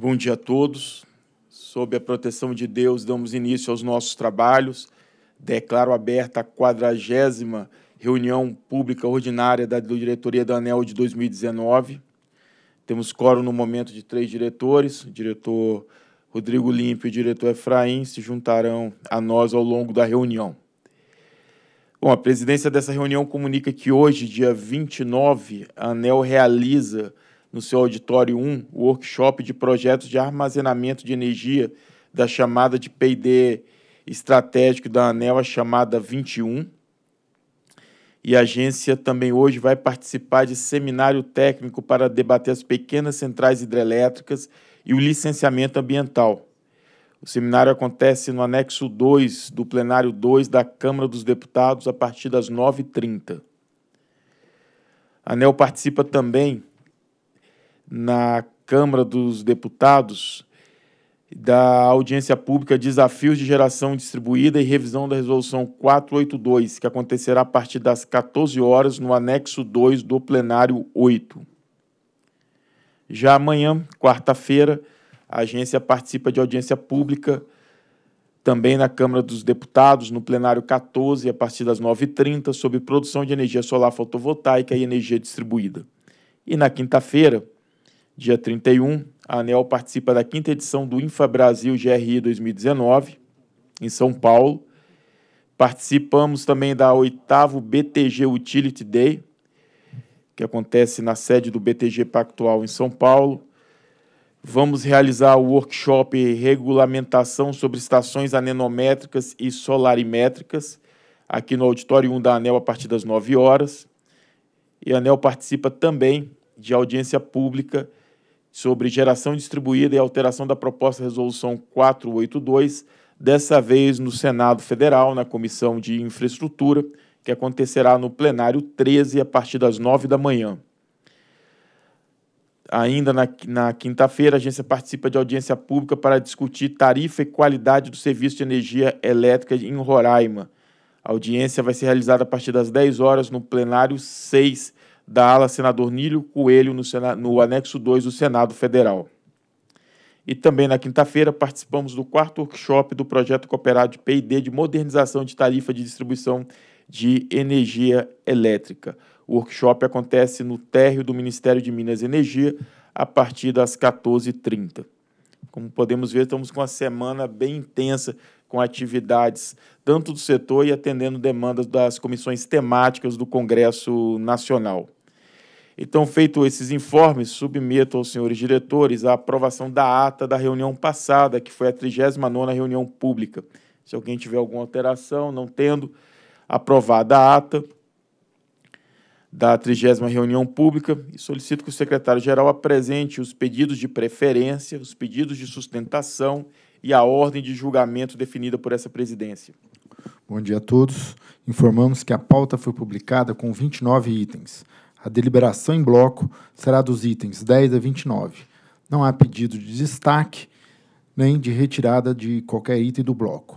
Bom dia a todos. Sob a proteção de Deus, damos início aos nossos trabalhos. Declaro aberta a quadragésima reunião pública ordinária da diretoria da ANEL de 2019. Temos coro no momento de três diretores, o diretor Rodrigo Limpe e o diretor Efraim se juntarão a nós ao longo da reunião. Bom, a presidência dessa reunião comunica que hoje, dia 29, a ANEL realiza no seu auditório 1 o workshop de projetos de armazenamento de energia da chamada de PD estratégico da ANEL, a chamada 21. E a agência também hoje vai participar de seminário técnico para debater as pequenas centrais hidrelétricas e o licenciamento ambiental. O seminário acontece no anexo 2 do plenário 2 da Câmara dos Deputados a partir das 9h30. A ANEL participa também na Câmara dos Deputados da audiência pública Desafios de Geração Distribuída e Revisão da Resolução 482, que acontecerá a partir das 14 horas no anexo 2 do plenário 8. Já amanhã, quarta-feira, a agência participa de audiência pública também na Câmara dos Deputados, no plenário 14, a partir das 9h30, sobre produção de energia solar fotovoltaica e energia distribuída. E na quinta-feira, Dia 31, a ANEL participa da quinta edição do Infa Brasil GRI 2019, em São Paulo. Participamos também da oitavo BTG Utility Day, que acontece na sede do BTG Pactual em São Paulo. Vamos realizar o workshop Regulamentação sobre Estações Anenométricas e Solarimétricas, aqui no Auditório 1 da ANEL, a partir das 9 horas. E a ANEL participa também de audiência pública sobre geração distribuída e alteração da proposta de resolução 482, dessa vez no Senado Federal, na Comissão de Infraestrutura, que acontecerá no plenário 13 a partir das 9 da manhã. Ainda na, na quinta-feira, a agência participa de audiência pública para discutir tarifa e qualidade do serviço de energia elétrica em Roraima. A audiência vai ser realizada a partir das 10 horas no plenário 6 da ala senador Nílio Coelho no, no anexo 2 do Senado Federal. E também na quinta-feira participamos do quarto workshop do projeto cooperado de PID de modernização de tarifa de distribuição de energia elétrica. O workshop acontece no térreo do Ministério de Minas e Energia a partir das 14h30. Como podemos ver, estamos com uma semana bem intensa com atividades tanto do setor e atendendo demandas das comissões temáticas do Congresso Nacional. Então, feito esses informes, submeto aos senhores diretores a aprovação da ata da reunião passada, que foi a 39 reunião pública. Se alguém tiver alguma alteração, não tendo, aprovada a ata da 30 reunião pública e solicito que o secretário-geral apresente os pedidos de preferência, os pedidos de sustentação e a ordem de julgamento definida por essa presidência. Bom dia a todos. Informamos que a pauta foi publicada com 29 itens. A deliberação em bloco será dos itens 10 a 29. Não há pedido de destaque nem de retirada de qualquer item do bloco.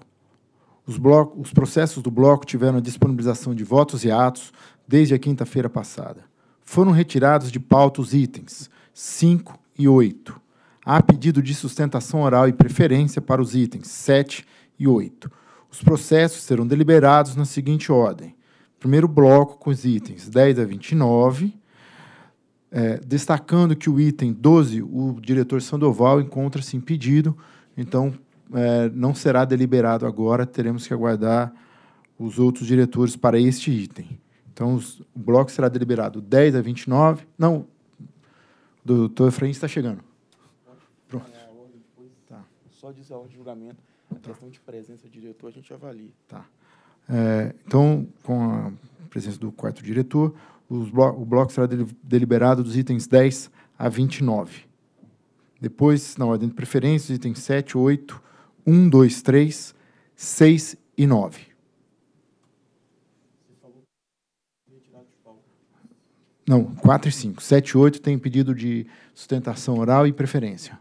Os, blocos, os processos do bloco tiveram a disponibilização de votos e atos desde a quinta-feira passada. Foram retirados de pauta os itens 5 e 8. Há pedido de sustentação oral e preferência para os itens 7 e 8. Os processos serão deliberados na seguinte ordem: primeiro bloco com os itens 10 a 29, é, destacando que o item 12, o diretor Sandoval encontra-se impedido, então é, não será deliberado agora, teremos que aguardar os outros diretores para este item. Então, os, o bloco será deliberado 10 a 29. Não, o doutor Efraim está chegando. Pronto. É, tá. Só diz a ordem de julgamento. A tá. questão de presença do diretor a gente avalia. Tá. É, então, com a presença do quarto diretor, blo o bloco será de deliberado dos itens 10 a 29. Depois, na ordem de preferência, os itens 7, 8, 1, 2, 3, 6 e 9. Não, 4 e 5. 7 e 8 tem pedido de sustentação oral e preferência.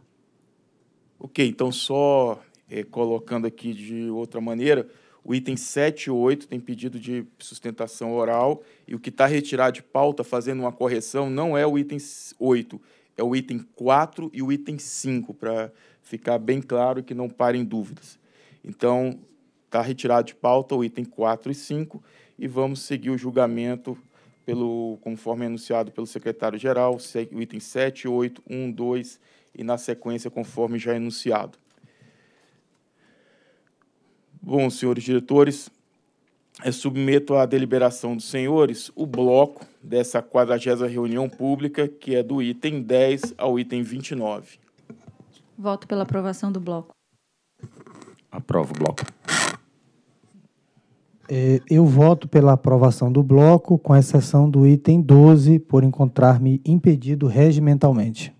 Ok, então só é, colocando aqui de outra maneira, o item 7 e 8 tem pedido de sustentação oral e o que está retirado de pauta, fazendo uma correção, não é o item 8, é o item 4 e o item 5, para ficar bem claro que não parem dúvidas. Então, está retirado de pauta o item 4 e 5 e vamos seguir o julgamento pelo, conforme anunciado pelo secretário-geral, o item 7, 8, 1, 2 e, na sequência, conforme já enunciado. Bom, senhores diretores, é, submeto à deliberação dos senhores o bloco dessa 40 reunião pública, que é do item 10 ao item 29. Voto pela aprovação do bloco. Aprovo o bloco. É, eu voto pela aprovação do bloco, com exceção do item 12, por encontrar-me impedido regimentalmente.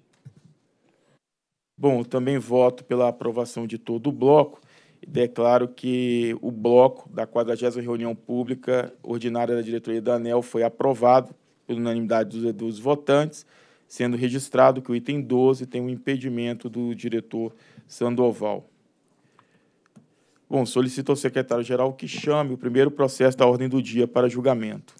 Bom, também voto pela aprovação de todo o bloco, declaro que o bloco da 40 reunião pública ordinária da diretoria da ANEL foi aprovado por unanimidade dos, dos votantes, sendo registrado que o item 12 tem um impedimento do diretor Sandoval. Bom, solicito ao secretário-geral que chame o primeiro processo da ordem do dia para julgamento.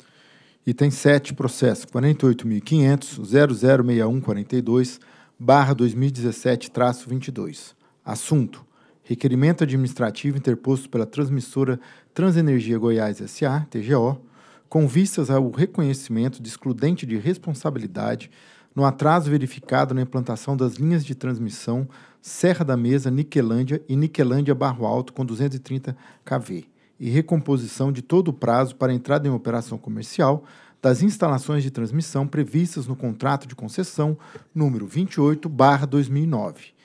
Item 7, processo 48.500, barra 2017, traço 22. Assunto, requerimento administrativo interposto pela transmissora Transenergia Goiás SA, TGO, com vistas ao reconhecimento de excludente de responsabilidade no atraso verificado na implantação das linhas de transmissão Serra da Mesa, Niquelândia e Niquelândia Barro Alto com 230 kV e recomposição de todo o prazo para entrada em operação comercial das instalações de transmissão previstas no contrato de concessão número 28/2009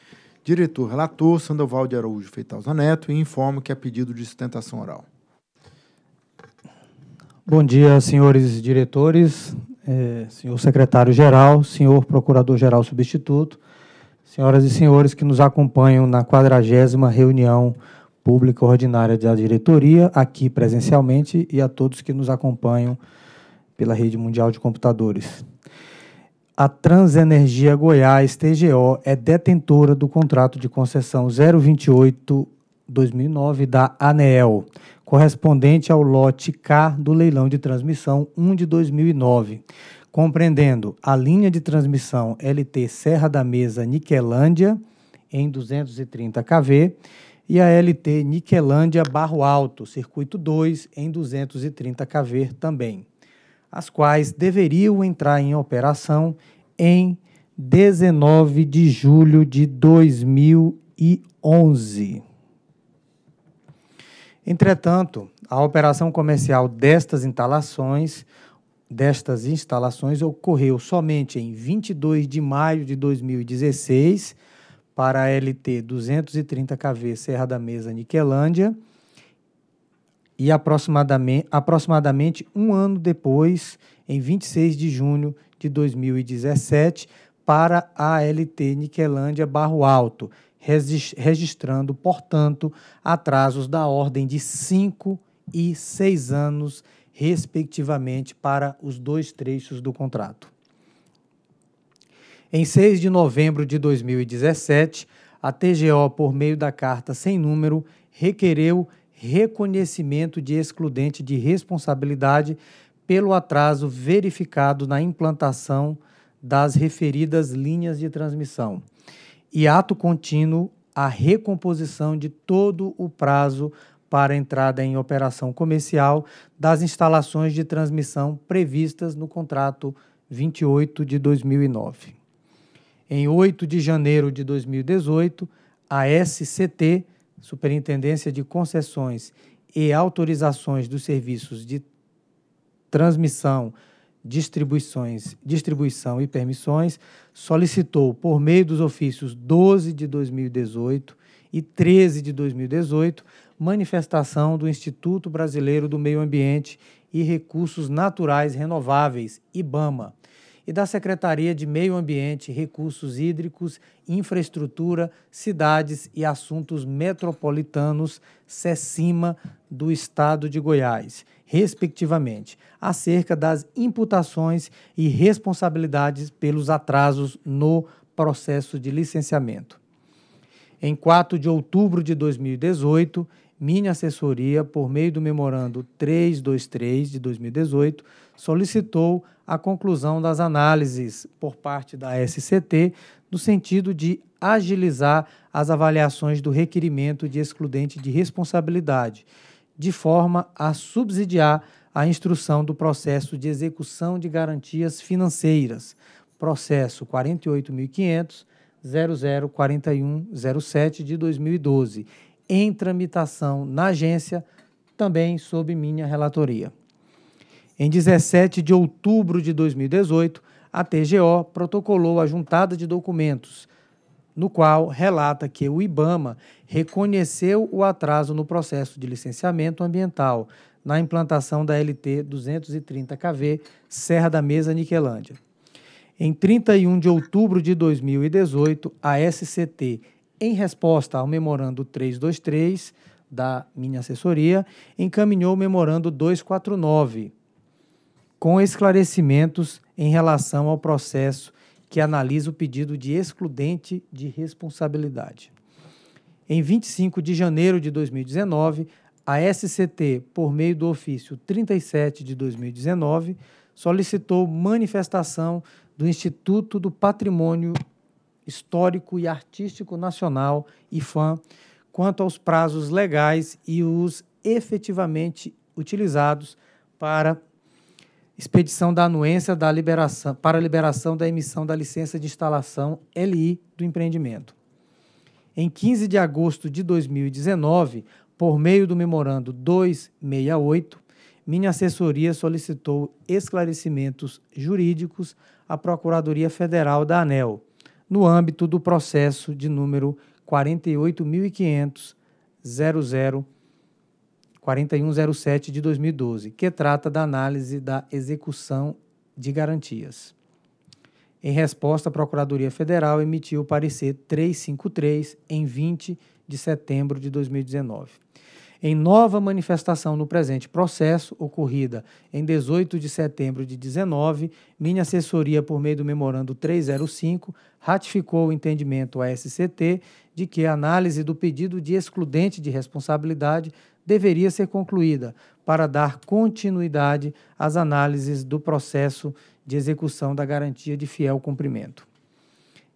diretor relator Sandoval de Araújo Feitosa Neto e informo que é pedido de sustentação oral. Bom dia, senhores diretores, é, senhor secretário-geral, senhor procurador-geral substituto, senhoras e senhores que nos acompanham na quadragésima reunião pública ordinária da diretoria, aqui presencialmente, e a todos que nos acompanham pela rede mundial de computadores a Transenergia Goiás, TGO, é detentora do contrato de concessão 028-2009 da ANEEL, correspondente ao lote K do leilão de transmissão 1 de 2009, compreendendo a linha de transmissão LT Serra da Mesa Niquelândia, em 230 kV, e a LT Niquelândia Barro Alto, circuito 2, em 230 kV também as quais deveriam entrar em operação em 19 de julho de 2011. Entretanto, a operação comercial destas instalações, destas instalações ocorreu somente em 22 de maio de 2016 para a LT 230 KV Serra da Mesa Niquelândia e aproximadamente, aproximadamente um ano depois, em 26 de junho de 2017, para a ALT Niquelândia Barro Alto, registrando, portanto, atrasos da ordem de 5 e 6 anos, respectivamente, para os dois trechos do contrato. Em 6 de novembro de 2017, a TGO, por meio da carta sem número, requereu reconhecimento de excludente de responsabilidade pelo atraso verificado na implantação das referidas linhas de transmissão e ato contínuo a recomposição de todo o prazo para entrada em operação comercial das instalações de transmissão previstas no contrato 28 de 2009. Em 8 de janeiro de 2018, a SCT Superintendência de Concessões e Autorizações dos Serviços de Transmissão, Distribuições, Distribuição e Permissões, solicitou, por meio dos ofícios 12 de 2018 e 13 de 2018, manifestação do Instituto Brasileiro do Meio Ambiente e Recursos Naturais Renováveis, IBAMA, e da Secretaria de Meio Ambiente, Recursos Hídricos, Infraestrutura, Cidades e Assuntos Metropolitanos, SECIMA, do Estado de Goiás, respectivamente, acerca das imputações e responsabilidades pelos atrasos no processo de licenciamento. Em 4 de outubro de 2018, minha assessoria, por meio do memorando 323 de 2018, solicitou a conclusão das análises por parte da SCT no sentido de agilizar as avaliações do requerimento de excludente de responsabilidade, de forma a subsidiar a instrução do processo de execução de garantias financeiras, processo 48500004107 de 2012, em tramitação na agência, também sob minha relatoria. Em 17 de outubro de 2018, a TGO protocolou a juntada de documentos, no qual relata que o IBAMA reconheceu o atraso no processo de licenciamento ambiental na implantação da LT 230KV Serra da Mesa Niquelândia. Em 31 de outubro de 2018, a SCT, em resposta ao memorando 323 da minha assessoria, encaminhou o memorando 249 com esclarecimentos em relação ao processo que analisa o pedido de excludente de responsabilidade. Em 25 de janeiro de 2019, a SCT, por meio do ofício 37 de 2019, solicitou manifestação do Instituto do Patrimônio Histórico e Artístico Nacional, IFAM, quanto aos prazos legais e os efetivamente utilizados para expedição da anuência da liberação, para liberação da emissão da licença de instalação LI do empreendimento. Em 15 de agosto de 2019, por meio do memorando 268, minha assessoria solicitou esclarecimentos jurídicos à Procuradoria Federal da ANEL, no âmbito do processo de número 48500 4107 de 2012, que trata da análise da execução de garantias. Em resposta, a Procuradoria Federal emitiu o parecer 353 em 20 de setembro de 2019. Em nova manifestação no presente processo, ocorrida em 18 de setembro de 19, minha assessoria, por meio do memorando 305, ratificou o entendimento SCT de que a análise do pedido de excludente de responsabilidade deveria ser concluída para dar continuidade às análises do processo de execução da garantia de fiel cumprimento.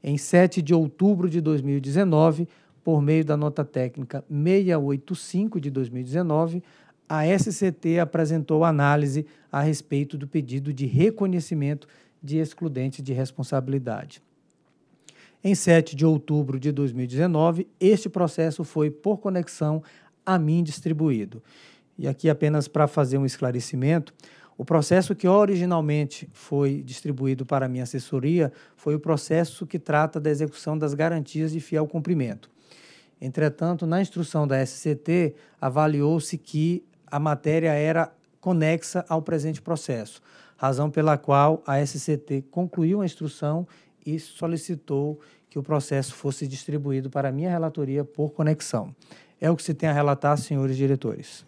Em 7 de outubro de 2019, por meio da nota técnica 685 de 2019, a SCT apresentou análise a respeito do pedido de reconhecimento de excludente de responsabilidade. Em 7 de outubro de 2019, este processo foi, por conexão, a mim distribuído. E aqui, apenas para fazer um esclarecimento, o processo que originalmente foi distribuído para a minha assessoria foi o processo que trata da execução das garantias de fiel cumprimento. Entretanto, na instrução da SCT, avaliou-se que a matéria era conexa ao presente processo, razão pela qual a SCT concluiu a instrução e solicitou que o processo fosse distribuído para a minha relatoria por conexão. É o que se tem a relatar, senhores diretores.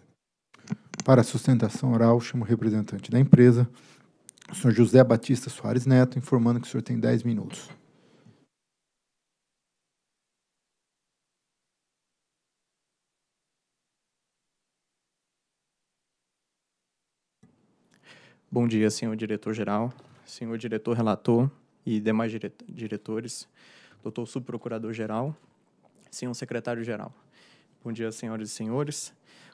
Para a sustentação oral, chamo o representante da empresa, o senhor José Batista Soares Neto, informando que o senhor tem 10 minutos. Bom dia, senhor diretor-geral, senhor diretor-relator e demais dire diretores, doutor subprocurador-geral, senhor secretário-geral. Bom dia, senhoras e senhores.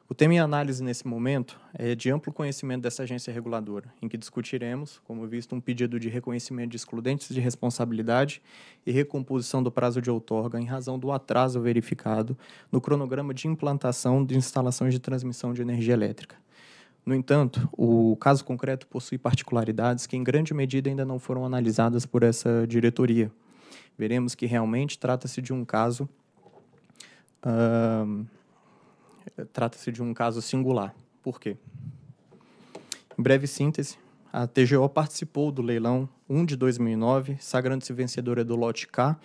O tema em análise nesse momento é de amplo conhecimento dessa agência reguladora, em que discutiremos, como visto, um pedido de reconhecimento de excludentes de responsabilidade e recomposição do prazo de outorga em razão do atraso verificado no cronograma de implantação de instalações de transmissão de energia elétrica. No entanto, o caso concreto possui particularidades que, em grande medida, ainda não foram analisadas por essa diretoria. Veremos que realmente trata-se de um caso Trata-se de um caso singular. Por quê? Em breve síntese, a TGO participou do leilão 1 de 2009, sagrando-se vencedora do lote K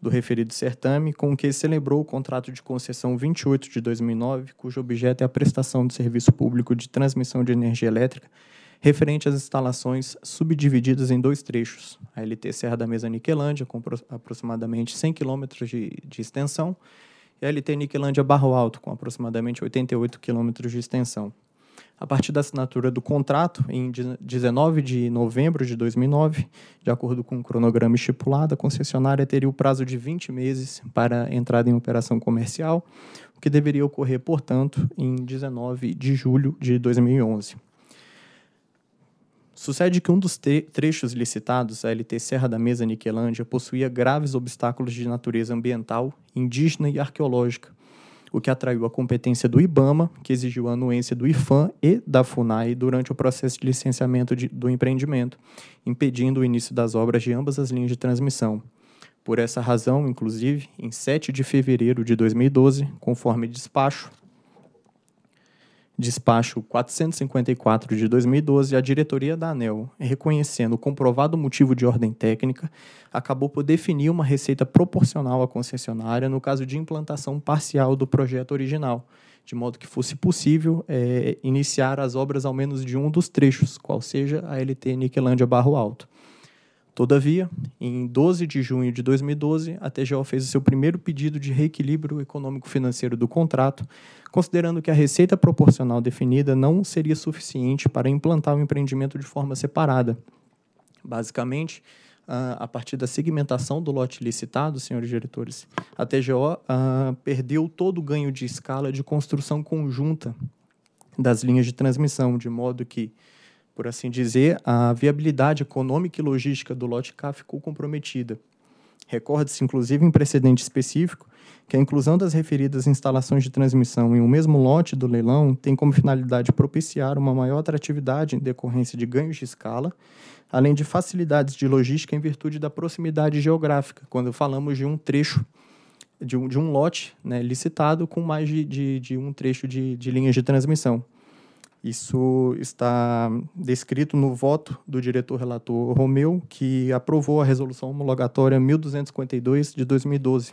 do referido certame, com o que celebrou o contrato de concessão 28 de 2009, cujo objeto é a prestação de serviço público de transmissão de energia elétrica referente às instalações subdivididas em dois trechos, a LT Serra da Mesa Niquelândia, com aproximadamente 100 quilômetros de, de extensão, e a LT Niquelândia Barro Alto, com aproximadamente 88 quilômetros de extensão. A partir da assinatura do contrato, em 19 de novembro de 2009, de acordo com o cronograma estipulado, a concessionária teria o prazo de 20 meses para entrada em operação comercial, o que deveria ocorrer, portanto, em 19 de julho de 2011. Sucede que um dos trechos licitados, a LT Serra da Mesa Niquelândia, possuía graves obstáculos de natureza ambiental, indígena e arqueológica, o que atraiu a competência do IBAMA, que exigiu a anuência do IFAM e da FUNAI durante o processo de licenciamento de, do empreendimento, impedindo o início das obras de ambas as linhas de transmissão. Por essa razão, inclusive, em 7 de fevereiro de 2012, conforme despacho Despacho 454 de 2012, a diretoria da ANEL, reconhecendo o comprovado motivo de ordem técnica, acabou por definir uma receita proporcional à concessionária no caso de implantação parcial do projeto original, de modo que fosse possível é, iniciar as obras ao menos de um dos trechos, qual seja a LT Niquelândia Barro Alto. Todavia, em 12 de junho de 2012, a TGO fez o seu primeiro pedido de reequilíbrio econômico-financeiro do contrato, considerando que a receita proporcional definida não seria suficiente para implantar o empreendimento de forma separada. Basicamente, a partir da segmentação do lote licitado, senhores diretores, a TGO perdeu todo o ganho de escala de construção conjunta das linhas de transmissão, de modo que por assim dizer, a viabilidade econômica e logística do lote K ficou comprometida. Recorde-se, inclusive, em precedente específico, que a inclusão das referidas instalações de transmissão em um mesmo lote do leilão tem como finalidade propiciar uma maior atratividade em decorrência de ganhos de escala, além de facilidades de logística em virtude da proximidade geográfica, quando falamos de um trecho, de um, de um lote né, licitado com mais de, de, de um trecho de linhas de transmissão. Isso está descrito no voto do diretor relator Romeu, que aprovou a resolução homologatória 1252 de 2012.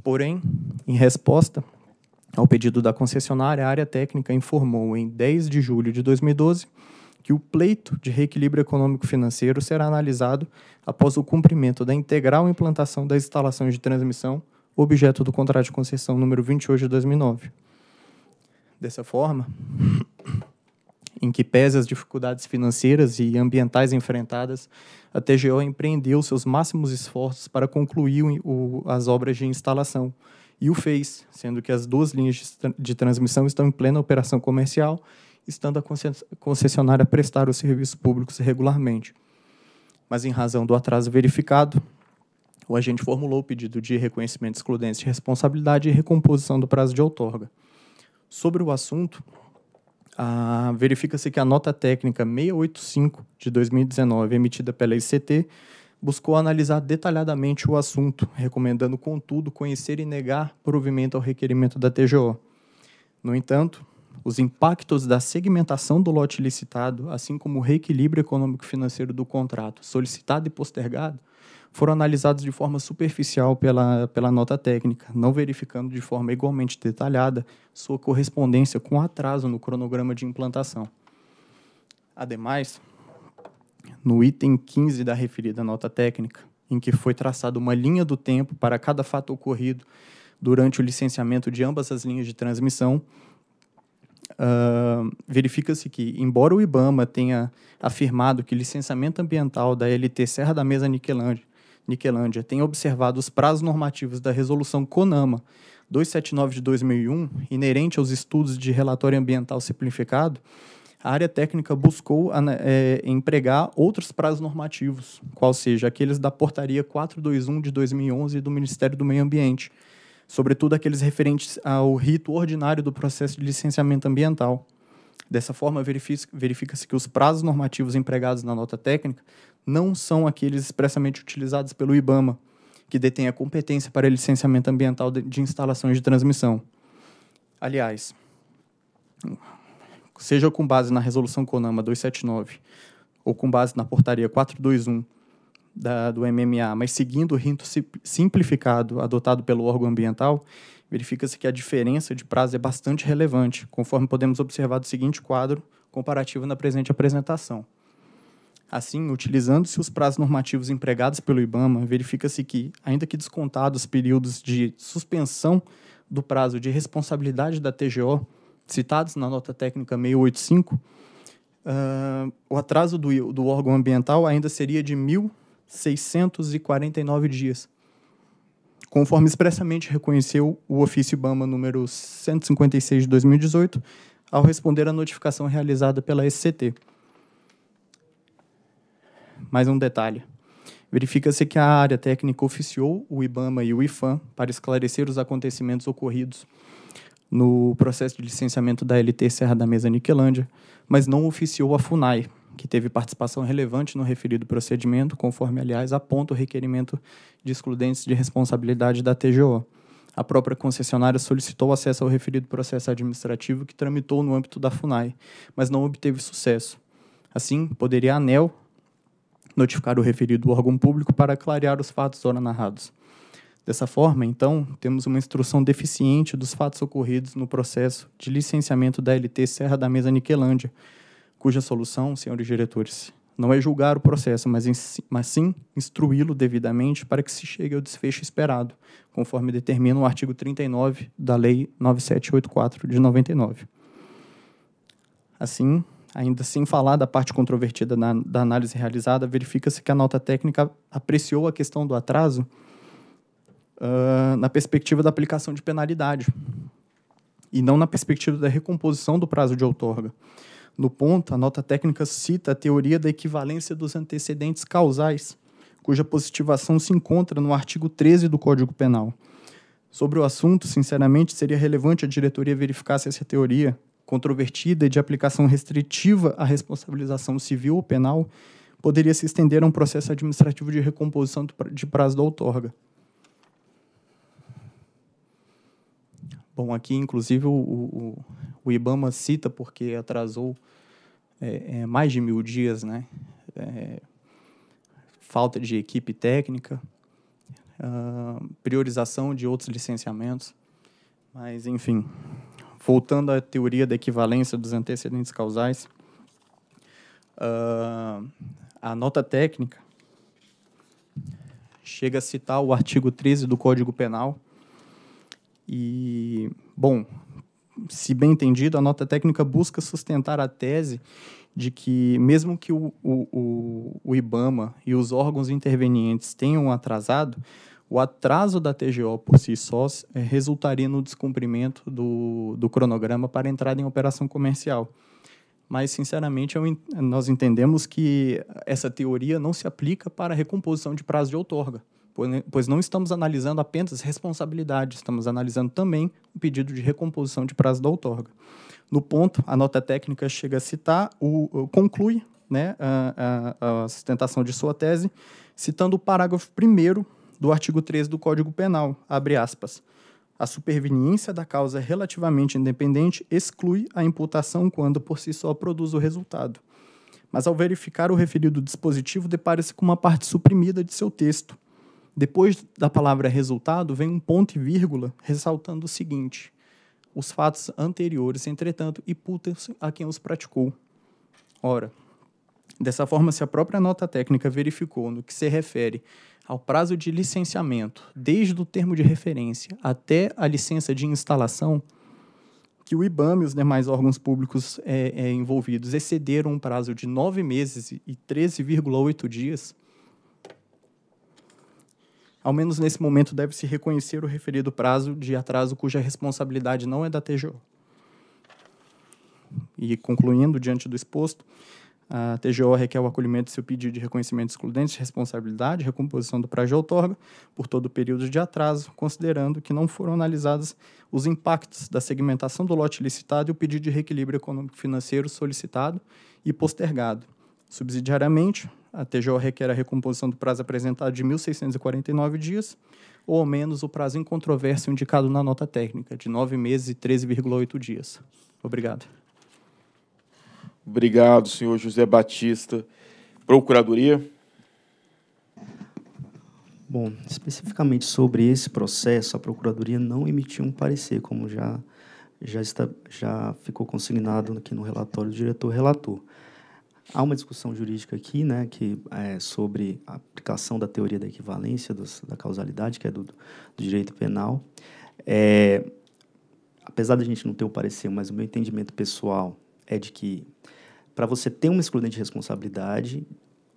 Porém, em resposta ao pedido da concessionária, a área técnica informou em 10 de julho de 2012 que o pleito de reequilíbrio econômico-financeiro será analisado após o cumprimento da integral implantação das instalações de transmissão, objeto do contrato de concessão número 28 de 2009 dessa forma, em que pese as dificuldades financeiras e ambientais enfrentadas, a TGO empreendeu seus máximos esforços para concluir o, as obras de instalação e o fez, sendo que as duas linhas de, de transmissão estão em plena operação comercial, estando a concessionária a prestar os serviços públicos regularmente. Mas em razão do atraso verificado, o agente formulou o pedido de reconhecimento excludente de responsabilidade e recomposição do prazo de outorga sobre o assunto, ah, verifica-se que a nota técnica 685 de 2019, emitida pela ICT, buscou analisar detalhadamente o assunto, recomendando, contudo, conhecer e negar provimento ao requerimento da TGO. No entanto, os impactos da segmentação do lote licitado, assim como o reequilíbrio econômico-financeiro do contrato solicitado e postergado, foram analisados de forma superficial pela, pela nota técnica, não verificando de forma igualmente detalhada sua correspondência com atraso no cronograma de implantação. Ademais, no item 15 da referida nota técnica, em que foi traçada uma linha do tempo para cada fato ocorrido durante o licenciamento de ambas as linhas de transmissão, Uh, verifica-se que, embora o IBAMA tenha afirmado que licenciamento ambiental da LT Serra da Mesa Niquelândia Niquelândia tem observado os prazos normativos da Resolução CONAMA 279 de 2001, inerente aos estudos de relatório ambiental simplificado, a área técnica buscou é, empregar outros prazos normativos, qual seja aqueles da Portaria 421 de 2011 do Ministério do Meio Ambiente, sobretudo aqueles referentes ao rito ordinário do processo de licenciamento ambiental. Dessa forma, verifica-se que os prazos normativos empregados na nota técnica não são aqueles expressamente utilizados pelo IBAMA, que detém a competência para licenciamento ambiental de instalações de transmissão. Aliás, seja com base na Resolução CONAMA 279 ou com base na Portaria 421 da, do MMA, mas seguindo o rito simplificado adotado pelo órgão ambiental, verifica-se que a diferença de prazo é bastante relevante, conforme podemos observar do seguinte quadro comparativo na presente apresentação. Assim, utilizando-se os prazos normativos empregados pelo IBAMA, verifica-se que, ainda que descontados os períodos de suspensão do prazo de responsabilidade da TGO, citados na nota técnica 685, uh, ah, o atraso do, do órgão ambiental ainda seria de 1.649 dias, conforme expressamente reconheceu o ofício IBAMA número 156 de 2018, ao responder à notificação realizada pela SCT mais um detalhe. Verifica-se que a área técnica oficiou o IBAMA e o IFAM para esclarecer os acontecimentos ocorridos no processo de licenciamento da LT Serra da Mesa Niquelândia, mas não oficiou a FUNAI, que teve participação relevante no referido procedimento, conforme, aliás, aponta o requerimento de excludentes de responsabilidade da TGO. A própria concessionária solicitou acesso ao referido processo administrativo que tramitou no âmbito da FUNAI, mas não obteve sucesso. Assim, poderia a ANEL notificar o referido órgão público para clarear os fatos ora narrados. Dessa forma, então, temos uma instrução deficiente dos fatos ocorridos no processo de licenciamento da LT Serra da Mesa Niquelândia, cuja solução, senhores diretores, não é julgar o processo, mas, mas sim instruí-lo devidamente para que se chegue ao desfecho esperado, conforme determina o artigo 39 da Lei 9784 de 99. Assim, Ainda sem falar da parte controvertida na, da análise realizada, verifica-se que a nota técnica apreciou a questão do atraso uh, na perspectiva da aplicação de penalidade e não na perspectiva da recomposição do prazo de outorga. No ponto, a nota técnica cita a teoria da equivalência dos antecedentes causais, cuja positivação se encontra no artigo 13 do Código Penal. Sobre o assunto, sinceramente, seria relevante a diretoria verificar se essa teoria, controvertida e de aplicação restritiva à responsabilização civil ou penal poderia se estender a um processo administrativo de recomposição de prazo da outorga. Bom, aqui, inclusive, o, o, o IBAMA cita porque atrasou é, é, mais de mil dias, né? É, falta de equipe técnica, uh, priorização de outros licenciamentos, mas, enfim, voltando à teoria da equivalência dos antecedentes causais, uh, a nota técnica chega a citar o artigo 13 do Código Penal. E, bom, se bem entendido, a nota técnica busca sustentar a tese de que, mesmo que o, o, o, o IBAMA e os órgãos intervenientes tenham atrasado, o atraso da TGO por si só é, resultaria no descumprimento do, do cronograma para entrada em operação comercial. Mas, sinceramente, eu, nós entendemos que essa teoria não se aplica para a recomposição de prazo de outorga, pois não estamos analisando apenas responsabilidade, estamos analisando também o pedido de recomposição de prazo da outorga. No ponto, a nota técnica chega a citar, o, conclui né, a, a, a sustentação de sua tese, citando o parágrafo primeiro do artigo 13 do Código Penal, abre aspas. A superveniência da causa é relativamente independente exclui a imputação quando por si só produz o resultado. Mas ao verificar o referido dispositivo, depara-se com uma parte suprimida de seu texto. Depois da palavra resultado, vem um ponto e vírgula ressaltando o seguinte: os fatos anteriores, entretanto, imputam-se a quem os praticou. Ora, dessa forma, se a própria nota técnica verificou no que se refere ao prazo de licenciamento, desde o termo de referência até a licença de instalação, que o IBAM e os demais órgãos públicos é, é, envolvidos excederam um prazo de nove meses e 13,8 dias, ao menos nesse momento deve-se reconhecer o referido prazo de atraso cuja responsabilidade não é da TGO. E concluindo, diante do exposto, a TGO requer o acolhimento do seu pedido de reconhecimento excludente de responsabilidade, recomposição do prazo de outorga por todo o período de atraso, considerando que não foram analisados os impactos da segmentação do lote licitado e o pedido de reequilíbrio econômico-financeiro solicitado e postergado. Subsidiariamente, a TGO requer a recomposição do prazo apresentado de 1.649 dias, ou ao menos o prazo incontroverso indicado na nota técnica, de 9 meses e 13,8 dias. Obrigado. Obrigado, senhor José Batista. Procuradoria. Bom, especificamente sobre esse processo, a Procuradoria não emitiu um parecer, como já, já, está, já ficou consignado aqui no relatório do diretor-relator. Há uma discussão jurídica aqui, né, que é sobre a aplicação da teoria da equivalência, dos, da causalidade, que é do, do direito penal. É, apesar da gente não ter o parecer, mas o meu entendimento pessoal é de que para você ter uma excludente de responsabilidade,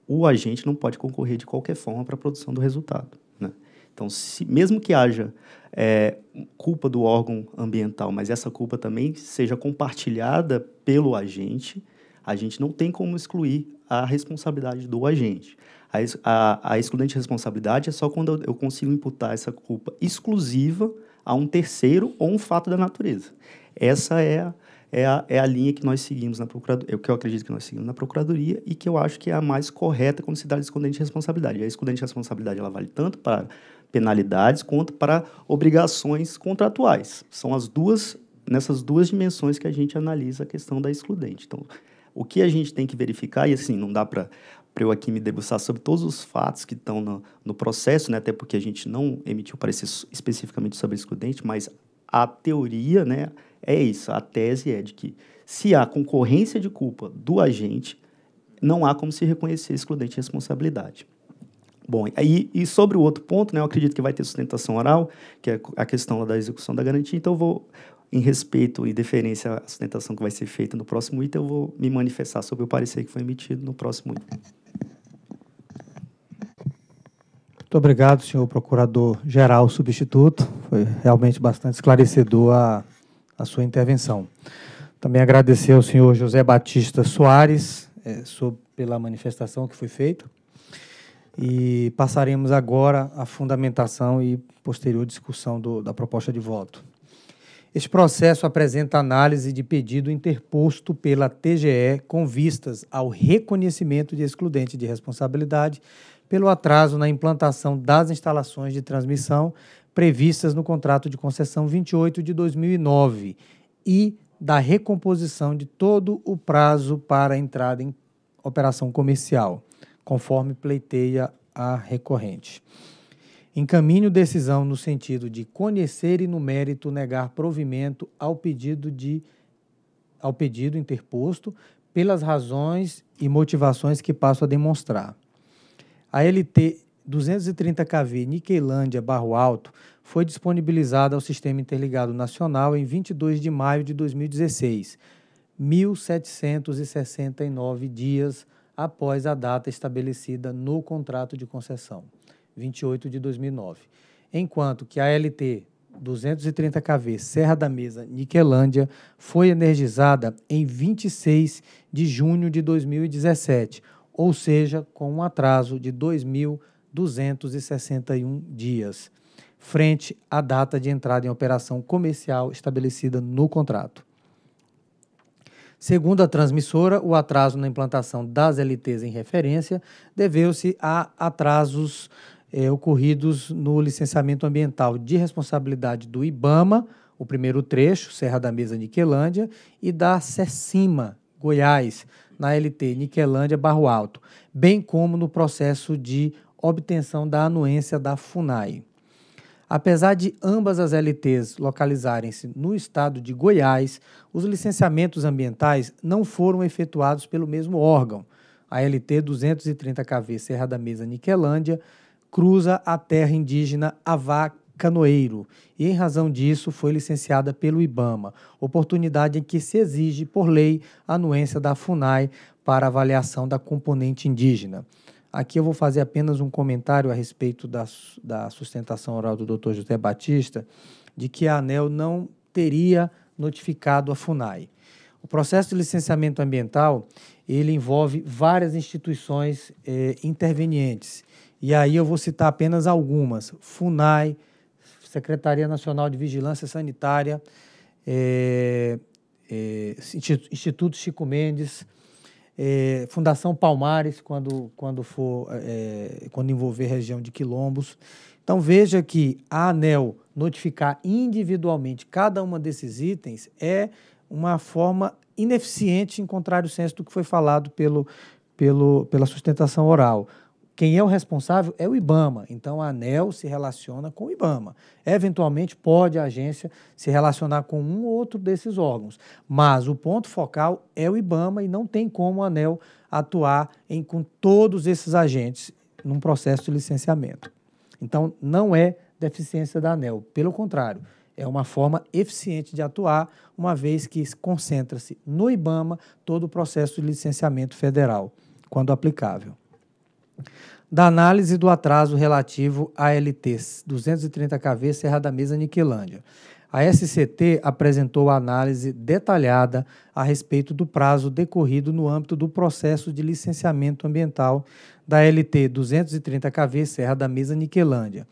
o agente não pode concorrer de qualquer forma para a produção do resultado. Né? Então, se, mesmo que haja é, culpa do órgão ambiental, mas essa culpa também seja compartilhada pelo agente, a gente não tem como excluir a responsabilidade do agente. A, a, a excludente de responsabilidade é só quando eu consigo imputar essa culpa exclusiva a um terceiro ou um fato da natureza. Essa é a, é a, é a linha que nós seguimos na Procuradoria, é que eu acredito que nós seguimos na Procuradoria e que eu acho que é a mais correta quando se dá a escondente de responsabilidade. A escondente de responsabilidade ela vale tanto para penalidades quanto para obrigações contratuais. São as duas, nessas duas dimensões que a gente analisa a questão da excludente. Então, o que a gente tem que verificar, e assim, não dá para para eu aqui me debruçar sobre todos os fatos que estão no, no, processo, né? até porque a gente não emitiu parecer especificamente sobre excludente, mas a teoria, né? é isso. A tese é de que se há concorrência de culpa do agente, não há como se reconhecer excludente responsabilidade. Bom, aí, e sobre o outro ponto, né, eu acredito que vai ter sustentação oral, que é a questão da execução da garantia, então eu vou, em respeito e deferência à sustentação que vai ser feita no próximo item, eu vou me manifestar sobre o parecer que foi emitido no próximo item. Muito obrigado, senhor Procurador-Geral Substituto. Foi realmente bastante esclarecedor a a sua intervenção. Também agradecer ao senhor José Batista Soares é, sobre, pela manifestação que foi feita. E passaremos agora à fundamentação e posterior discussão do, da proposta de voto. Este processo apresenta análise de pedido interposto pela TGE com vistas ao reconhecimento de excludente de responsabilidade pelo atraso na implantação das instalações de transmissão previstas no contrato de concessão 28 de 2009 e da recomposição de todo o prazo para entrada em operação comercial, conforme pleiteia a recorrente. Encaminho decisão no sentido de conhecer e no mérito negar provimento ao pedido de ao pedido interposto pelas razões e motivações que passo a demonstrar. A LT 230 kV Niqueilândia Barro Alto foi disponibilizada ao Sistema Interligado Nacional em 22 de maio de 2016, 1.769 dias após a data estabelecida no contrato de concessão, 28 de 2009, enquanto que a LT 230 kV Serra da Mesa Niquelândia foi energizada em 26 de junho de 2017, ou seja, com um atraso de 2017. 261 dias, frente à data de entrada em operação comercial estabelecida no contrato. Segundo a transmissora, o atraso na implantação das LTs em referência deveu-se a atrasos é, ocorridos no licenciamento ambiental de responsabilidade do IBAMA, o primeiro trecho, Serra da Mesa Niquelândia, e da Cecima, Goiás, na LT Niquelândia Barro Alto, bem como no processo de obtenção da anuência da FUNAI. Apesar de ambas as LTs localizarem-se no estado de Goiás, os licenciamentos ambientais não foram efetuados pelo mesmo órgão. A LT 230KV Serra da Mesa Niquelândia cruza a terra indígena Avá Canoeiro e, em razão disso, foi licenciada pelo IBAMA, oportunidade em que se exige, por lei, a anuência da FUNAI para avaliação da componente indígena. Aqui eu vou fazer apenas um comentário a respeito da, da sustentação oral do Dr. José Batista, de que a ANEL não teria notificado a FUNAI. O processo de licenciamento ambiental, ele envolve várias instituições eh, intervenientes. E aí eu vou citar apenas algumas. FUNAI, Secretaria Nacional de Vigilância Sanitária, eh, eh, Instituto Chico Mendes, é, Fundação Palmares, quando, quando, for, é, quando envolver região de quilombos. Então veja que a ANEL notificar individualmente cada um desses itens é uma forma ineficiente em contrário senso do que foi falado pelo, pelo, pela sustentação oral. Quem é o responsável é o IBAMA. Então a ANEL se relaciona com o IBAMA. Eventualmente pode a agência se relacionar com um ou outro desses órgãos, mas o ponto focal é o IBAMA e não tem como a ANEL atuar em, com todos esses agentes num processo de licenciamento. Então não é deficiência da ANEL, pelo contrário, é uma forma eficiente de atuar, uma vez que concentra-se no IBAMA todo o processo de licenciamento federal, quando aplicável da análise do atraso relativo à LT 230KV Serra da Mesa Niquelândia. A SCT apresentou a análise detalhada a respeito do prazo decorrido no âmbito do processo de licenciamento ambiental da LT 230KV Serra da Mesa Niquelândia.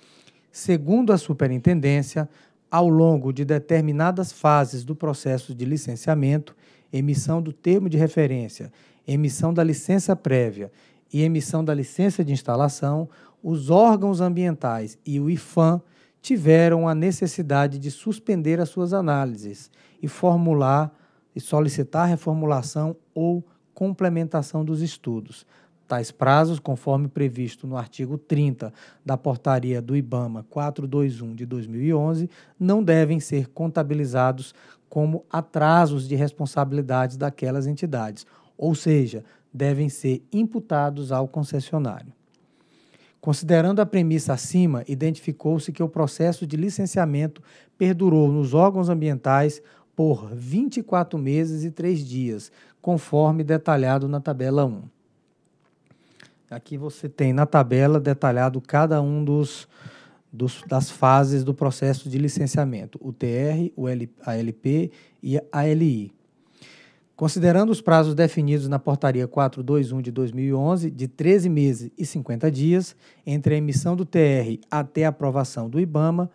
Segundo a superintendência, ao longo de determinadas fases do processo de licenciamento, emissão do termo de referência, emissão da licença prévia e emissão da licença de instalação, os órgãos ambientais e o IFAM tiveram a necessidade de suspender as suas análises e formular e solicitar reformulação ou complementação dos estudos. Tais prazos, conforme previsto no artigo 30 da portaria do IBAMA 421 de 2011, não devem ser contabilizados como atrasos de responsabilidades daquelas entidades, ou seja, devem ser imputados ao concessionário. Considerando a premissa acima, identificou-se que o processo de licenciamento perdurou nos órgãos ambientais por 24 meses e 3 dias, conforme detalhado na tabela 1. Aqui você tem na tabela detalhado cada um dos, dos das fases do processo de licenciamento, o TR, o L, a LP e a LI. Considerando os prazos definidos na Portaria 421 de 2011, de 13 meses e 50 dias, entre a emissão do TR até a aprovação do IBAMA,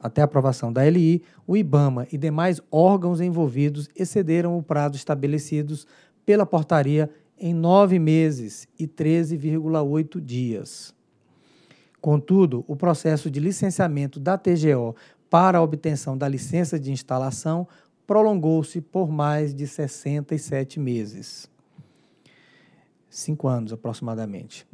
até a aprovação da LI, o IBAMA e demais órgãos envolvidos excederam o prazo estabelecidos pela portaria em nove meses e 13,8 dias. Contudo, o processo de licenciamento da TGO para a obtenção da licença de instalação prolongou-se por mais de 67 meses cinco anos aproximadamente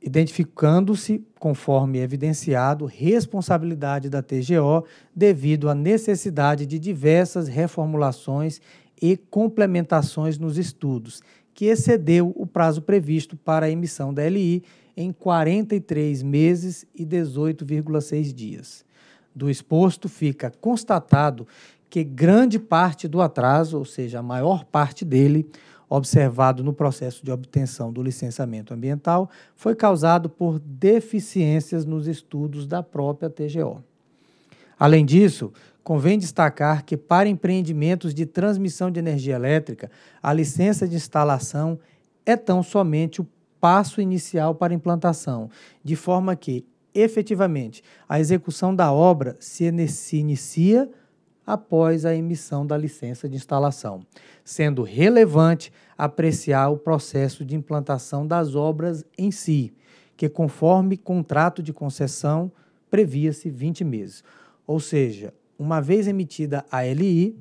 identificando-se, conforme evidenciado, responsabilidade da TGO devido à necessidade de diversas reformulações e complementações nos estudos, que excedeu o prazo previsto para a emissão da LI em 43 meses e 18,6 dias. Do exposto, fica constatado que grande parte do atraso, ou seja, a maior parte dele, observado no processo de obtenção do licenciamento ambiental, foi causado por deficiências nos estudos da própria TGO. Além disso, convém destacar que para empreendimentos de transmissão de energia elétrica, a licença de instalação é tão somente o passo inicial para implantação, de forma que, efetivamente, a execução da obra se, se inicia após a emissão da licença de instalação, sendo relevante apreciar o processo de implantação das obras em si, que conforme contrato de concessão previa-se 20 meses. Ou seja, uma vez emitida a LI,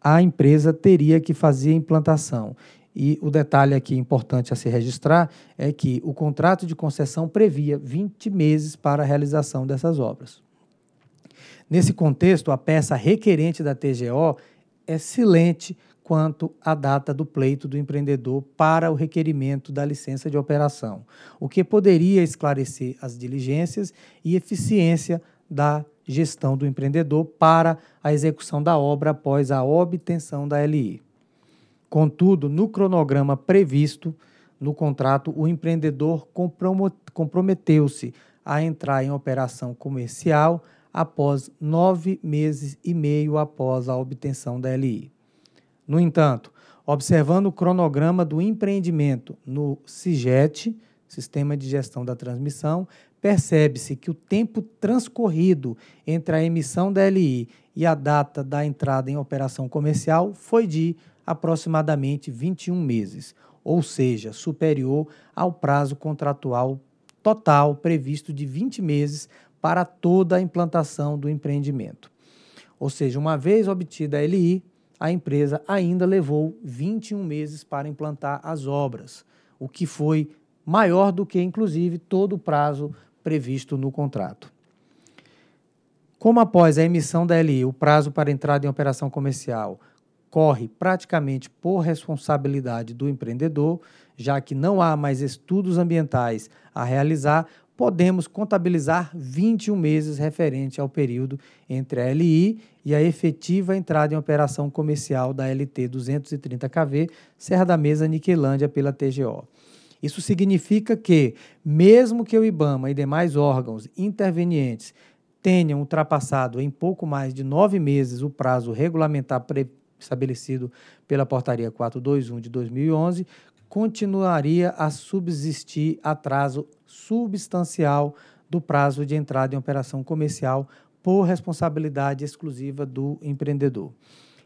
a empresa teria que fazer a implantação. E o detalhe aqui importante a se registrar é que o contrato de concessão previa 20 meses para a realização dessas obras. Nesse contexto, a peça requerente da TGO é silente quanto à data do pleito do empreendedor para o requerimento da licença de operação, o que poderia esclarecer as diligências e eficiência da gestão do empreendedor para a execução da obra após a obtenção da LI. Contudo, no cronograma previsto no contrato, o empreendedor comprometeu-se a entrar em operação comercial após nove meses e meio após a obtenção da LI. No entanto, observando o cronograma do empreendimento no SIGET, Sistema de Gestão da Transmissão, percebe-se que o tempo transcorrido entre a emissão da LI e a data da entrada em operação comercial foi de aproximadamente 21 meses, ou seja, superior ao prazo contratual total previsto de 20 meses para toda a implantação do empreendimento. Ou seja, uma vez obtida a LI, a empresa ainda levou 21 meses para implantar as obras, o que foi maior do que, inclusive, todo o prazo previsto no contrato. Como após a emissão da LI, o prazo para entrada em operação comercial corre praticamente por responsabilidade do empreendedor, já que não há mais estudos ambientais a realizar, podemos contabilizar 21 meses referente ao período entre a LI e a efetiva entrada em operação comercial da LT 230KV Serra da Mesa Niquelândia pela TGO. Isso significa que, mesmo que o IBAMA e demais órgãos intervenientes tenham ultrapassado em pouco mais de nove meses o prazo regulamentar pre estabelecido pela Portaria 421 de 2011, continuaria a subsistir atraso substancial do prazo de entrada em operação comercial por responsabilidade exclusiva do empreendedor.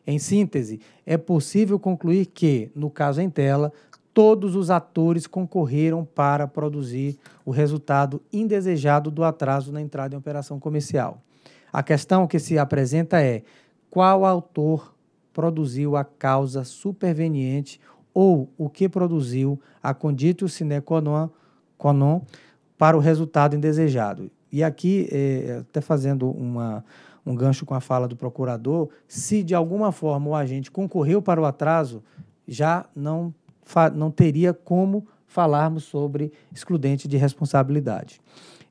Em síntese, é possível concluir que, no caso em tela, todos os atores concorreram para produzir o resultado indesejado do atraso na entrada em operação comercial. A questão que se apresenta é qual autor produziu a causa superveniente ou o que produziu a condito sine qua non para o resultado indesejado. E aqui, eh, até fazendo uma, um gancho com a fala do procurador, se de alguma forma o agente concorreu para o atraso, já não, não teria como falarmos sobre excludente de responsabilidade.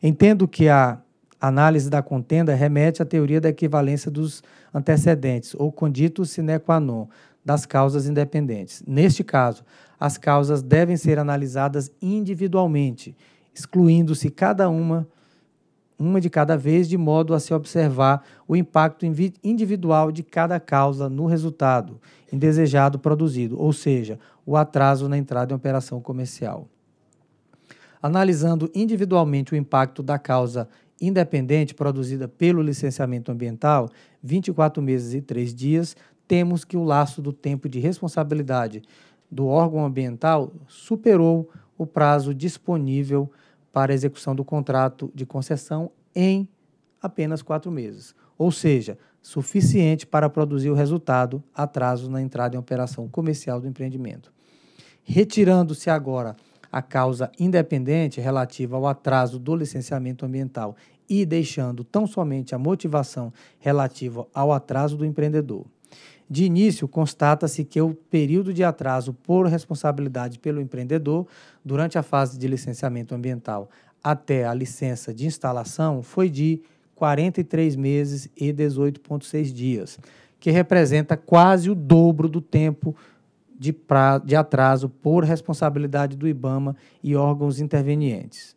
Entendo que a análise da contenda remete à teoria da equivalência dos antecedentes, ou condito sine qua non, das causas independentes. Neste caso, as causas devem ser analisadas individualmente, excluindo-se cada uma uma de cada vez, de modo a se observar o impacto individual de cada causa no resultado indesejado produzido, ou seja, o atraso na entrada em operação comercial. Analisando individualmente o impacto da causa independente produzida pelo licenciamento ambiental, 24 meses e 3 dias, temos que o laço do tempo de responsabilidade do órgão ambiental superou o prazo disponível para execução do contrato de concessão em apenas quatro meses, ou seja, suficiente para produzir o resultado atraso na entrada em operação comercial do empreendimento. Retirando-se agora a causa independente relativa ao atraso do licenciamento ambiental e deixando tão somente a motivação relativa ao atraso do empreendedor. De início, constata-se que o período de atraso por responsabilidade pelo empreendedor durante a fase de licenciamento ambiental até a licença de instalação foi de 43 meses e 18,6 dias, que representa quase o dobro do tempo de, pra, de atraso por responsabilidade do IBAMA e órgãos intervenientes.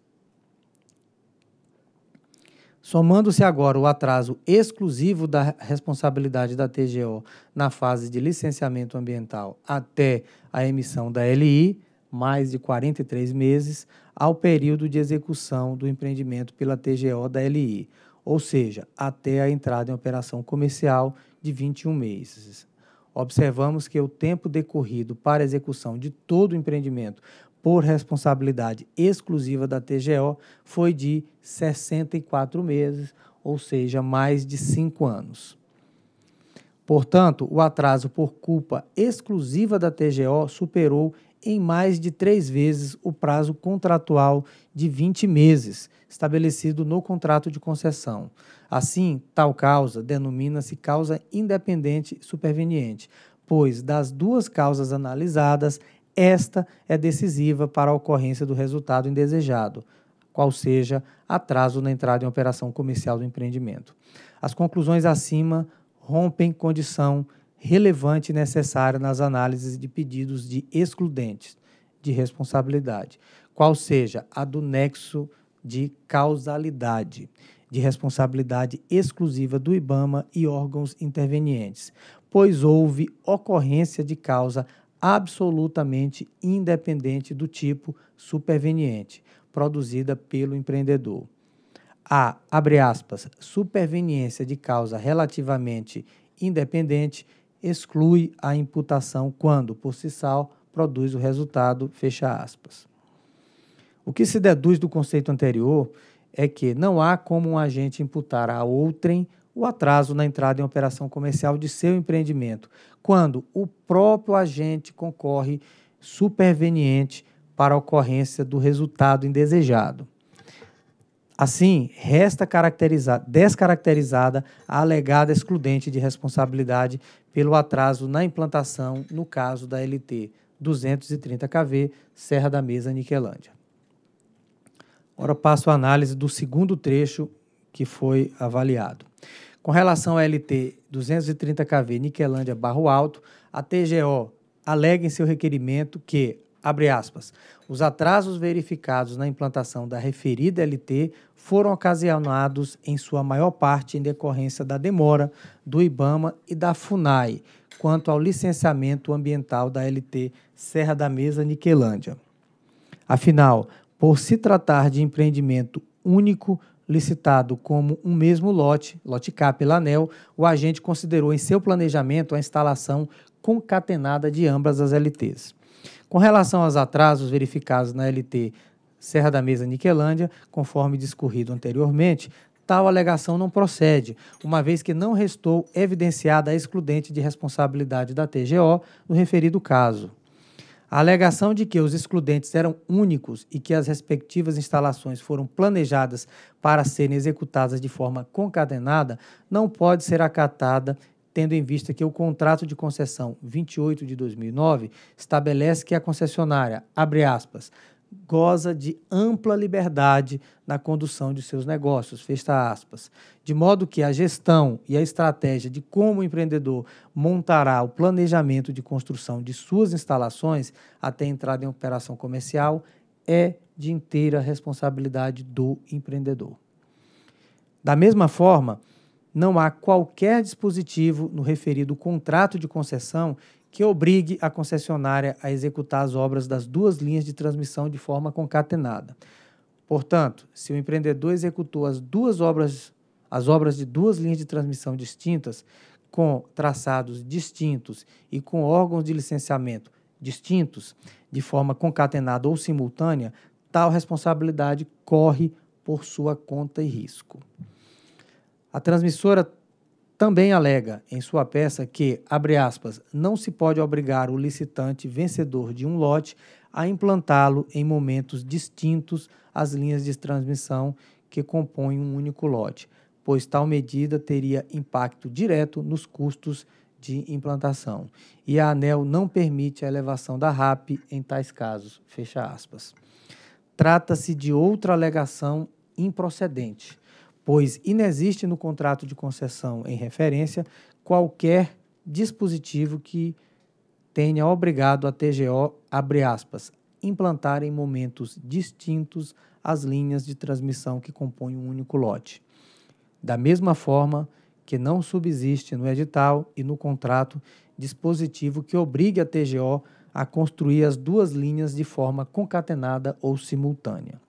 Somando-se agora o atraso exclusivo da responsabilidade da TGO na fase de licenciamento ambiental até a emissão da LI, mais de 43 meses, ao período de execução do empreendimento pela TGO da LI, ou seja, até a entrada em operação comercial de 21 meses. Observamos que o tempo decorrido para execução de todo o empreendimento por responsabilidade exclusiva da TGO foi de 64 meses, ou seja, mais de cinco anos. Portanto, o atraso por culpa exclusiva da TGO superou em mais de três vezes o prazo contratual de 20 meses estabelecido no contrato de concessão. Assim, tal causa denomina-se causa independente superveniente, pois das duas causas analisadas, esta é decisiva para a ocorrência do resultado indesejado, qual seja atraso na entrada em operação comercial do empreendimento. As conclusões acima rompem condição relevante e necessária nas análises de pedidos de excludentes de responsabilidade, qual seja a do nexo de causalidade, de responsabilidade exclusiva do IBAMA e órgãos intervenientes, pois houve ocorrência de causa absolutamente independente do tipo superveniente produzida pelo empreendedor. A, abre aspas, superveniência de causa relativamente independente exclui a imputação quando, por si só, produz o resultado, fecha aspas. O que se deduz do conceito anterior é que não há como um agente imputar a outrem o atraso na entrada em operação comercial de seu empreendimento, quando o próprio agente concorre superveniente para a ocorrência do resultado indesejado. Assim, resta descaracterizada a alegada excludente de responsabilidade pelo atraso na implantação no caso da LT 230 kV Serra da Mesa Niquelândia. Agora passo à análise do segundo trecho que foi avaliado. Com relação à LT 230KV Niquelândia Barro Alto, a TGO alega em seu requerimento que, abre aspas, os atrasos verificados na implantação da referida LT foram ocasionados em sua maior parte em decorrência da demora do IBAMA e da FUNAI quanto ao licenciamento ambiental da LT Serra da Mesa Niquelândia. Afinal, por se tratar de empreendimento único, licitado como um mesmo lote, lote K pela ANEL, o agente considerou em seu planejamento a instalação concatenada de ambas as LTs. Com relação aos atrasos verificados na LT Serra da Mesa Niquelândia, conforme discorrido anteriormente, tal alegação não procede, uma vez que não restou evidenciada a excludente de responsabilidade da TGO no referido caso. A alegação de que os excludentes eram únicos e que as respectivas instalações foram planejadas para serem executadas de forma concatenada não pode ser acatada, tendo em vista que o contrato de concessão 28 de 2009 estabelece que a concessionária, abre aspas, goza de ampla liberdade na condução de seus negócios, fecha aspas. De modo que a gestão e a estratégia de como o empreendedor montará o planejamento de construção de suas instalações até a entrada em operação comercial é de inteira responsabilidade do empreendedor. Da mesma forma, não há qualquer dispositivo no referido contrato de concessão que obrigue a concessionária a executar as obras das duas linhas de transmissão de forma concatenada. Portanto, se o empreendedor executou as duas obras, as obras de duas linhas de transmissão distintas, com traçados distintos e com órgãos de licenciamento distintos, de forma concatenada ou simultânea, tal responsabilidade corre por sua conta e risco. A transmissora também alega em sua peça que, abre aspas, não se pode obrigar o licitante vencedor de um lote a implantá-lo em momentos distintos às linhas de transmissão que compõem um único lote, pois tal medida teria impacto direto nos custos de implantação. E a ANEL não permite a elevação da RAP em tais casos. Fecha aspas. Trata-se de outra alegação improcedente pois inexiste no contrato de concessão em referência qualquer dispositivo que tenha obrigado a TGO, abre aspas, implantar em momentos distintos as linhas de transmissão que compõem um único lote. Da mesma forma que não subsiste no edital e no contrato dispositivo que obrigue a TGO a construir as duas linhas de forma concatenada ou simultânea.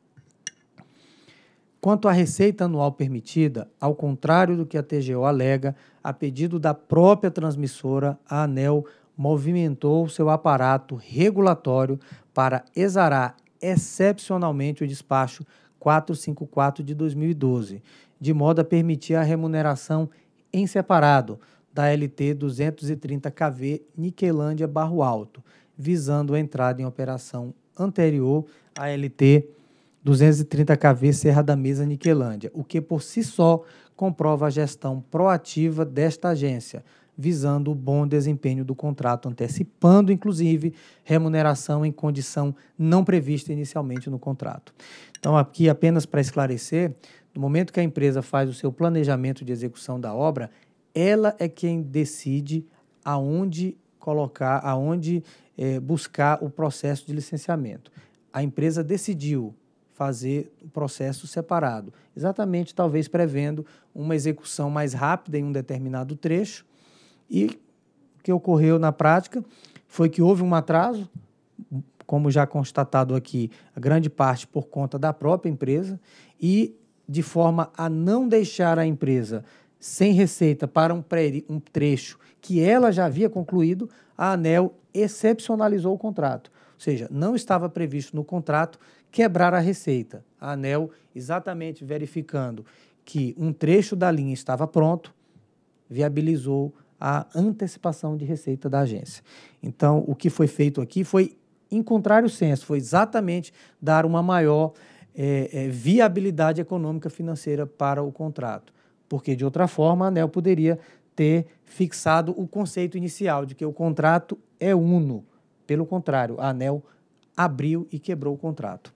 Quanto à receita anual permitida, ao contrário do que a TGO alega, a pedido da própria transmissora, a ANEL movimentou seu aparato regulatório para exarar excepcionalmente o despacho 454 de 2012, de modo a permitir a remuneração em separado da LT 230 KV Niquelândia Barro Alto, visando a entrada em operação anterior à LT 230 230 kV Serra da Mesa, Niquelândia, o que por si só comprova a gestão proativa desta agência, visando o bom desempenho do contrato, antecipando, inclusive, remuneração em condição não prevista inicialmente no contrato. Então, aqui, apenas para esclarecer, no momento que a empresa faz o seu planejamento de execução da obra, ela é quem decide aonde colocar, aonde eh, buscar o processo de licenciamento. A empresa decidiu fazer o processo separado. Exatamente, talvez prevendo uma execução mais rápida em um determinado trecho. E o que ocorreu na prática foi que houve um atraso, como já constatado aqui, a grande parte por conta da própria empresa, e de forma a não deixar a empresa sem receita para um, um trecho que ela já havia concluído, a ANEL excepcionalizou o contrato. Ou seja, não estava previsto no contrato quebrar a receita. A ANEL, exatamente verificando que um trecho da linha estava pronto, viabilizou a antecipação de receita da agência. Então, o que foi feito aqui foi em contrário senso, foi exatamente dar uma maior é, é, viabilidade econômica financeira para o contrato, porque de outra forma a ANEL poderia ter fixado o conceito inicial de que o contrato é uno. Pelo contrário, a ANEL abriu e quebrou o contrato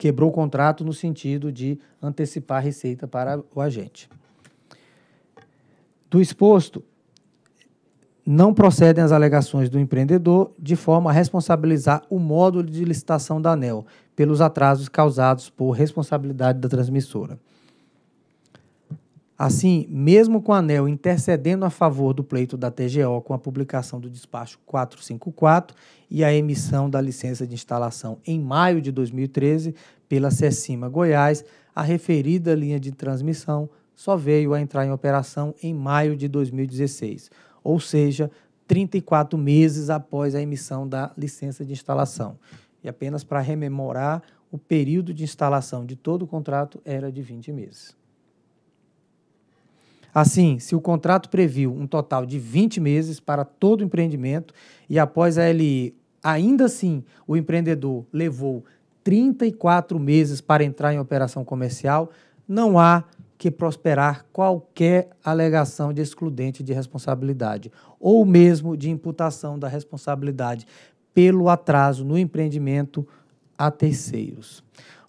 quebrou o contrato no sentido de antecipar a receita para o agente. Do exposto, não procedem as alegações do empreendedor de forma a responsabilizar o módulo de licitação da ANEL pelos atrasos causados por responsabilidade da transmissora. Assim, mesmo com a ANEL intercedendo a favor do pleito da TGO com a publicação do despacho 454 e a emissão da licença de instalação em maio de 2013 pela Cecima Goiás, a referida linha de transmissão só veio a entrar em operação em maio de 2016, ou seja, 34 meses após a emissão da licença de instalação. E apenas para rememorar, o período de instalação de todo o contrato era de 20 meses. Assim, se o contrato previu um total de 20 meses para todo o empreendimento e após a LI, ainda assim, o empreendedor levou 34 meses para entrar em operação comercial, não há que prosperar qualquer alegação de excludente de responsabilidade ou mesmo de imputação da responsabilidade pelo atraso no empreendimento a terceiros.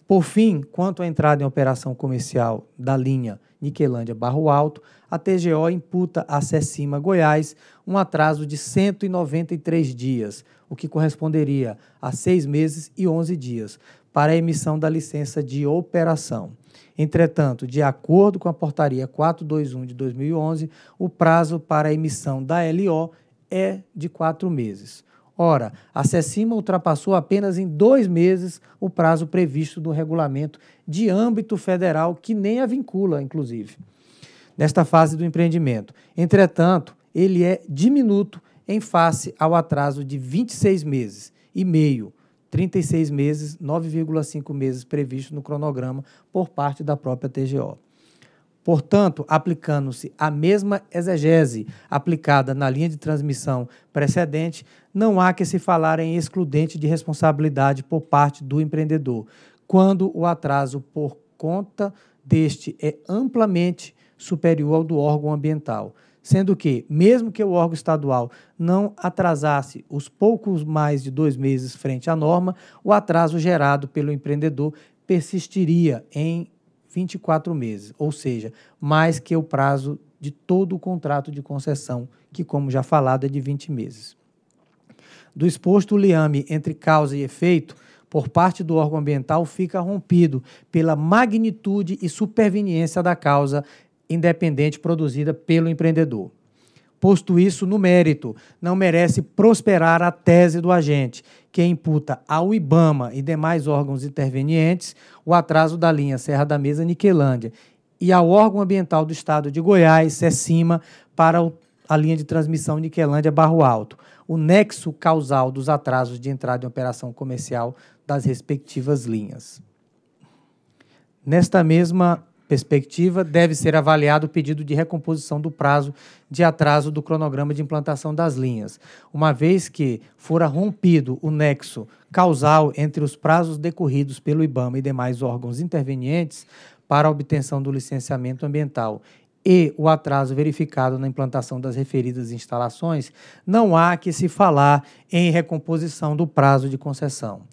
Por fim, quanto à entrada em operação comercial da linha Niquelândia Barro Alto, a TGO imputa a Cecima Goiás um atraso de 193 dias, o que corresponderia a seis meses e 11 dias, para a emissão da licença de operação. Entretanto, de acordo com a portaria 421 de 2011, o prazo para a emissão da LO é de quatro meses. Ora, a CECIMA ultrapassou apenas em dois meses o prazo previsto do regulamento de âmbito federal, que nem a vincula, inclusive, nesta fase do empreendimento. Entretanto, ele é diminuto em face ao atraso de 26 meses e meio, 36 meses, 9,5 meses previsto no cronograma por parte da própria TGO. Portanto, aplicando-se a mesma exegese aplicada na linha de transmissão precedente, não há que se falar em excludente de responsabilidade por parte do empreendedor, quando o atraso por conta deste é amplamente superior ao do órgão ambiental. Sendo que, mesmo que o órgão estadual não atrasasse os poucos mais de dois meses frente à norma, o atraso gerado pelo empreendedor persistiria em 24 meses, ou seja, mais que o prazo de todo o contrato de concessão, que, como já falado, é de 20 meses. Do exposto, o liame entre causa e efeito, por parte do órgão ambiental, fica rompido pela magnitude e superveniência da causa independente produzida pelo empreendedor posto isso no mérito, não merece prosperar a tese do agente, que imputa ao IBAMA e demais órgãos intervenientes o atraso da linha Serra da Mesa Niquelândia e ao órgão ambiental do estado de Goiás, SECIMA, é para a linha de transmissão Niquelândia Barro Alto. O nexo causal dos atrasos de entrada em operação comercial das respectivas linhas. Nesta mesma perspectiva, deve ser avaliado o pedido de recomposição do prazo de atraso do cronograma de implantação das linhas, uma vez que fora rompido o nexo causal entre os prazos decorridos pelo IBAMA e demais órgãos intervenientes para a obtenção do licenciamento ambiental e o atraso verificado na implantação das referidas instalações, não há que se falar em recomposição do prazo de concessão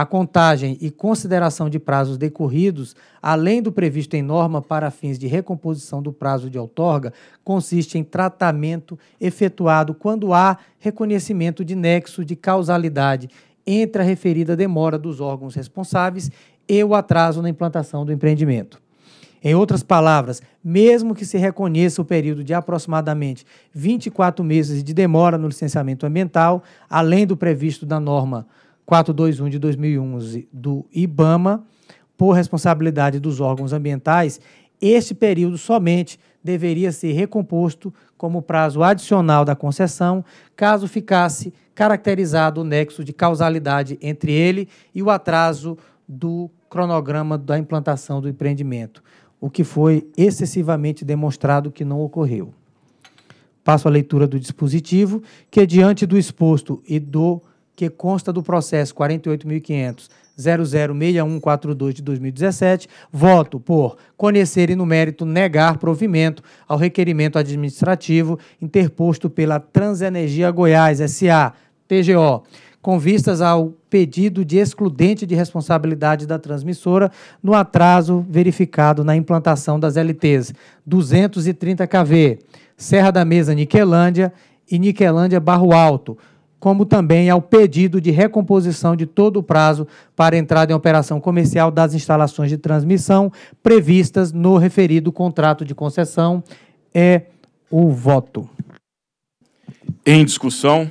a contagem e consideração de prazos decorridos, além do previsto em norma para fins de recomposição do prazo de outorga, consiste em tratamento efetuado quando há reconhecimento de nexo de causalidade entre a referida demora dos órgãos responsáveis e o atraso na implantação do empreendimento. Em outras palavras, mesmo que se reconheça o período de aproximadamente 24 meses de demora no licenciamento ambiental, além do previsto na norma 421 de 2011 do IBAMA, por responsabilidade dos órgãos ambientais, este período somente deveria ser recomposto como prazo adicional da concessão, caso ficasse caracterizado o nexo de causalidade entre ele e o atraso do cronograma da implantação do empreendimento, o que foi excessivamente demonstrado que não ocorreu. Passo à leitura do dispositivo, que diante do exposto e do que consta do processo 48.500.006142 de 2017, voto por conhecer e no mérito negar provimento ao requerimento administrativo interposto pela Transenergia Goiás SA, TGO, com vistas ao pedido de excludente de responsabilidade da transmissora no atraso verificado na implantação das LTs 230 kV, Serra da Mesa Niquelândia e Niquelândia Barro Alto como também ao pedido de recomposição de todo o prazo para entrada em operação comercial das instalações de transmissão previstas no referido contrato de concessão. É o voto. Em discussão.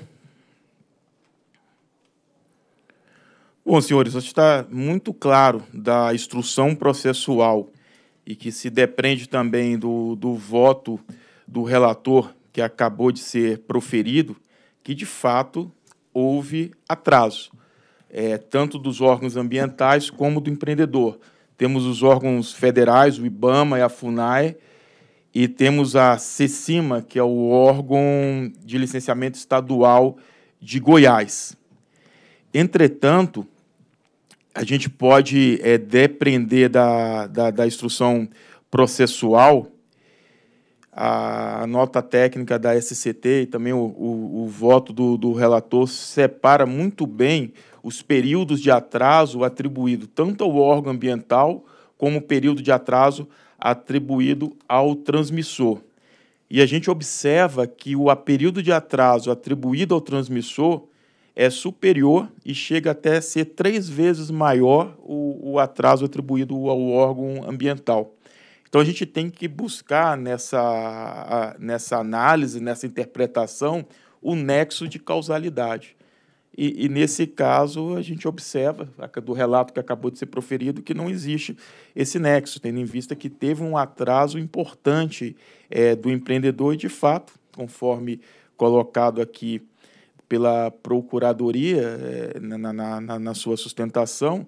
Bom, senhores, acho que está muito claro da instrução processual e que se depende também do, do voto do relator que acabou de ser proferido que de fato houve atraso, é, tanto dos órgãos ambientais como do empreendedor. Temos os órgãos federais, o IBAMA e a FUNAI, e temos a CECIMA, que é o órgão de licenciamento estadual de Goiás. Entretanto, a gente pode é, depender da, da, da instrução processual a, nota técnica da SCT e também o, o, o voto do, do relator separa muito bem os períodos de atraso atribuído tanto ao órgão ambiental como o período de atraso atribuído ao transmissor. E a gente observa que o período de atraso atribuído ao transmissor é superior e chega até a ser três vezes maior o, o atraso atribuído ao órgão ambiental. Então a gente tem que buscar nessa, nessa análise, nessa interpretação, o nexo de causalidade. E, e, nesse caso, a gente observa, do relato que acabou de ser proferido, que não existe esse nexo, tendo em vista que teve um atraso importante é, do empreendedor e, de fato, conforme colocado aqui pela Procuradoria é, na, na, na, na sua sustentação,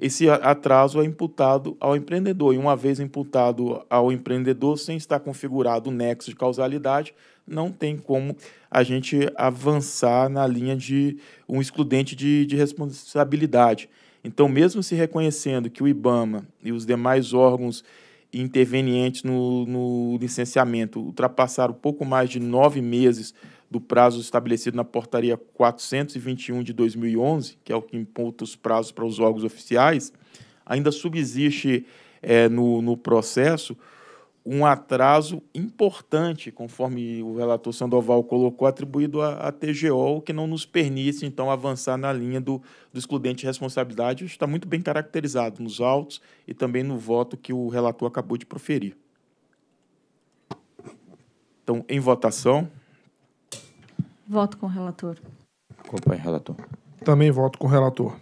esse atraso é imputado ao empreendedor. E uma vez imputado ao empreendedor, sem estar configurado o nexo de causalidade, não tem como a gente avançar na linha de um excludente de, de responsabilidade. Então, mesmo se reconhecendo que o IBAMA e os demais órgãos intervenientes no, no licenciamento ultrapassaram pouco mais de nove meses do prazo estabelecido na Portaria 421 de 2011, que é o que imputa os prazos para os órgãos oficiais, ainda subsiste é, no, no processo um atraso importante, conforme o relator Sandoval colocou, atribuído à TGO, que não nos permite, então, avançar na linha do, do excludente de responsabilidade. Isso está muito bem caracterizado nos autos e também no voto que o relator acabou de proferir. Então, em votação. Voto com o relator. Acompanhe o relator. Também voto com o relator.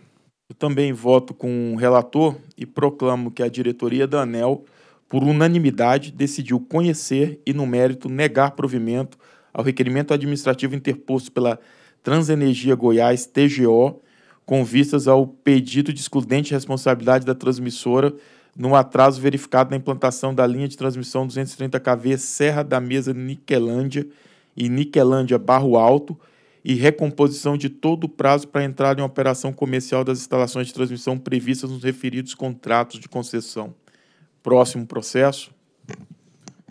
Eu também voto com o relator e proclamo que a diretoria da ANEL, por unanimidade, decidiu conhecer e, no mérito, negar provimento ao requerimento administrativo interposto pela Transenergia Goiás, TGO, com vistas ao pedido de excludente responsabilidade da transmissora no atraso verificado na implantação da linha de transmissão 230 kV Serra da Mesa Niquelândia e Niquelândia Barro Alto e recomposição de todo o prazo para entrada em operação comercial das instalações de transmissão previstas nos referidos contratos de concessão. Próximo processo.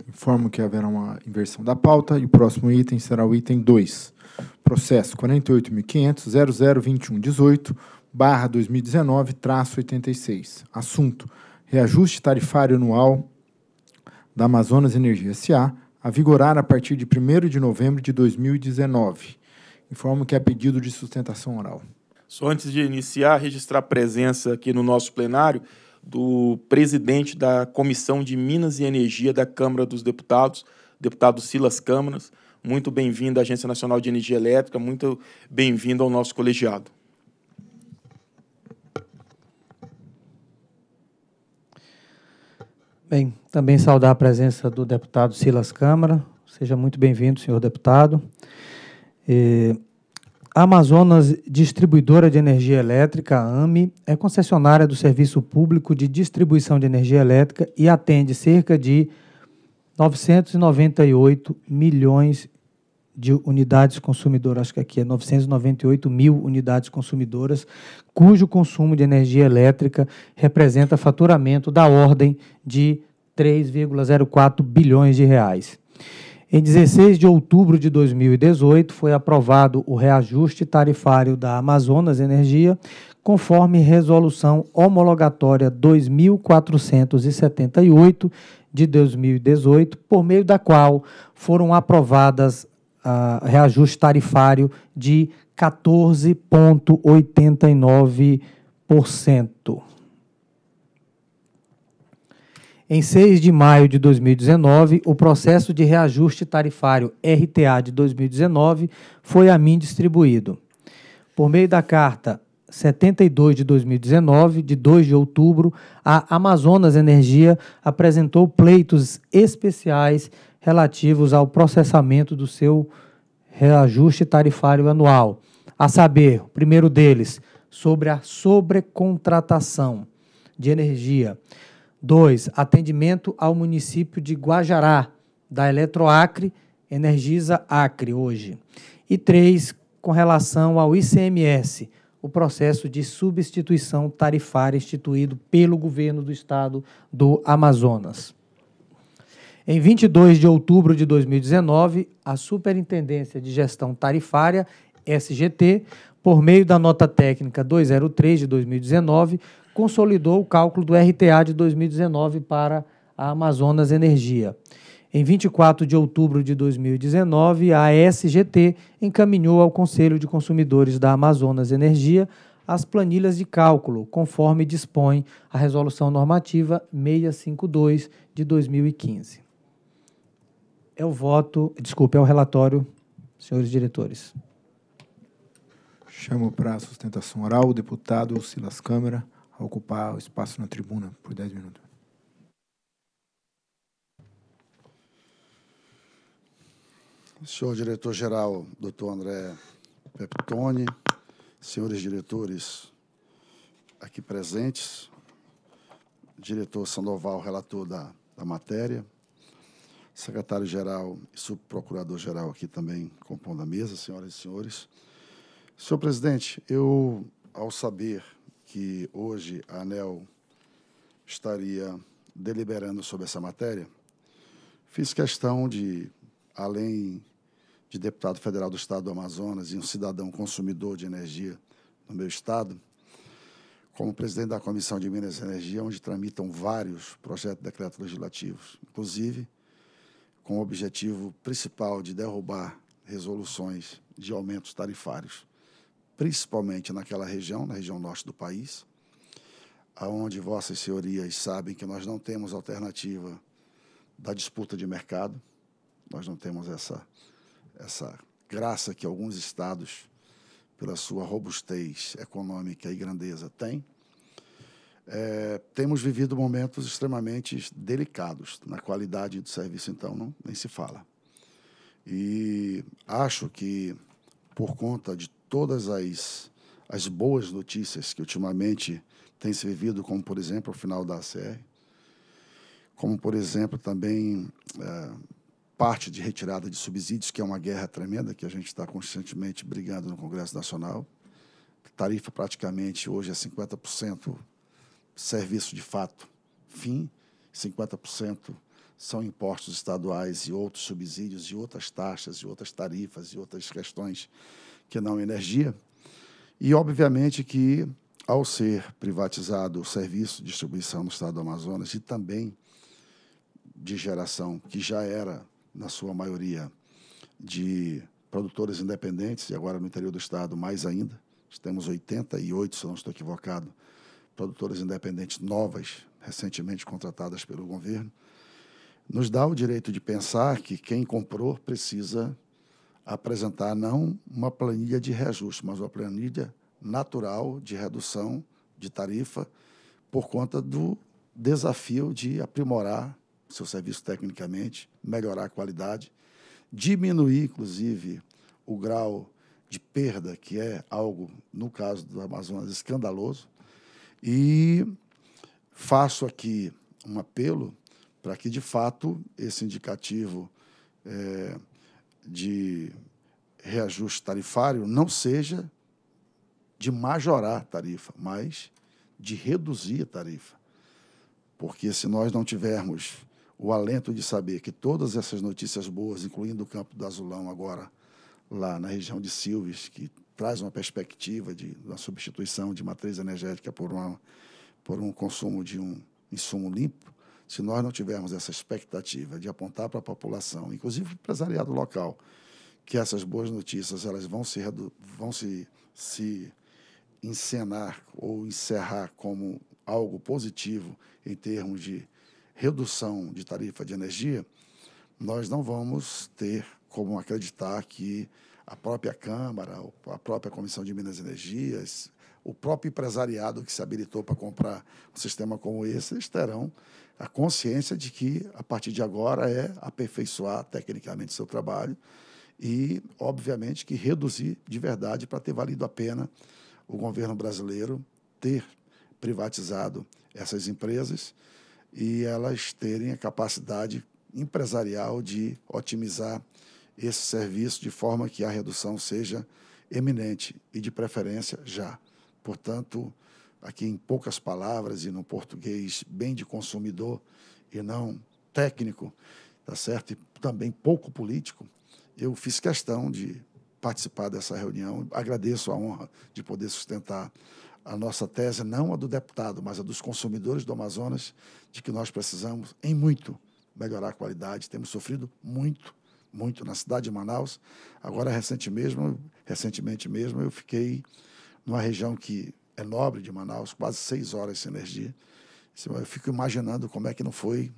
Informo que haverá uma inversão da pauta e o próximo item será o item 2. Processo 48.500.002118, barra 2019, traço 86. Assunto, reajuste tarifário anual da Amazonas Energia S.A., a vigorar a partir de 1 de novembro de 2019. Informo que é pedido de sustentação oral. Só antes de iniciar, registrar a presença aqui no nosso plenário do presidente da Comissão de Minas e Energia da Câmara dos Deputados, deputado Silas Câmaras. Muito bem-vindo à Agência Nacional de Energia Elétrica, muito bem-vindo ao nosso colegiado. Bem, também saudar a presença do deputado Silas Câmara. Seja muito bem-vindo, senhor deputado. a Amazonas Distribuidora de Energia Elétrica, a AME, é concessionária do Serviço Público de Distribuição de Energia Elétrica e atende cerca de 998 milhões de unidades consumidoras, acho que aqui é 998 mil unidades consumidoras, cujo consumo de energia elétrica representa faturamento da ordem de 3,04 bilhões de reais. Em 16 de outubro de 2018, foi aprovado o reajuste tarifário da Amazonas Energia, conforme resolução homologatória 2478 de 2018, por meio da qual foram aprovadas reajuste tarifário de 14,89%. Em 6 de maio de 2019, o processo de reajuste tarifário RTA de 2019 foi a mim distribuído. Por meio da carta 72 de 2019, de 2 de outubro, a Amazonas Energia apresentou pleitos especiais relativos ao processamento do seu reajuste tarifário anual. A saber, o primeiro deles, sobre a sobrecontratação de energia. Dois, atendimento ao município de Guajará, da Eletroacre, Energisa Acre, hoje. E três, com relação ao ICMS, o processo de substituição tarifária instituído pelo governo do estado do Amazonas. Em 22 de outubro de 2019, a Superintendência de Gestão Tarifária, SGT, por meio da nota técnica 203 de 2019, consolidou o cálculo do RTA de 2019 para a Amazonas Energia. Em 24 de outubro de 2019, a SGT encaminhou ao Conselho de Consumidores da Amazonas Energia as planilhas de cálculo, conforme dispõe a Resolução Normativa 652 de 2015 é o voto, desculpe, é o relatório, senhores diretores. Chamo para a sustentação oral o deputado Silas Câmara a ocupar o espaço na tribuna por 10 minutos. Senhor diretor-geral, doutor André Peptoni, senhores diretores aqui presentes, diretor Sandoval, relator da, da matéria, secretário-geral e subprocurador-geral aqui também compondo a mesa, senhoras e senhores. Senhor presidente, eu, ao saber que hoje a ANEL estaria deliberando sobre essa matéria, fiz questão de, além de deputado federal do Estado do Amazonas e um cidadão consumidor de energia no meu estado, como presidente da Comissão de Minas e Energia, onde tramitam vários projetos de decretos legislativos, inclusive com o objetivo principal de derrubar resoluções de aumentos tarifários, principalmente naquela região, na região norte do país, aonde vossas senhorias sabem que nós não temos alternativa da disputa de mercado, nós não temos essa, essa graça que alguns estados, pela sua robustez econômica e grandeza, têm. É, temos vivido momentos extremamente delicados na qualidade do serviço, então não, nem se fala. E acho que por conta de todas as, as boas notícias que ultimamente tem se vivido, como por exemplo o final da ACR, como por exemplo também é, parte de retirada de subsídios, que é uma guerra tremenda que a gente está constantemente brigando no Congresso Nacional. Tarifa praticamente hoje é 50% serviço de fato. Fim, 50% são impostos estaduais e outros subsídios e outras taxas e outras tarifas e outras questões que não energia. E, obviamente, que ao ser privatizado o serviço de distribuição no estado do Amazonas e também de geração, que já era, na sua maioria, de produtores independentes, e agora no interior do estado mais ainda, temos 88, se não estou equivocado, produtoras independentes novas, recentemente contratadas pelo governo, nos dá o direito de pensar que quem comprou precisa apresentar não uma planilha de reajuste, mas uma planilha natural de redução de tarifa por conta do desafio de aprimorar seu serviço tecnicamente, melhorar a qualidade, diminuir, inclusive, o grau de perda, que é algo, no caso do Amazonas, escandaloso. E faço aqui um apelo para que, de fato, esse indicativo é, de reajuste tarifário não seja de majorar a tarifa, mas de reduzir a tarifa. Porque se nós não tivermos o alento de saber que todas essas notícias boas, incluindo o campo do Azulão agora, lá na região de Silves, que traz uma perspectiva de, uma substituição de matriz energética por, uma, por um consumo de um insumo limpo, se nós não tivermos essa expectativa de apontar para a população, inclusive o empresariado local, que essas boas notícias elas vão se vão se, se encenar ou encerrar como algo positivo em termos de redução de tarifa de energia, nós não vamos ter como acreditar que a própria Câmara, a própria Comissão de Minas e Energias, o próprio empresariado que se habilitou para comprar um sistema como esse, eles terão a consciência de que, a partir de agora, é aperfeiçoar tecnicamente seu trabalho e, obviamente, que reduzir de verdade para ter valido a pena o governo brasileiro ter privatizado essas empresas e elas terem a capacidade empresarial de otimizar esse serviço de forma que a redução seja eminente e, de preferência, já. Portanto, aqui em poucas palavras e no português bem de consumidor e não técnico, tá certo? E também pouco político, eu fiz questão de participar dessa reunião. Agradeço a honra de poder sustentar a nossa tese, não a do deputado, mas a dos consumidores do Amazonas, de que nós precisamos, em muito, melhorar a qualidade. Temos sofrido muito muito na cidade de Manaus. Agora, recente mesmo, recentemente mesmo, eu fiquei numa região que é nobre de Manaus, quase seis horas sem energia. Eu fico imaginando como é que não foi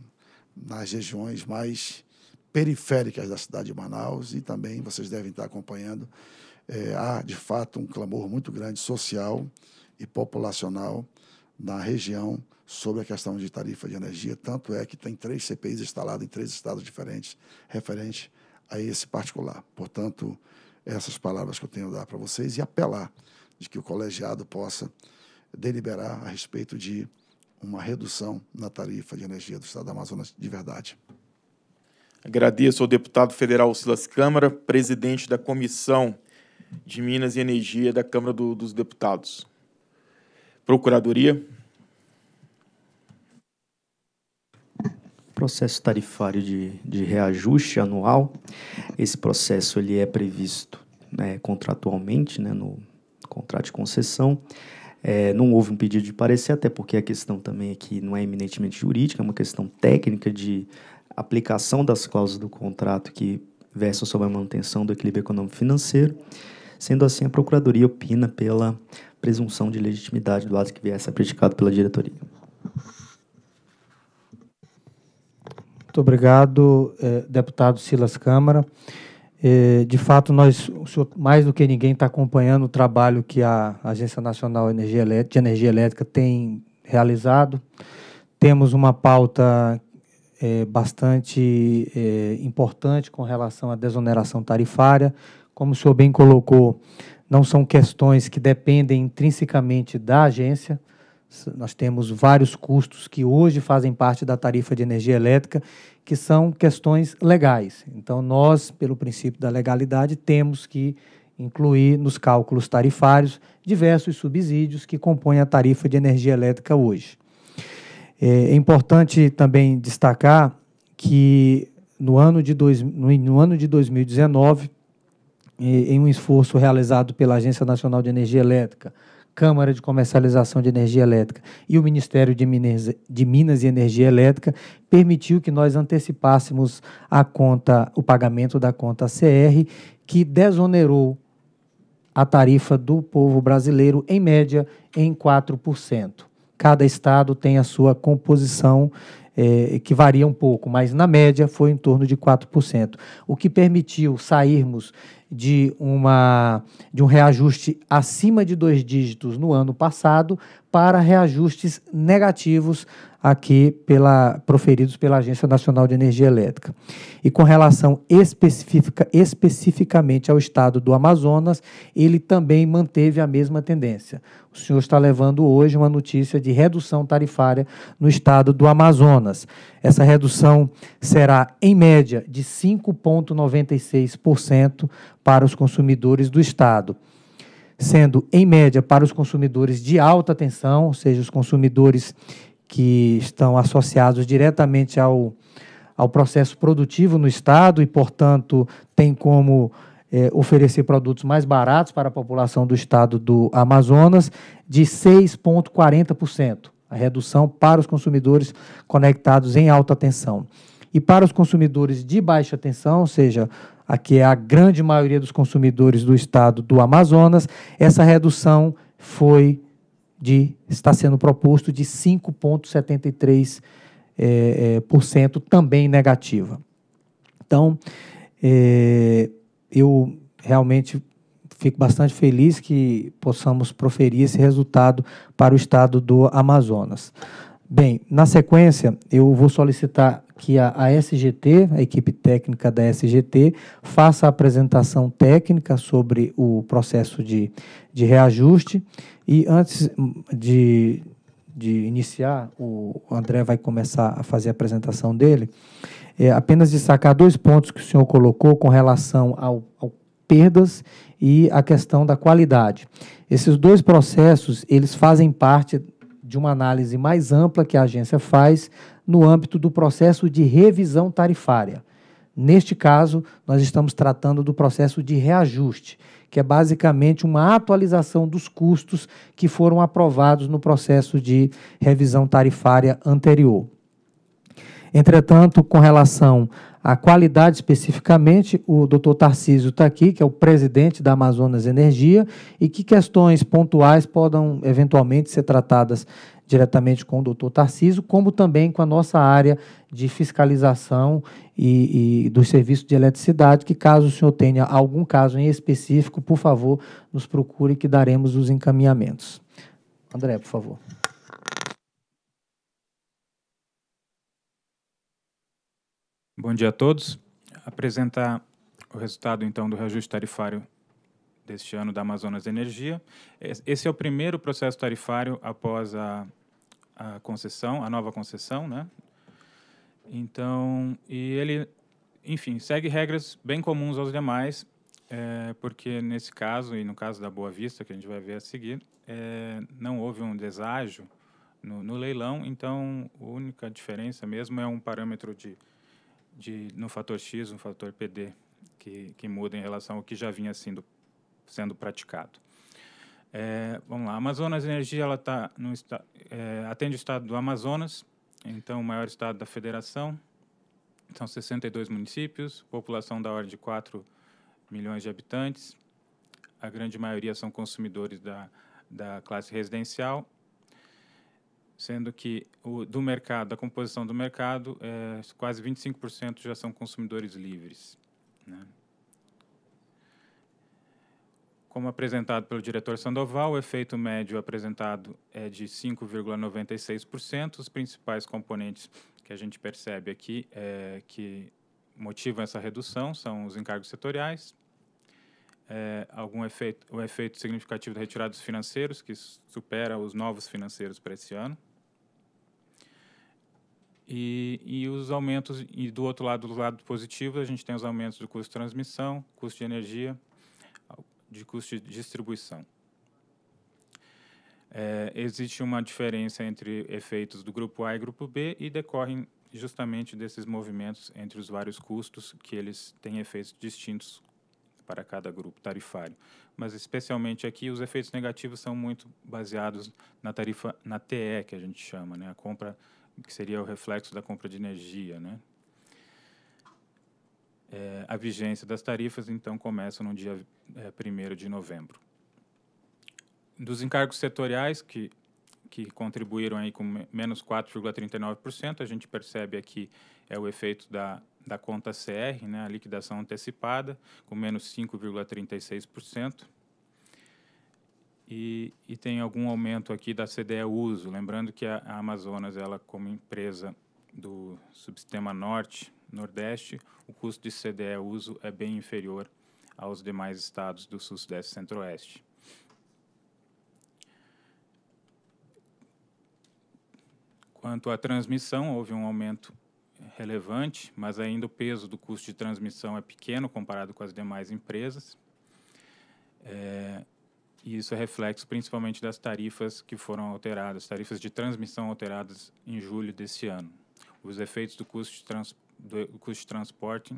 nas regiões mais periféricas da cidade de Manaus e também vocês devem estar acompanhando. É, há, de fato, um clamor muito grande social e populacional na região sobre a questão de tarifa de energia. Tanto é que tem três CPIs instalados em três estados diferentes referente a esse particular. Portanto, essas palavras que eu tenho a dar para vocês e apelar de que o colegiado possa deliberar a respeito de uma redução na tarifa de energia do Estado do Amazonas de verdade. Agradeço ao deputado federal Silas Câmara, presidente da Comissão de Minas e Energia da Câmara do, dos Deputados. Procuradoria. processo tarifário de, de reajuste anual. Esse processo ele é previsto né, contratualmente né, no contrato de concessão. É, não houve um pedido de parecer, até porque a questão também aqui não é eminentemente jurídica, é uma questão técnica de aplicação das cláusulas do contrato que versam sobre a manutenção do equilíbrio econômico-financeiro. Sendo assim, a Procuradoria opina pela presunção de legitimidade do ato que vier a ser praticado pela diretoria. Muito obrigado, eh, deputado Silas Câmara. Eh, de fato, nós, o senhor, mais do que ninguém, está acompanhando o trabalho que a Agência Nacional de Energia, Elétrica, tem realizado. Temos uma pauta eh, bastante eh, importante com relação à desoneração tarifária. Como o senhor bem colocou, não são questões que dependem intrinsecamente da agência, nós temos vários custos que hoje fazem parte da tarifa de energia elétrica, que são questões legais. Então, nós, pelo princípio da legalidade, temos que incluir nos cálculos tarifários diversos subsídios que compõem a tarifa de energia elétrica hoje. É, é importante também destacar que no ano de, dois, no, ano de 2019, é, em um esforço realizado pela Agência Nacional de Energia Elétrica, Câmara de Comercialização de Energia Elétrica e o Ministério de Minas, e Energia Elétrica permitiu que nós antecipássemos a conta, o pagamento da conta CR, que desonerou a tarifa do povo brasileiro, em média, em 4%. Cada estado tem a sua composição, eh, que varia um pouco, mas na média foi em torno de 4%, o que permitiu sairmos de, uma, de um reajuste acima de dois dígitos no ano passado para reajustes negativos aqui pela, proferidos pela Agência Nacional de Energia Elétrica. E com relação especifica, especificamente ao estado do Amazonas, ele também manteve a mesma tendência. O senhor está levando hoje uma notícia de redução tarifária no estado do Amazonas. Essa redução será, em média, de 5,96% para os consumidores do estado sendo, em média, para os consumidores de alta tensão, ou seja, os consumidores que estão associados diretamente ao, ao processo produtivo no Estado e, portanto, tem como é, oferecer produtos mais baratos para a população do Estado do Amazonas, de 6,40%, a redução para os consumidores conectados em alta tensão. E para os consumidores de baixa tensão, ou seja, a que é a grande maioria dos consumidores do estado do Amazonas, essa redução foi de está sendo proposto de 5,73% é, é, também negativa. Então, é, eu realmente fico bastante feliz que possamos proferir esse resultado para o estado do Amazonas. Bem, na sequência, eu vou solicitar que a, a SGT, a equipe técnica da SGT, faça a apresentação técnica sobre o processo de, de reajuste. E antes de, de iniciar, o André vai começar a fazer a apresentação dele. É, apenas destacar dois pontos que o senhor colocou com relação ao, ao perdas e a questão da qualidade. Esses dois processos, eles fazem parte de uma análise mais ampla que a agência faz no âmbito do processo de revisão tarifária. Neste caso, nós estamos tratando do processo de reajuste, que é basicamente uma atualização dos custos que foram aprovados no processo de revisão tarifária anterior. Entretanto, com relação a qualidade especificamente, o doutor Tarcísio está aqui, que é o presidente da Amazonas Energia, e que questões pontuais podem eventualmente ser tratadas diretamente com o doutor Tarcísio, como também com a nossa área de fiscalização e, e dos serviços de eletricidade, que caso o senhor tenha algum caso em específico, por favor, nos procure que daremos os encaminhamentos. André, por favor. Bom dia a todos. Apresentar o resultado então do reajuste tarifário deste ano da Amazonas Energia. Esse é o primeiro processo tarifário após a, a concessão, a nova concessão, né? Então, e ele, enfim, segue regras bem comuns aos demais, é, porque nesse caso e no caso da Boa Vista que a gente vai ver a seguir, é, não houve um deságio no, no leilão. Então, a única diferença mesmo é um parâmetro de de, no fator X, no fator PD, que, que muda em relação ao que já vinha sendo, sendo praticado. É, vamos lá, Amazonas Energia ela tá no, é, atende o estado do Amazonas, então o maior estado da federação, são 62 municípios, população da ordem de 4 milhões de habitantes, a grande maioria são consumidores da, da classe residencial sendo que o, do mercado, da composição do mercado, é, quase 25% já são consumidores livres. Né? Como apresentado pelo diretor Sandoval, o efeito médio apresentado é de 5,96%. Os principais componentes que a gente percebe aqui é, que motivam essa redução são os encargos setoriais, é, algum efeito, o efeito significativo da retirada dos financeiros, que supera os novos financeiros para esse ano, e, e os aumentos, e do outro lado, do lado positivo, a gente tem os aumentos do custo de transmissão, custo de energia, de custo de distribuição. É, existe uma diferença entre efeitos do grupo A e grupo B e decorrem justamente desses movimentos entre os vários custos que eles têm efeitos distintos para cada grupo tarifário. Mas especialmente aqui os efeitos negativos são muito baseados na tarifa na TE que a gente chama, né, a compra que seria o reflexo da compra de energia, né? É, a vigência das tarifas, então, começa no dia é, 1 de novembro. Dos encargos setoriais, que, que contribuíram aí com menos 4,39%, a gente percebe aqui é o efeito da, da conta CR, né, a liquidação antecipada, com menos 5,36%. E, e tem algum aumento aqui da CDE Uso. Lembrando que a, a Amazonas, ela como empresa do subsistema Norte, Nordeste, o custo de CDE Uso é bem inferior aos demais estados do Sul, Sudeste e Centro-Oeste. Quanto à transmissão, houve um aumento relevante, mas ainda o peso do custo de transmissão é pequeno comparado com as demais empresas. É, e isso é reflexo principalmente das tarifas que foram alteradas, tarifas de transmissão alteradas em julho desse ano. Os efeitos do custo de, trans, do custo de transporte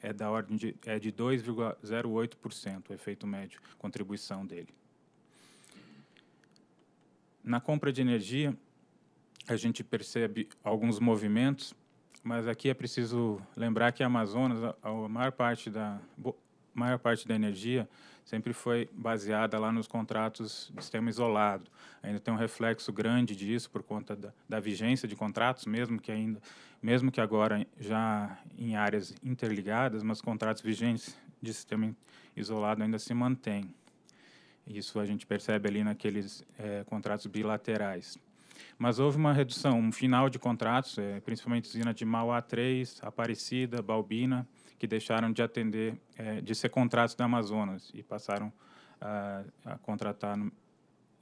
é da ordem de é de 2,08% o efeito médio contribuição dele. Na compra de energia, a gente percebe alguns movimentos, mas aqui é preciso lembrar que a Amazonas, a, a maior parte da maior parte da energia sempre foi baseada lá nos contratos de sistema isolado. Ainda tem um reflexo grande disso por conta da, da vigência de contratos, mesmo que ainda, mesmo que agora já em áreas interligadas, mas contratos vigentes de sistema isolado ainda se mantêm. Isso a gente percebe ali naqueles é, contratos bilaterais. Mas houve uma redução, um final de contratos, é, principalmente usina de Mauá 3, Aparecida, Balbina, que deixaram de atender, é, de ser contratos da Amazonas e passaram a, ah, a contratar no,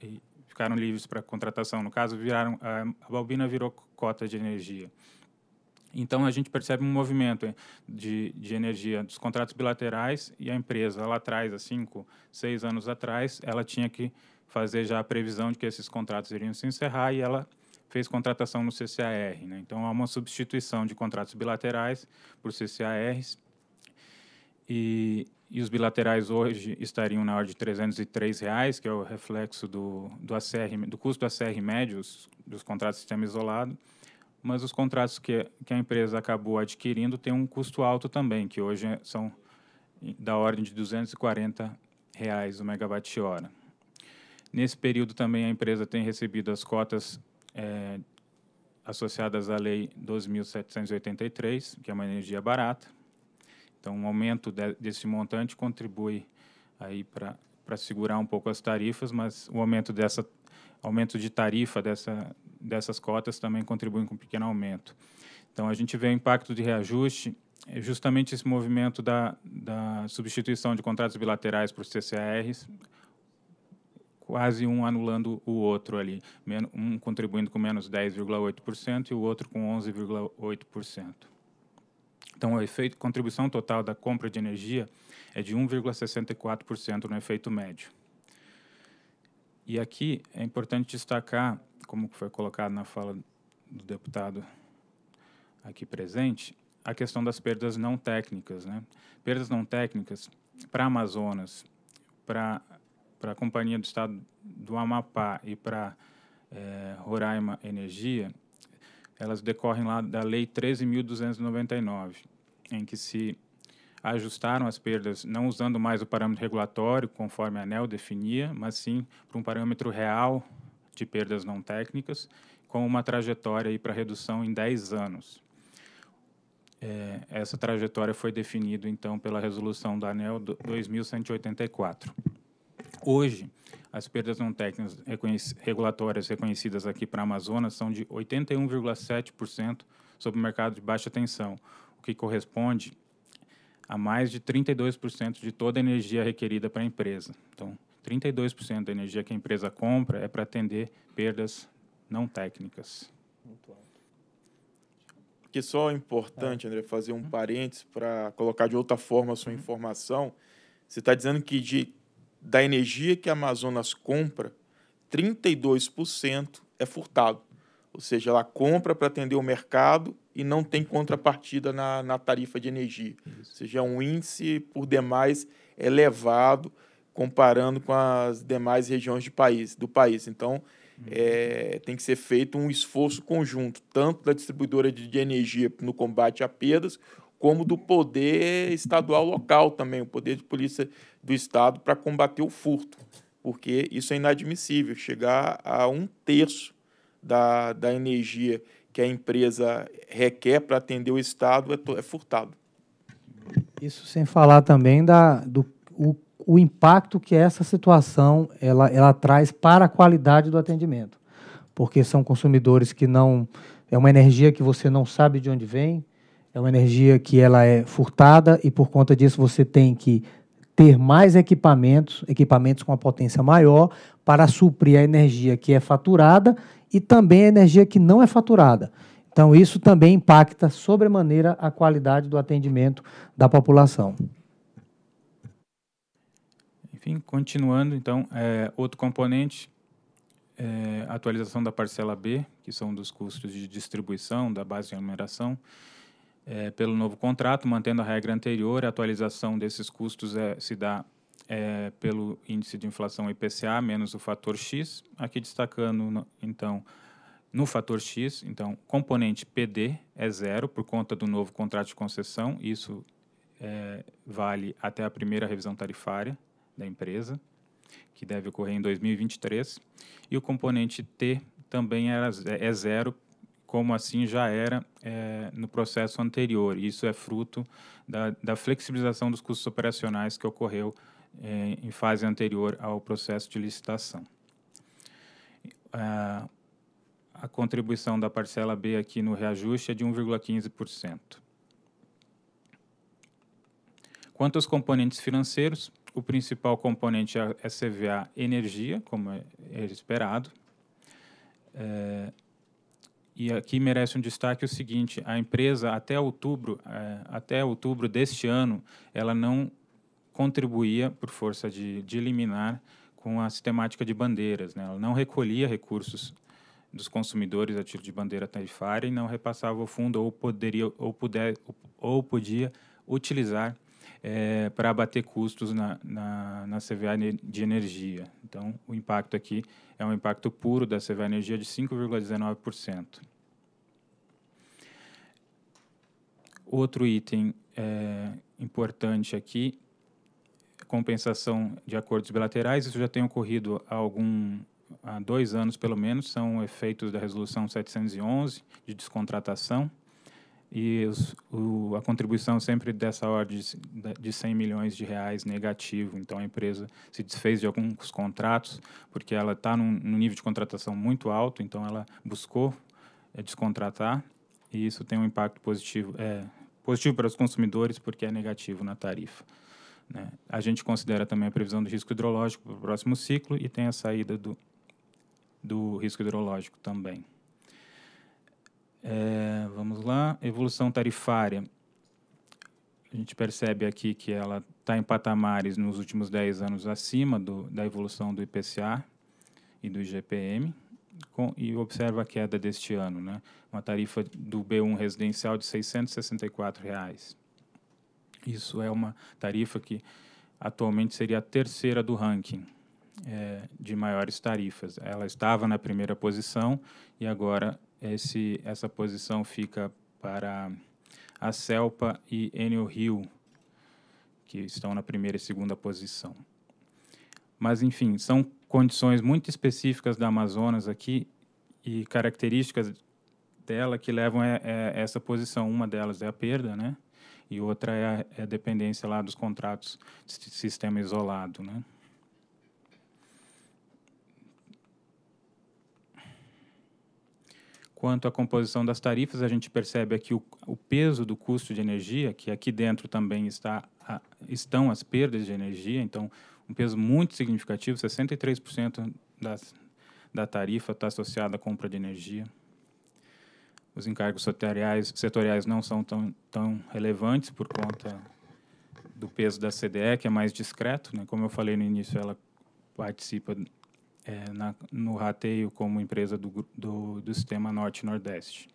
e ficaram livres para contratação. No caso, viraram a, a Balbina virou cota de energia. Então a gente percebe um movimento de, de energia dos contratos bilaterais e a empresa lá atrás, há cinco, seis anos atrás, ela tinha que fazer já a previsão de que esses contratos iriam se encerrar e ela fez contratação no CCAR. Né? Então há uma substituição de contratos bilaterais por CCARs e, e os bilaterais hoje estariam na ordem de 303 reais, que é o reflexo do, do, ACR, do custo do ACR médio os, dos contratos de sistema isolado, mas os contratos que, que a empresa acabou adquirindo têm um custo alto também, que hoje são da ordem de 240 reais o megawatt-hora. Nesse período também a empresa tem recebido as cotas é, associadas à Lei 2.783, que é uma energia barata, então, o um aumento de, desse montante contribui aí para para segurar um pouco as tarifas, mas o aumento dessa aumento de tarifa dessa dessas cotas também contribui com um pequeno aumento. Então, a gente vê o impacto de reajuste é justamente esse movimento da, da substituição de contratos bilaterais por CCARs, quase um anulando o outro ali, um contribuindo com menos 10,8% e o outro com 11,8%. Então, o efeito contribuição total da compra de energia é de 1,64% no efeito médio. E aqui é importante destacar, como foi colocado na fala do deputado aqui presente, a questão das perdas não técnicas. Né? Perdas não técnicas para Amazonas, para a Companhia do Estado do Amapá e para eh, Roraima Energia, elas decorrem lá da Lei 13.299 em que se ajustaram as perdas, não usando mais o parâmetro regulatório, conforme a ANEL definia, mas sim para um parâmetro real de perdas não técnicas, com uma trajetória para redução em 10 anos. É, essa trajetória foi definida, então, pela resolução da ANEL 2184. Hoje, as perdas não técnicas reconhec regulatórias reconhecidas aqui para a Amazonas são de 81,7% sobre o mercado de baixa tensão, que corresponde a mais de 32% de toda a energia requerida para a empresa. Então, 32% da energia que a empresa compra é para atender perdas não técnicas. Muito alto. Que só é importante, é. André, fazer um uhum. parênteses para colocar de outra forma a sua uhum. informação. Você está dizendo que de, da energia que a Amazonas compra, 32% é furtado. Ou seja, ela compra para atender o mercado e não tem contrapartida na, na tarifa de energia. Isso. Ou seja, é um índice, por demais, elevado comparando com as demais regiões de país, do país. Então, uhum. é, tem que ser feito um esforço conjunto, tanto da distribuidora de, de energia no combate a perdas, como do poder estadual local também, o poder de polícia do Estado para combater o furto, porque isso é inadmissível, chegar a um terço da, da energia que a empresa requer para atender o Estado é, é, furtado. Isso sem falar também da, do o, o impacto que essa situação ela, ela traz para a qualidade do atendimento. Porque são consumidores que não. É uma energia que você não sabe de onde vem, é uma energia que ela é furtada e por conta disso você tem que ter mais equipamentos, equipamentos com uma potência maior, para suprir a energia que é faturada e também a energia que não é faturada. Então, isso também impacta sobremaneira a qualidade do atendimento da população. Enfim, continuando, então, é, outro componente, é, atualização da parcela B, que são dos custos de distribuição, da base de aglomeração, é, pelo novo contrato, mantendo a regra anterior, a atualização desses custos é, se dá é, pelo índice de inflação IPCA menos o fator X. Aqui destacando, no, então, no fator X, então, componente PD é zero por conta do novo contrato de concessão, isso é, vale até a primeira revisão tarifária da empresa, que deve ocorrer em 2023. E o componente T também é, é zero como assim já era é, no processo anterior. Isso é fruto da, da flexibilização dos custos operacionais que ocorreu é, em fase anterior ao processo de licitação. a contribuição da parcela B aqui no reajuste é de 1,15%. Quanto aos componentes financeiros, o principal componente é CVA é Energia, como é, é esperado. É, e aqui merece um destaque o seguinte: a empresa até outubro, é, até outubro deste ano, ela não contribuía por força de, de liminar com a sistemática de bandeiras, né? Ela não recolhia recursos dos consumidores a tiro de bandeira tarifária e não repassava o fundo ou poderia ou puder ou podia utilizar é, para abater custos na, na, na CVA de energia. Então, o impacto aqui é um impacto puro da CVA energia de 5,19%. Outro item é, importante aqui, compensação de acordos bilaterais, isso já tem ocorrido há, algum, há dois anos, pelo menos, são efeitos da Resolução 711 de descontratação, e os, o, a contribuição sempre dessa ordem de, 100 milhões de reais negativo. Então a empresa se desfez de alguns contratos, porque ela está num, num, nível de contratação muito alto, então ela buscou é, descontratar, e isso tem um impacto positivo, é, positivo para os consumidores, porque é negativo na tarifa. Né? A gente considera também a previsão do risco hidrológico para o próximo ciclo e tem a saída do, do risco hidrológico também. É, vamos lá, evolução tarifária. A gente percebe aqui que ela está em patamares nos últimos 10 anos acima do, da evolução do IPCA e do IGPM, com, e observa a queda deste ano, né? uma tarifa do B1 residencial de R$ 664. Reais. Isso é uma tarifa que atualmente seria a terceira do ranking é, de maiores tarifas. Ela estava na primeira posição e agora esse, essa posição fica para a Selpa e Enio Rio que estão na primeira e segunda posição. Mas, enfim, são condições muito específicas da Amazonas aqui e características dela que levam a, é, a é, essa posição. Uma delas é a perda, né? E outra é a, é a dependência lá dos contratos de sistema isolado, né? Quanto à composição das tarifas, a gente percebe aqui o, o peso do custo de energia, que aqui dentro também está a, estão as perdas de energia, então um peso muito significativo, 63% das, da tarifa está associada à compra de energia. Os encargos setoriais, setoriais não são tão, tão relevantes por conta do peso da CDE, que é mais discreto. Né? Como eu falei no início, ela participa é, na, no rateio como empresa do, do, do sistema Norte-Nordeste.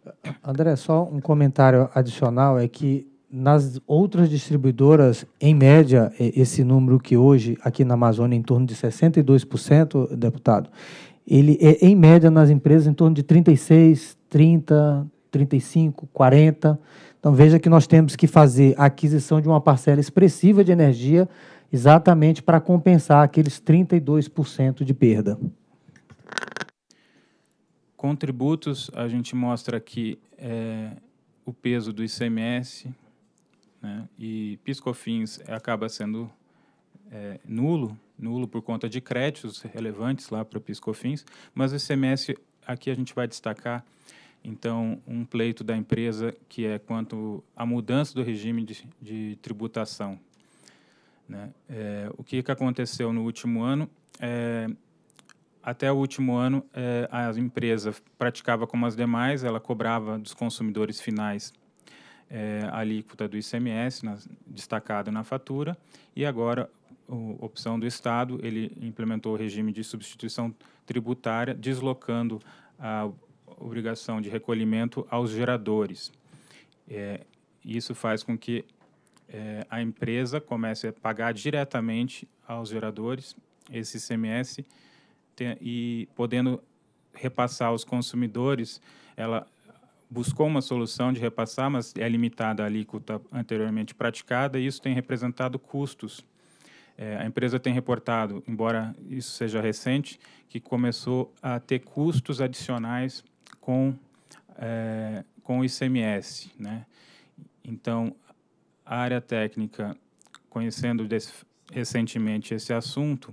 André, só um comentário adicional é que nas outras distribuidoras, em média, é, esse número que hoje aqui na Amazônia é em torno de 62%, deputado, ele é em média nas empresas em torno de 36, 30, 35, 40. Então veja que nós temos que fazer a aquisição de uma parcela expressiva de energia exatamente para compensar aqueles 32% de perda. Contributos, a gente mostra aqui é, o peso do ICMS né, e PiscoFins acaba sendo é, nulo, nulo por conta de créditos relevantes lá para o PiscoFins, mas o ICMS aqui a gente vai destacar então, um pleito da empresa que é quanto à mudança do regime de, de tributação né? É, o que, que aconteceu no último ano? É, até o último ano, é, a empresa praticava como as demais, ela cobrava dos consumidores finais é, a alíquota do ICMS destacada na fatura, e agora, a opção do Estado, ele implementou o regime de substituição tributária, deslocando a obrigação de recolhimento aos geradores. É, isso faz com que é, a empresa comece a pagar diretamente aos geradores esse ICMS tem, e podendo repassar aos consumidores, ela buscou uma solução de repassar, mas é limitada a alíquota anteriormente praticada e isso tem representado custos. É, a empresa tem reportado, embora isso seja recente, que começou a ter custos adicionais com, é, com o ICMS. Né? Então, a área técnica, conhecendo recentemente esse assunto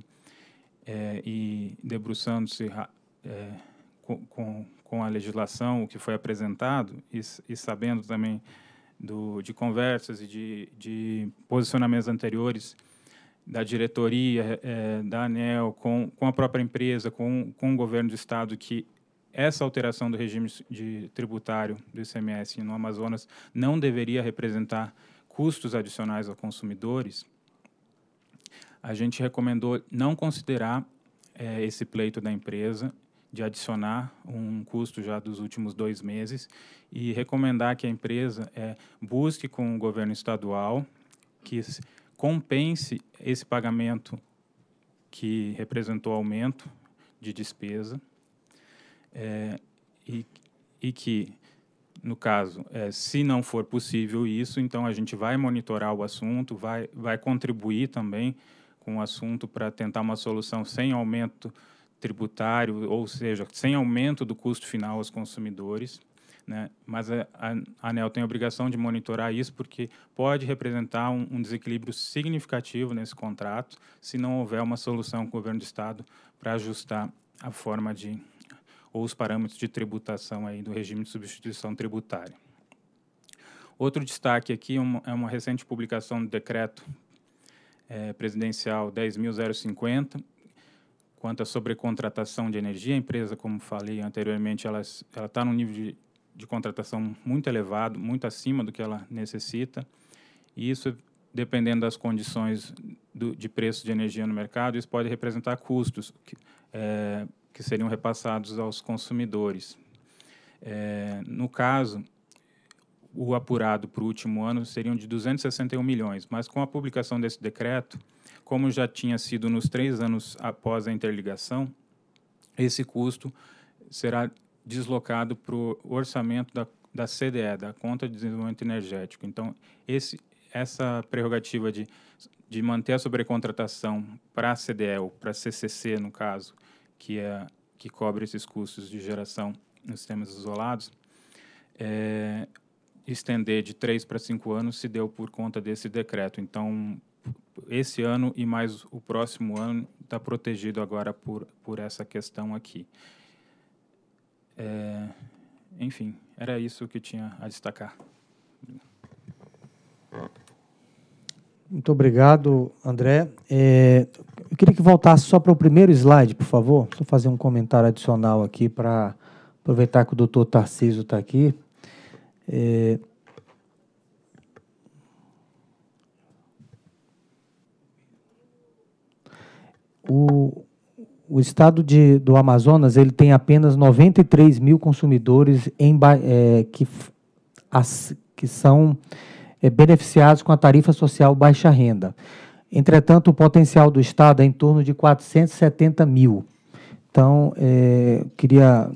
é, e debruçando-se é, com, com, a legislação, o que foi apresentado, e, e sabendo também do, de conversas e de, de posicionamentos anteriores da diretoria é, da ANEL, com, com a própria empresa, com, com o governo do Estado, que essa alteração do regime de tributário do ICMS no Amazonas não deveria representar custos adicionais aos consumidores, a gente recomendou não considerar é, esse pleito da empresa de adicionar um custo já dos últimos dois meses e recomendar que a empresa é, busque com o governo estadual que compense esse pagamento que representou aumento de despesa é, e, e que no caso, é, se não for possível isso, então a gente vai monitorar o assunto, vai, vai contribuir também com o assunto para tentar uma solução sem aumento tributário, ou seja, sem aumento do custo final aos consumidores. Né? Mas a, a ANEL tem a obrigação de monitorar isso porque pode representar um, um desequilíbrio significativo nesse contrato se não houver uma solução com o governo do Estado para ajustar a forma de ou os parâmetros de tributação aí do regime de substituição tributária. Outro destaque aqui é uma é recente publicação do decreto é, presidencial 10.050, quanto à sobrecontratação de energia. A empresa, como falei anteriormente, ela está num nível de, de contratação muito elevado, muito acima do que ela necessita. E isso, dependendo das condições do, de preço de energia no mercado, isso pode representar custos é, que seriam repassados aos consumidores. É, no caso, o apurado para o último ano seriam de 261 milhões, mas com a publicação desse decreto, como já tinha sido nos três anos após a interligação, esse custo será deslocado para o orçamento da, da CDE, da Conta de Desenvolvimento Energético. Então, esse, essa prerrogativa de, de manter a sobrecontratação para a CDE, ou para a CCC, no caso, que, é, que cobre esses custos de geração nos sistemas isolados, é, estender de três para cinco anos se deu por conta desse decreto. Então, esse ano e mais o próximo ano está protegido agora por, por essa questão aqui. É, enfim, era isso que tinha a destacar. Pronto. Muito obrigado, André. É, eu queria que voltasse só para o primeiro slide, por favor. Só fazer um comentário adicional aqui para aproveitar que o doutor Tarciso está aqui. É, o, o estado de, do Amazonas ele tem apenas 93 mil consumidores em, é, que, as, que são é, beneficiados com a tarifa social baixa renda. Entretanto, o potencial do Estado é em torno de 470 mil. Então, é, queria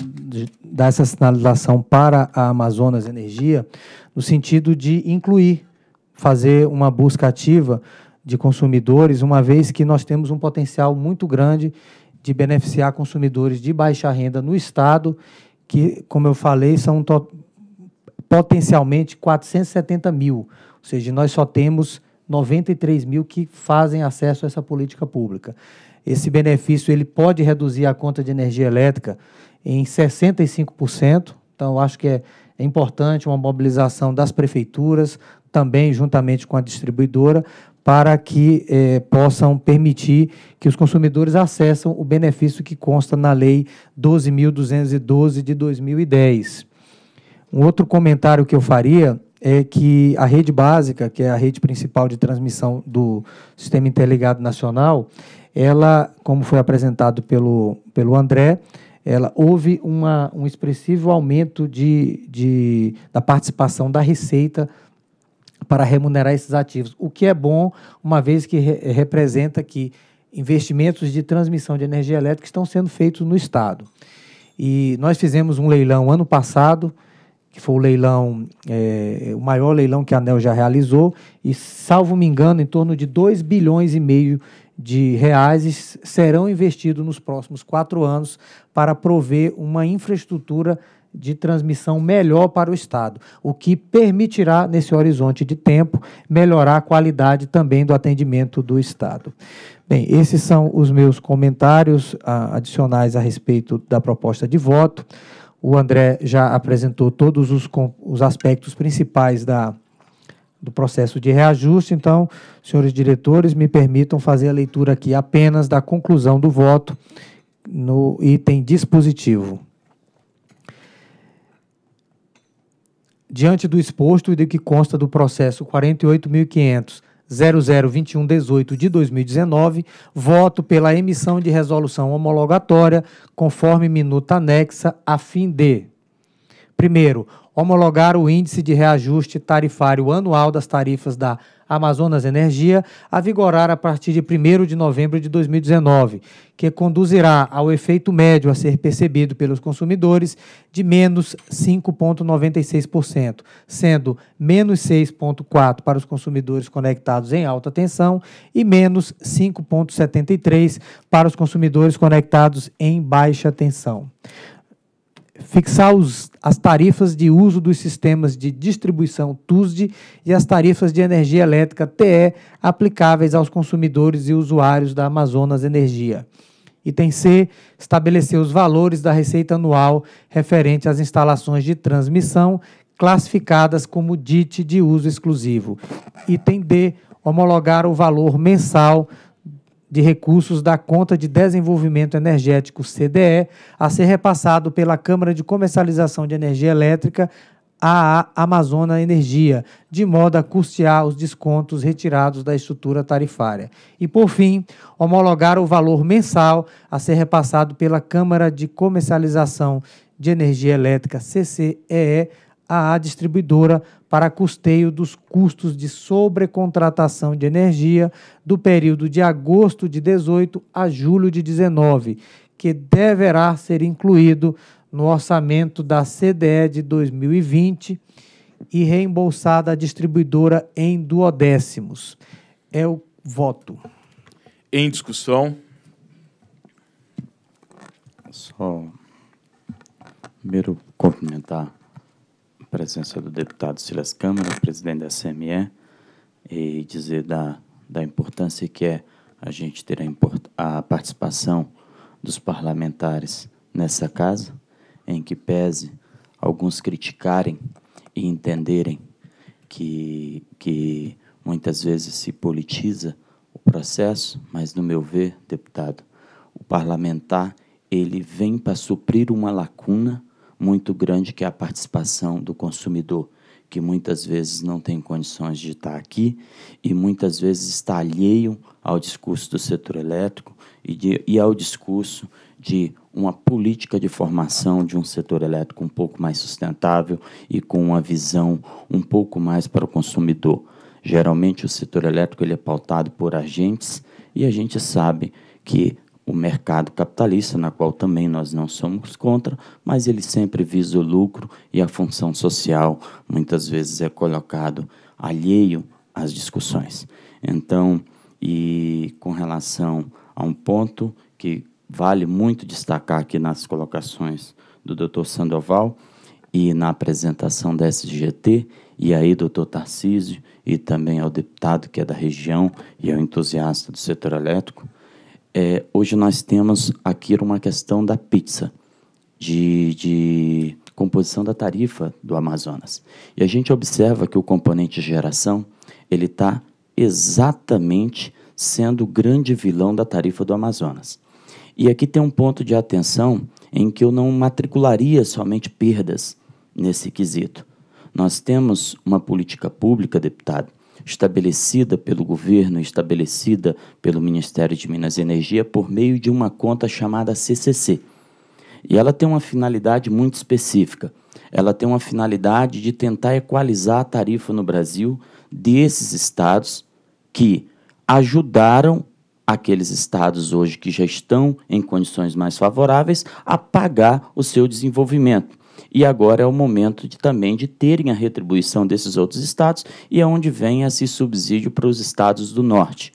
dar essa sinalização para a Amazonas Energia, no sentido de incluir, fazer uma busca ativa de consumidores, uma vez que nós temos um potencial muito grande de beneficiar consumidores de baixa renda no Estado, que, como eu falei, são um potencialmente 470 mil. Ou seja, nós só temos 93 mil que fazem acesso a essa política pública. Esse benefício ele pode reduzir a conta de energia elétrica em 65%. Então, acho que é, é importante uma mobilização das prefeituras, também juntamente com a distribuidora, para que eh, possam permitir que os consumidores acessem o benefício que consta na Lei 12.212 de 2010. Um outro comentário que eu faria é que a rede básica, que é a rede principal de transmissão do Sistema Interligado Nacional, ela, como foi apresentado pelo, pelo André, ela houve uma, um expressivo aumento de, de, da participação da receita para remunerar esses ativos, o que é bom, uma vez que re, representa que investimentos de transmissão de energia elétrica estão sendo feitos no Estado. E nós fizemos um leilão ano passado, que foi o leilão, é, o maior leilão que a ANEL já realizou, e, salvo me engano, em torno de 2 bilhões e meio de reais serão investidos nos próximos quatro anos para prover uma infraestrutura de transmissão melhor para o Estado, o que permitirá, nesse horizonte de tempo, melhorar a qualidade também do atendimento do Estado. Bem, esses são os meus comentários ah, adicionais a respeito da proposta de voto. O André já apresentou todos os, os aspectos principais da, do processo de reajuste. Então, senhores diretores, me permitam fazer a leitura aqui apenas da conclusão do voto no item dispositivo. Diante do exposto e do que consta do processo 48.500 002118 de 2019, voto pela emissão de resolução homologatória conforme minuta anexa a fim de Primeiro, homologar o índice de reajuste tarifário anual das tarifas da Amazonas Energia a vigorar a partir de 1 de novembro de 2019, que conduzirá ao efeito médio a ser percebido pelos consumidores de menos 5,96%, sendo menos 6,4% para os consumidores conectados em alta tensão e menos 5,73% para os consumidores conectados em baixa tensão fixar os, as tarifas de uso dos sistemas de distribuição TUSD e as tarifas de energia elétrica TE aplicáveis aos consumidores e usuários da Amazonas Energia. Item C, estabelecer os valores da receita anual referente às instalações de transmissão classificadas como DIT de uso exclusivo. Item D, homologar o valor mensal de recursos da Conta de Desenvolvimento Energético CDE a ser repassado pela Câmara de Comercialização de Energia Elétrica a Amazona Energia, de modo a custear os descontos retirados da estrutura tarifária. E, por fim, homologar o valor mensal a ser repassado pela Câmara de Comercialização de Energia Elétrica, CCEE, à distribuidora para custeio dos custos de sobrecontratação de energia do período de agosto de 18 a julho de 19, que deverá ser incluído no orçamento da CDE de 2020 e reembolsada à distribuidora em duodécimos. É o voto. Em discussão. Só primeiro cumprimentar presença do deputado Silas Câmara, presidente da CME, e dizer da, da importância que é a gente ter a, a participação dos parlamentares nessa casa, em que pese alguns criticarem e entenderem que, que muitas vezes se politiza o processo, mas, no meu ver, deputado, o parlamentar ele vem para suprir uma lacuna muito grande que é a participação do consumidor, que muitas vezes não tem condições de estar aqui e muitas vezes está alheio ao discurso do setor elétrico e, de, e ao discurso de uma política de formação de um setor elétrico um pouco mais sustentável e com uma visão um pouco mais para o consumidor. Geralmente o setor elétrico ele é pautado por agentes e a gente sabe que o mercado capitalista, na qual também nós não somos contra, mas ele sempre visa o lucro e a função social muitas vezes é colocado alheio às discussões. Então, e com relação a um ponto que vale muito destacar aqui nas colocações do Dr. Sandoval e na apresentação da SGT, e aí doutor Tarcísio e também ao deputado que é da região e é um entusiasta do setor elétrico, é, hoje nós temos aqui uma questão da pizza, de, de composição da tarifa do Amazonas. E a gente observa que o componente geração, ele está exatamente sendo o grande vilão da tarifa do Amazonas. E aqui tem um ponto de atenção em que eu não matricularia somente perdas nesse quesito. Nós temos uma política pública, deputado, estabelecida pelo governo, estabelecida pelo Ministério de Minas e Energia, por meio de uma conta chamada CCC. E ela tem uma finalidade muito específica. Ela tem uma finalidade de tentar equalizar a tarifa no Brasil desses estados que ajudaram aqueles estados hoje que já estão em condições mais favoráveis a pagar o seu desenvolvimento. E agora é o momento de, também de terem a retribuição desses outros estados e é onde vem esse subsídio para os estados do norte.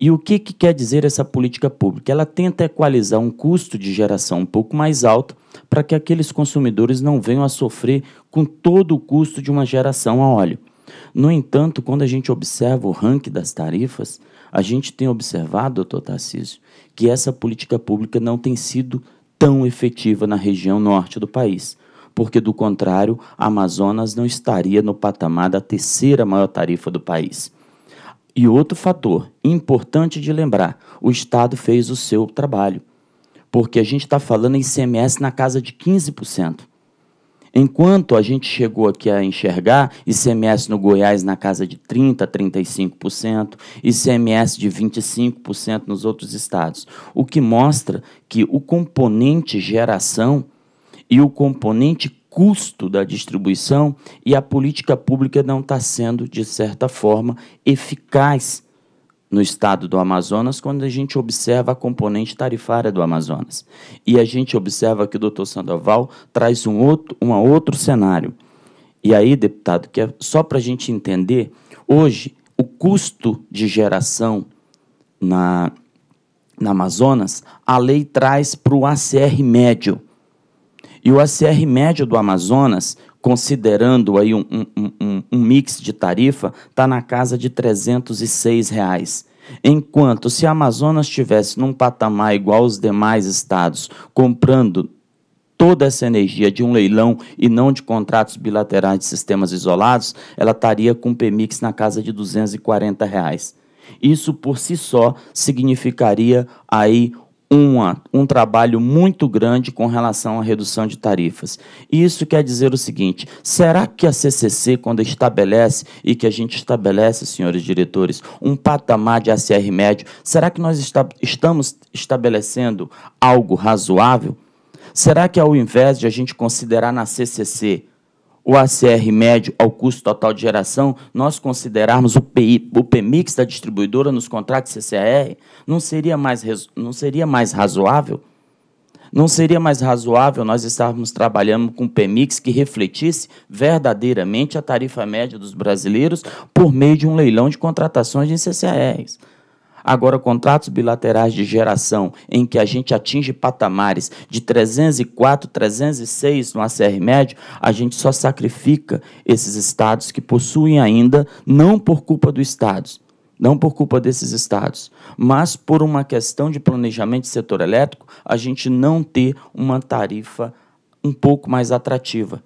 E o que, que quer dizer essa política pública? Ela tenta equalizar um custo de geração um pouco mais alto para que aqueles consumidores não venham a sofrer com todo o custo de uma geração a óleo. No entanto, quando a gente observa o ranking das tarifas, a gente tem observado, doutor Tarcísio, que essa política pública não tem sido tão efetiva na região norte do país porque do contrário, Amazonas não estaria no patamar da terceira maior tarifa do país. E outro fator importante de lembrar: o Estado fez o seu trabalho, porque a gente está falando em ICMS na casa de 15%. Enquanto a gente chegou aqui a enxergar ICMS no Goiás na casa de 30%, 35%, ICMS de 25% nos outros estados, o que mostra que o componente geração e o componente custo da distribuição e a política pública não está sendo, de certa forma, eficaz no estado do Amazonas quando a gente observa a componente tarifária do Amazonas. E a gente observa que o doutor Sandoval traz um outro, um outro cenário. E aí, deputado, que é só para a gente entender, hoje o custo de geração na, na Amazonas, a lei traz para o ACR médio. E o ACR médio do Amazonas, considerando aí um, um, um, um mix de tarifa, está na casa de R$ 306. Reais. Enquanto se a Amazonas estivesse num patamar igual aos demais estados, comprando toda essa energia de um leilão e não de contratos bilaterais de sistemas isolados, ela estaria com PMIX na casa de R$ 240. Reais. Isso por si só significaria aí uma, um trabalho muito grande com relação à redução de tarifas. E isso quer dizer o seguinte: será que a CCC, quando estabelece, e que a gente estabelece, senhores diretores, um patamar de ACR médio, será que nós esta estamos estabelecendo algo razoável? Será que ao invés de a gente considerar na CCC o ACR médio ao custo total de geração, nós considerarmos o, PI, o PMIX da distribuidora nos contratos CCR, não seria mais, não seria mais razoável? Não seria mais razoável nós estarmos trabalhando com PMIX que refletisse verdadeiramente a tarifa média dos brasileiros por meio de um leilão de contratações em CCRs? Agora, contratos bilaterais de geração, em que a gente atinge patamares de 304, 306 no ACR médio, a gente só sacrifica esses estados que possuem ainda, não por culpa dos estados, não por culpa desses estados, mas por uma questão de planejamento de setor elétrico, a gente não ter uma tarifa um pouco mais atrativa.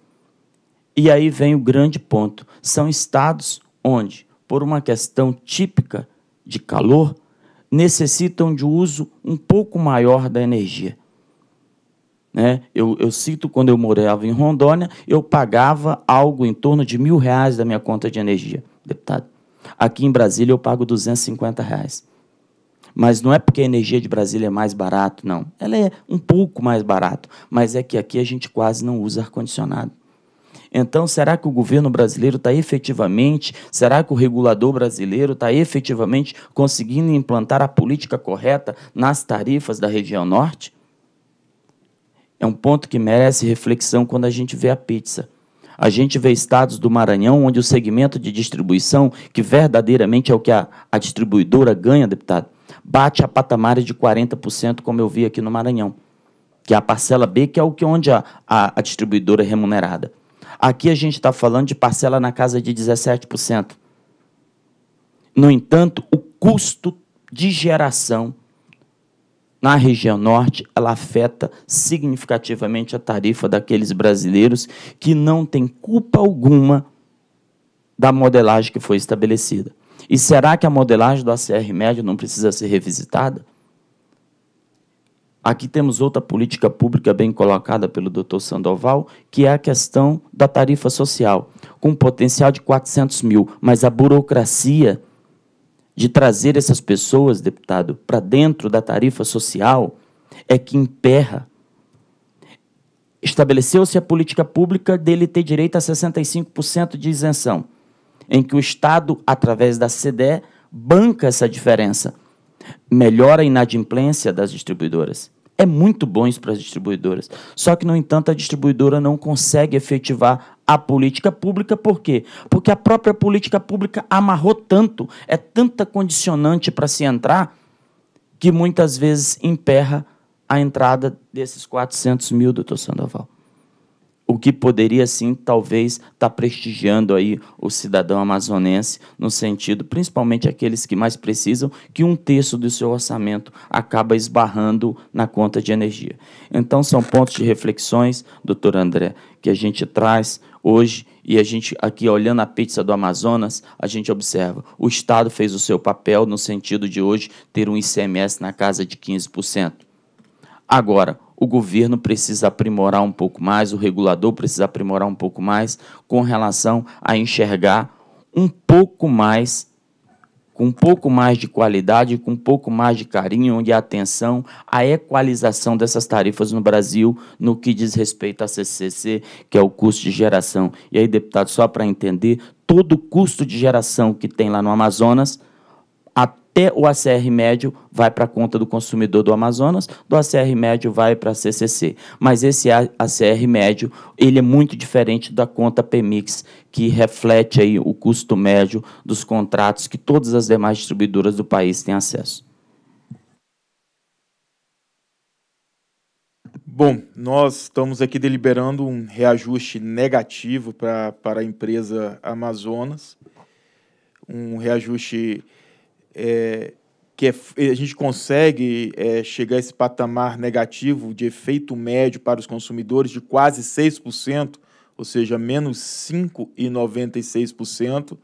E aí vem o grande ponto: são estados onde, por uma questão típica de calor, necessitam de uso um pouco maior da energia. Né? Eu, eu cito quando eu morava em Rondônia, eu pagava algo em torno de mil reais da minha conta de energia, deputado. Aqui em Brasília eu pago 250 reais. Mas não é porque a energia de Brasília é mais barata, não. Ela é um pouco mais barata, mas é que aqui a gente quase não usa ar-condicionado. Então, será que o governo brasileiro está efetivamente, será que o regulador brasileiro está efetivamente conseguindo implantar a política correta nas tarifas da região norte? É um ponto que merece reflexão quando a gente vê a pizza. A gente vê estados do Maranhão onde o segmento de distribuição, que verdadeiramente é o que a, a distribuidora ganha, deputado, bate a patamares de 40%, como eu vi aqui no Maranhão, que é a parcela B, que é o que onde a, a, a distribuidora é remunerada. Aqui a gente está falando de parcela na casa de 17%. No entanto, o custo de geração na região norte, ela afeta significativamente a tarifa daqueles brasileiros que não têm culpa alguma da modelagem que foi estabelecida. E será que a modelagem do ACR médio não precisa ser revisitada? Aqui temos outra política pública bem colocada pelo Dr. Sandoval, que é a questão da tarifa social, com um potencial de 400 mil, mas a burocracia de trazer essas pessoas, deputado, para dentro da tarifa social é que emperra. Estabeleceu-se a política pública dele ter direito a 65% de isenção, em que o Estado, através da CDE, banca essa diferença melhora a inadimplência das distribuidoras. É muito bom isso para as distribuidoras. Só que, no entanto, a distribuidora não consegue efetivar a política pública, por quê? Porque a própria política pública amarrou tanto, é tanta condicionante para se entrar, que muitas vezes emperra a entrada desses 400 mil, doutor Sandoval o que poderia sim talvez estar tá prestigiando aí o cidadão amazonense no sentido, principalmente aqueles que mais precisam, que um terço do seu orçamento acaba esbarrando na conta de energia. Então são pontos de reflexões, doutor André, que a gente traz hoje e a gente aqui olhando a pizza do Amazonas, a gente observa, o Estado fez o seu papel no sentido de hoje ter um ICMS na casa de 15%. Agora, o governo precisa aprimorar um pouco mais, o regulador precisa aprimorar um pouco mais com relação a enxergar um pouco mais, com um pouco mais de qualidade, com um pouco mais de carinho e atenção à equalização dessas tarifas no Brasil no que diz respeito à CCC, que é o custo de geração. E aí, deputado, só para entender, todo o custo de geração que tem lá no Amazonas, a e o ACR médio vai para a conta do consumidor do Amazonas, do ACR médio vai para a CCC. Mas esse ACR médio, ele é muito diferente da conta PMIX, que reflete aí o custo médio dos contratos que todas as demais distribuidoras do país têm acesso. Bom, nós estamos aqui deliberando um reajuste negativo para a empresa Amazonas, um reajuste é, que é, a gente consegue é, chegar a esse patamar negativo de efeito médio para os consumidores de quase 6%, ou seja, menos 5,96%,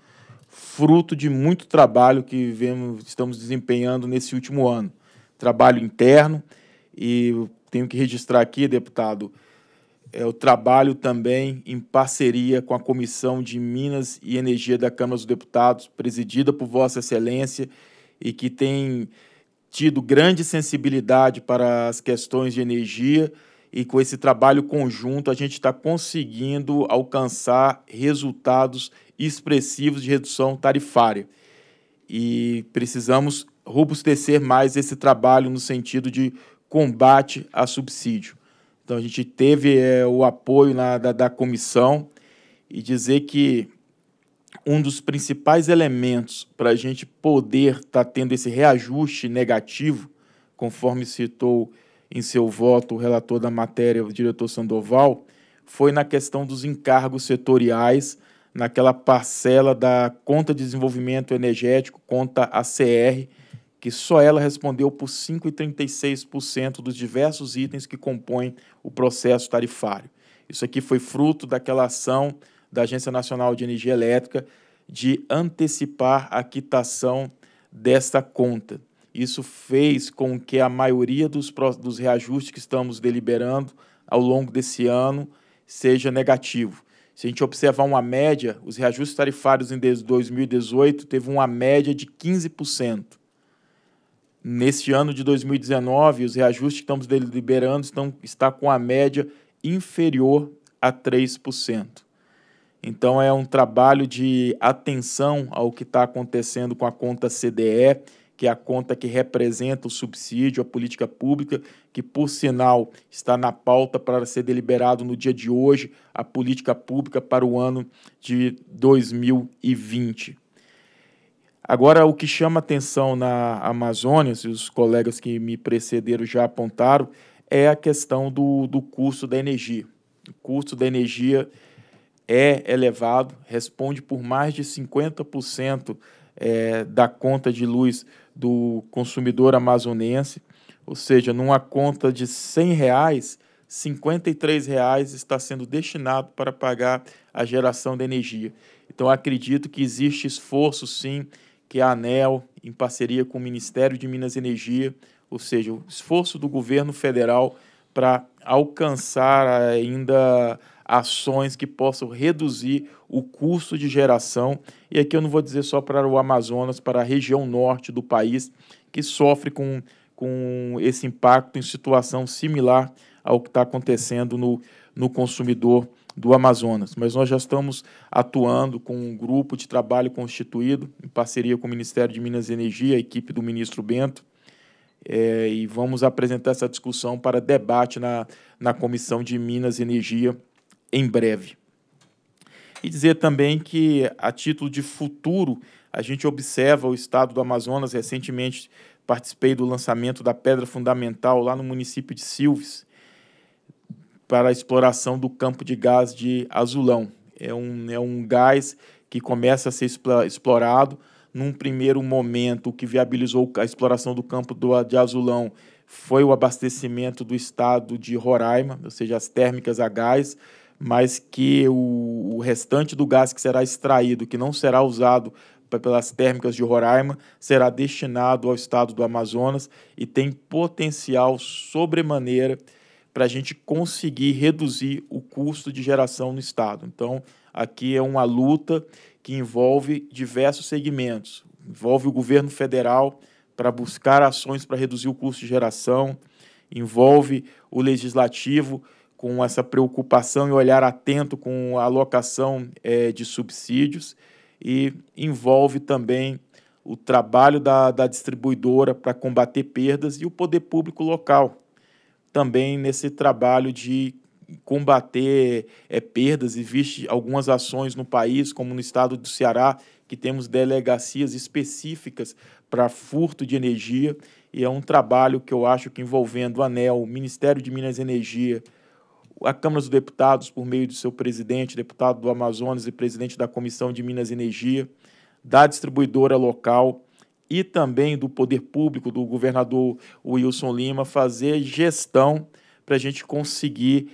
fruto de muito trabalho que vemos, estamos desempenhando nesse último ano. Trabalho interno, e tenho que registrar aqui, deputado, é, o trabalho também em parceria com a Comissão de Minas e Energia da Câmara dos Deputados, presidida por Vossa Excelência, e que tem tido grande sensibilidade para as questões de energia e com esse trabalho conjunto a gente está conseguindo alcançar resultados expressivos de redução tarifária. E precisamos robustecer mais esse trabalho no sentido de combate a subsídio. Então a gente teve é, o apoio na, da, da comissão e dizer que um dos principais elementos para a gente poder estar tá tendo esse reajuste negativo, conforme citou em seu voto o relator da matéria, o diretor Sandoval, foi na questão dos encargos setoriais, naquela parcela da conta de desenvolvimento energético, conta ACR, que só ela respondeu por 5,36% dos diversos itens que compõem o processo tarifário. Isso aqui foi fruto daquela ação da Agência Nacional de Energia Elétrica de antecipar a quitação desta conta. Isso fez com que a maioria dos, dos reajustes que estamos deliberando ao longo desse ano seja negativo. Se a gente observar uma média, os reajustes tarifários em 2018 teve uma média de 15%. Neste ano de 2019, os reajustes que estamos deliberando estão, está com a média inferior a 3%. Então é um trabalho de atenção ao que está acontecendo com a conta CDE, que é a conta que representa o subsídio, a política pública, que por sinal está na pauta para ser deliberado no dia de hoje, a política pública para o ano de 2020. Agora, o que chama atenção na Amazônia, se os colegas que me precederam já apontaram, é a questão do, do custo da energia. O custo da energia é elevado, responde por mais de 50% é, da conta de luz do consumidor amazonense, ou seja, numa conta de R$ reais, R$ reais está sendo destinado para pagar a geração de energia. Então, acredito que existe esforço, sim, que é a ANEL, em parceria com o Ministério de Minas e Energia, ou seja, o esforço do governo federal para alcançar ainda ações que possam reduzir o custo de geração. E aqui eu não vou dizer só para o Amazonas, para a região norte do país, que sofre com, com esse impacto em situação similar ao que está acontecendo no, no consumidor do Amazonas, mas nós já estamos atuando com um grupo de trabalho constituído, em parceria com o Ministério de Minas e Energia, a equipe do ministro Bento, é, e vamos apresentar essa discussão para debate na, na Comissão de Minas e Energia em breve. E dizer também que, a título de futuro, a gente observa o estado do Amazonas. Recentemente participei do lançamento da pedra fundamental lá no município de Silves para a exploração do campo de gás de azulão. É um, é um gás que começa a ser explorado. Num primeiro momento, o que viabilizou a exploração do campo do, de azulão foi o abastecimento do estado de Roraima, ou seja, as térmicas a gás, mas que o, o restante do gás que será extraído, que não será usado pelas térmicas de Roraima, será destinado ao estado do Amazonas e tem potencial sobremaneira para a gente conseguir reduzir o custo de geração no Estado. Então, aqui é uma luta que envolve diversos segmentos. Envolve o governo federal para buscar ações para reduzir o custo de geração, envolve o legislativo com essa preocupação e olhar atento com a alocação é, de subsídios e envolve também o trabalho da, da distribuidora para combater perdas e o poder público local, também nesse trabalho de combater é, perdas. Existem algumas ações no país, como no estado do Ceará, que temos delegacias específicas para furto de energia. E é um trabalho que eu acho que envolvendo o ANEL, o Ministério de Minas e Energia, a Câmara dos Deputados, por meio do seu presidente, deputado do Amazonas e presidente da Comissão de Minas e Energia, da distribuidora local, e também do poder público, do governador Wilson Lima, fazer gestão para a gente conseguir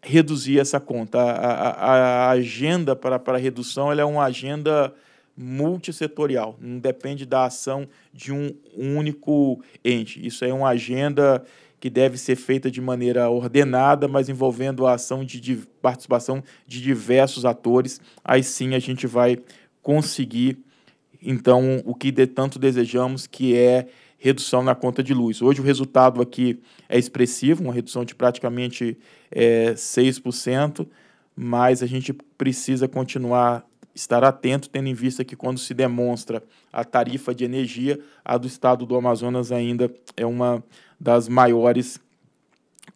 reduzir essa conta. A, a, a agenda para, para a redução é uma agenda multissetorial, não depende da ação de um único ente. Isso é uma agenda que deve ser feita de maneira ordenada, mas envolvendo a ação de, de participação de diversos atores. Aí sim a gente vai conseguir então o que de tanto desejamos, que é redução na conta de luz. Hoje o resultado aqui é expressivo, uma redução de praticamente é, eh, 6%, mas a gente precisa continuar estar atento, tendo em vista que quando se demonstra a tarifa de energia, a do estado do Amazonas ainda é uma das maiores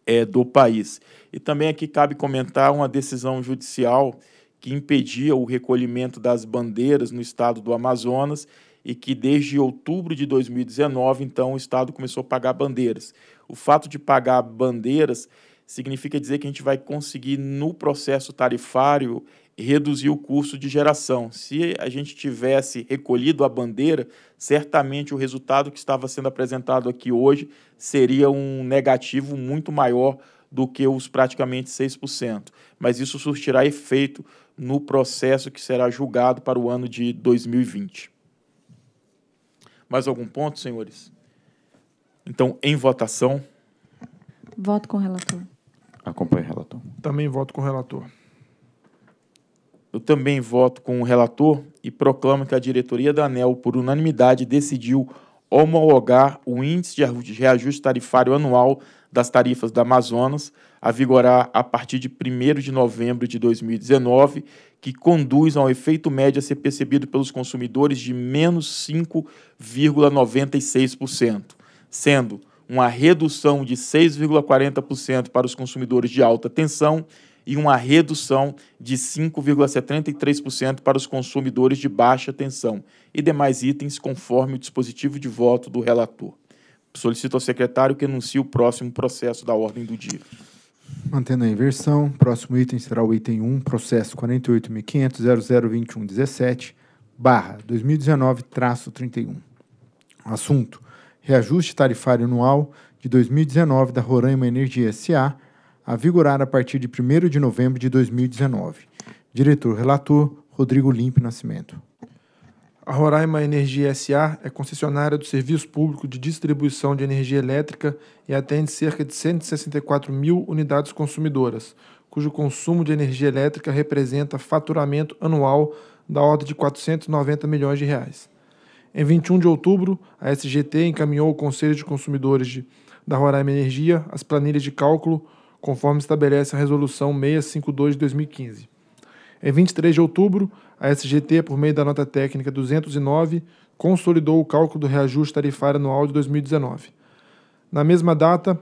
é, do país. E também aqui cabe comentar uma decisão judicial que impedia o recolhimento das bandeiras no estado do Amazonas e que desde outubro de 2019, então, o estado começou a pagar bandeiras. O fato de pagar bandeiras significa dizer que a gente vai conseguir, no processo tarifário, reduzir o custo de geração. Se a gente tivesse recolhido a bandeira, certamente o resultado que estava sendo apresentado aqui hoje seria um negativo muito maior do que os praticamente 6%. Mas isso surtirá efeito no processo que será julgado para o ano de 2020. Mais algum ponto, senhores? Então, em votação. Voto com o relator. Acompanho o relator. Também voto com o relator. Eu também voto com o relator e proclamo que a diretoria da ANEL, por unanimidade, decidiu homologar o índice de reajuste tarifário anual das tarifas da Amazonas a vigorar a partir de 1 de novembro de 2019, que conduz ao efeito médio a ser percebido pelos consumidores de menos 5,96%, sendo uma redução de 6,40% para os consumidores de alta tensão e uma redução de 5,73% para os consumidores de baixa tensão e demais itens conforme o dispositivo de voto do relator. Solicito ao secretário que anuncie o próximo processo da ordem do dia. Mantendo a inversão, próximo item será o item 1, processo 48.500.0021.17, barra 2019-31. Assunto, reajuste tarifário anual de 2019 da Roraima Energia S.A., a vigorar a partir de 1 de novembro de 2019. Diretor-relator, Rodrigo Limpe Nascimento. A Roraima Energia SA é concessionária do Serviço Público de Distribuição de Energia Elétrica e atende cerca de 164 mil unidades consumidoras, cujo consumo de energia elétrica representa faturamento anual da ordem de 490 milhões de reais. Em 21 de outubro, a SGT encaminhou ao Conselho de Consumidores de, da Roraima Energia as planilhas de cálculo, conforme estabelece a Resolução 652 de 2015. É em 23 de outubro, a SGT, por meio da nota técnica 209, consolidou o cálculo do reajuste tarifário anual de 2019. Na mesma data,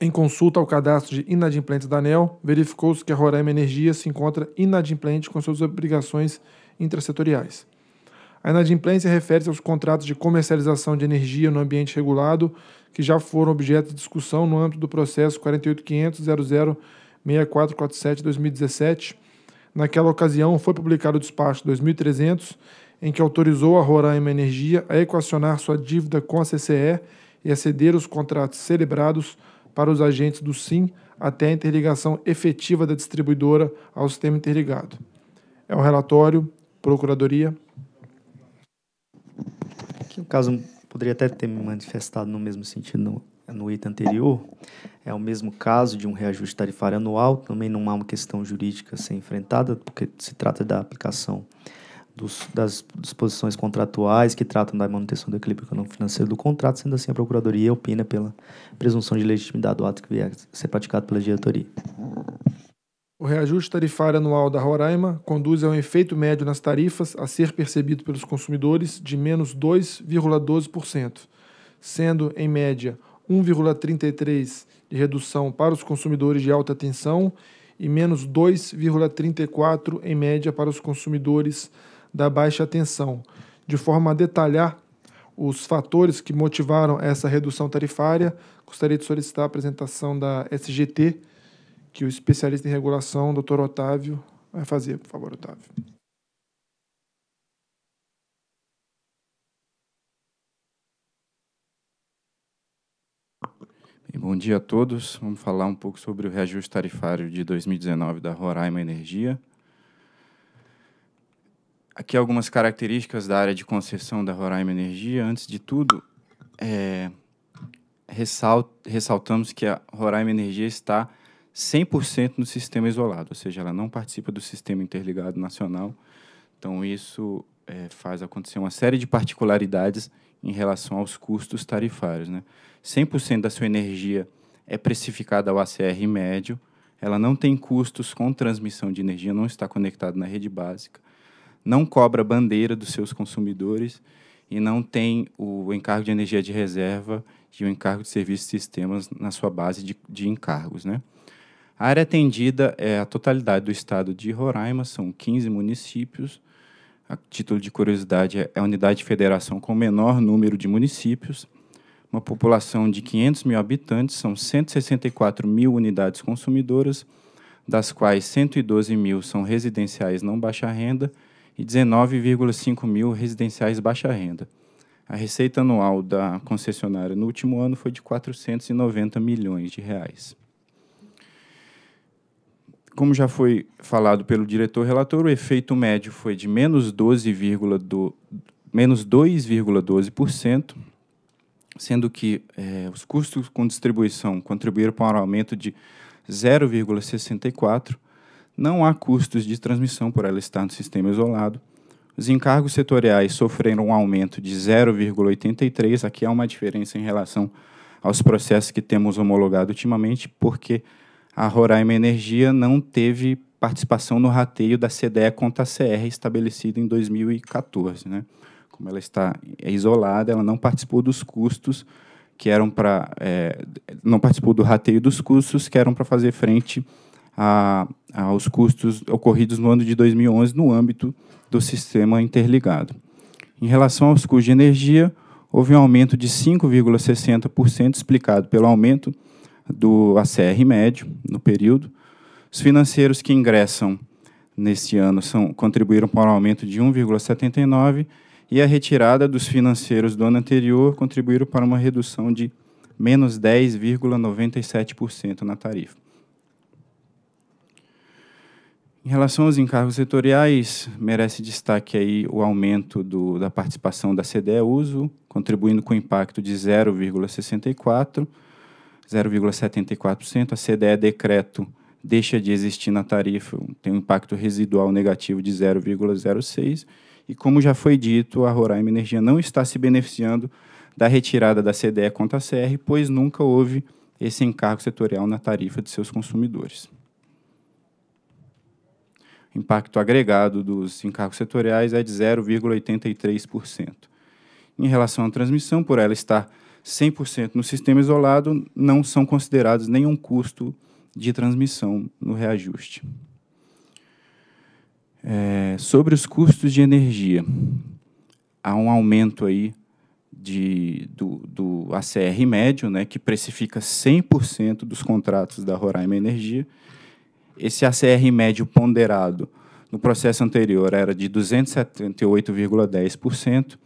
em consulta ao cadastro de inadimplentes da ANEL, verificou-se que a Roraima Energia se encontra inadimplente com suas obrigações intrasetoriais. A inadimplência refere-se aos contratos de comercialização de energia no ambiente regulado, que já foram objeto de discussão no âmbito do processo 48500 2017 Naquela ocasião, foi publicado o despacho 2300, em que autorizou a Roraima Energia a equacionar sua dívida com a CCE e a ceder os contratos celebrados para os agentes do SIM até a interligação efetiva da distribuidora ao sistema interligado. É um relatório, Procuradoria. Aqui o caso poderia até ter me manifestado no mesmo sentido, não no item anterior, é o mesmo caso de um reajuste tarifário anual, também não há uma questão jurídica a ser enfrentada, porque se trata da aplicação dos, das disposições contratuais que tratam da manutenção do equilíbrio econômico-financeiro do contrato, sendo assim a Procuradoria opina pela presunção de legitimidade do ato que vier a ser praticado pela diretoria. O reajuste tarifário anual da Roraima conduz a um efeito médio nas tarifas a ser percebido pelos consumidores de menos 2,12%, sendo, em média, 1,33 de redução para os consumidores de alta tensão e menos 2,34 em média para os consumidores da baixa tensão, de forma a detalhar os fatores que motivaram essa redução tarifária. Gostaria de solicitar a apresentação da SGT, que o especialista em regulação, Dr. Otávio, vai fazer, por favor, Otávio. bom dia a todos. Vamos falar um pouco sobre o reajuste tarifário de 2019 da Roraima Energia. Aqui algumas características da área de concessão da Roraima Energia. Antes de tudo, é, ressalt, ressaltamos que a Roraima Energia está 100% no sistema isolado, ou seja, ela não participa do sistema interligado nacional. Então, isso é, faz acontecer uma série de particularidades em relação aos custos tarifários. Né? 100% da sua energia é precificada ao ACR médio, ela não tem custos com transmissão de energia, não está conectado na rede básica, não cobra bandeira dos seus consumidores e não tem o encargo de energia de reserva e o encargo de serviços e sistemas na sua base de, de encargos. Né? A área atendida é a totalidade do estado de Roraima, são 15 municípios. A título de curiosidade, é a unidade de federação com o menor número de municípios uma população de 500 mil habitantes, são 164 mil unidades consumidoras, das quais 112 mil são residenciais não baixa renda e 19,5 mil residenciais baixa renda. A receita anual da concessionária no último ano foi de 490 milhões de reais. Como já foi falado pelo diretor relator, o efeito médio foi de menos 12,12% sendo que é, os custos com distribuição contribuíram para um aumento de 0,64. Não há custos de transmissão por ela estar no sistema isolado. Os encargos setoriais sofreram um aumento de 0,83. Aqui há uma diferença em relação aos processos que temos homologado ultimamente, porque a Roraima Energia não teve participação no rateio da CDE contra a CR estabelecida em 2014. Né? como ela está é isolada, ela não participou dos custos que eram para é, não participou do rateio dos custos que eram para fazer frente a, aos custos ocorridos no ano de 2011 no âmbito do sistema interligado. Em relação aos custos de energia, houve um aumento de 5,60% explicado pelo aumento do ACR médio no período. Os financeiros que ingressam neste ano são contribuíram para um aumento de 1,79 e a retirada dos financeiros do ano anterior contribuíram para uma redução de menos 10,97% na tarifa. Em relação aos encargos setoriais, merece destaque aí o aumento do, da participação da CDE Uso, contribuindo com impacto de 0,64%, 0,74%. A CDE Decreto deixa de existir na tarifa, tem um impacto residual negativo de 0,06%, e como já foi dito, a Roraima Energia não está se beneficiando da retirada da CDE contra a CR, pois nunca houve esse encargo setorial na tarifa de seus consumidores. O impacto agregado dos encargos setoriais é de 0,83%. Em relação à transmissão, por ela estar 100% no sistema isolado, não são considerados nenhum custo de transmissão no reajuste. É, sobre os custos de energia, há um aumento aí de, do, do ACR médio, né, que precifica 100% dos contratos da Roraima Energia. Esse ACR médio ponderado no processo anterior era de 278,10%,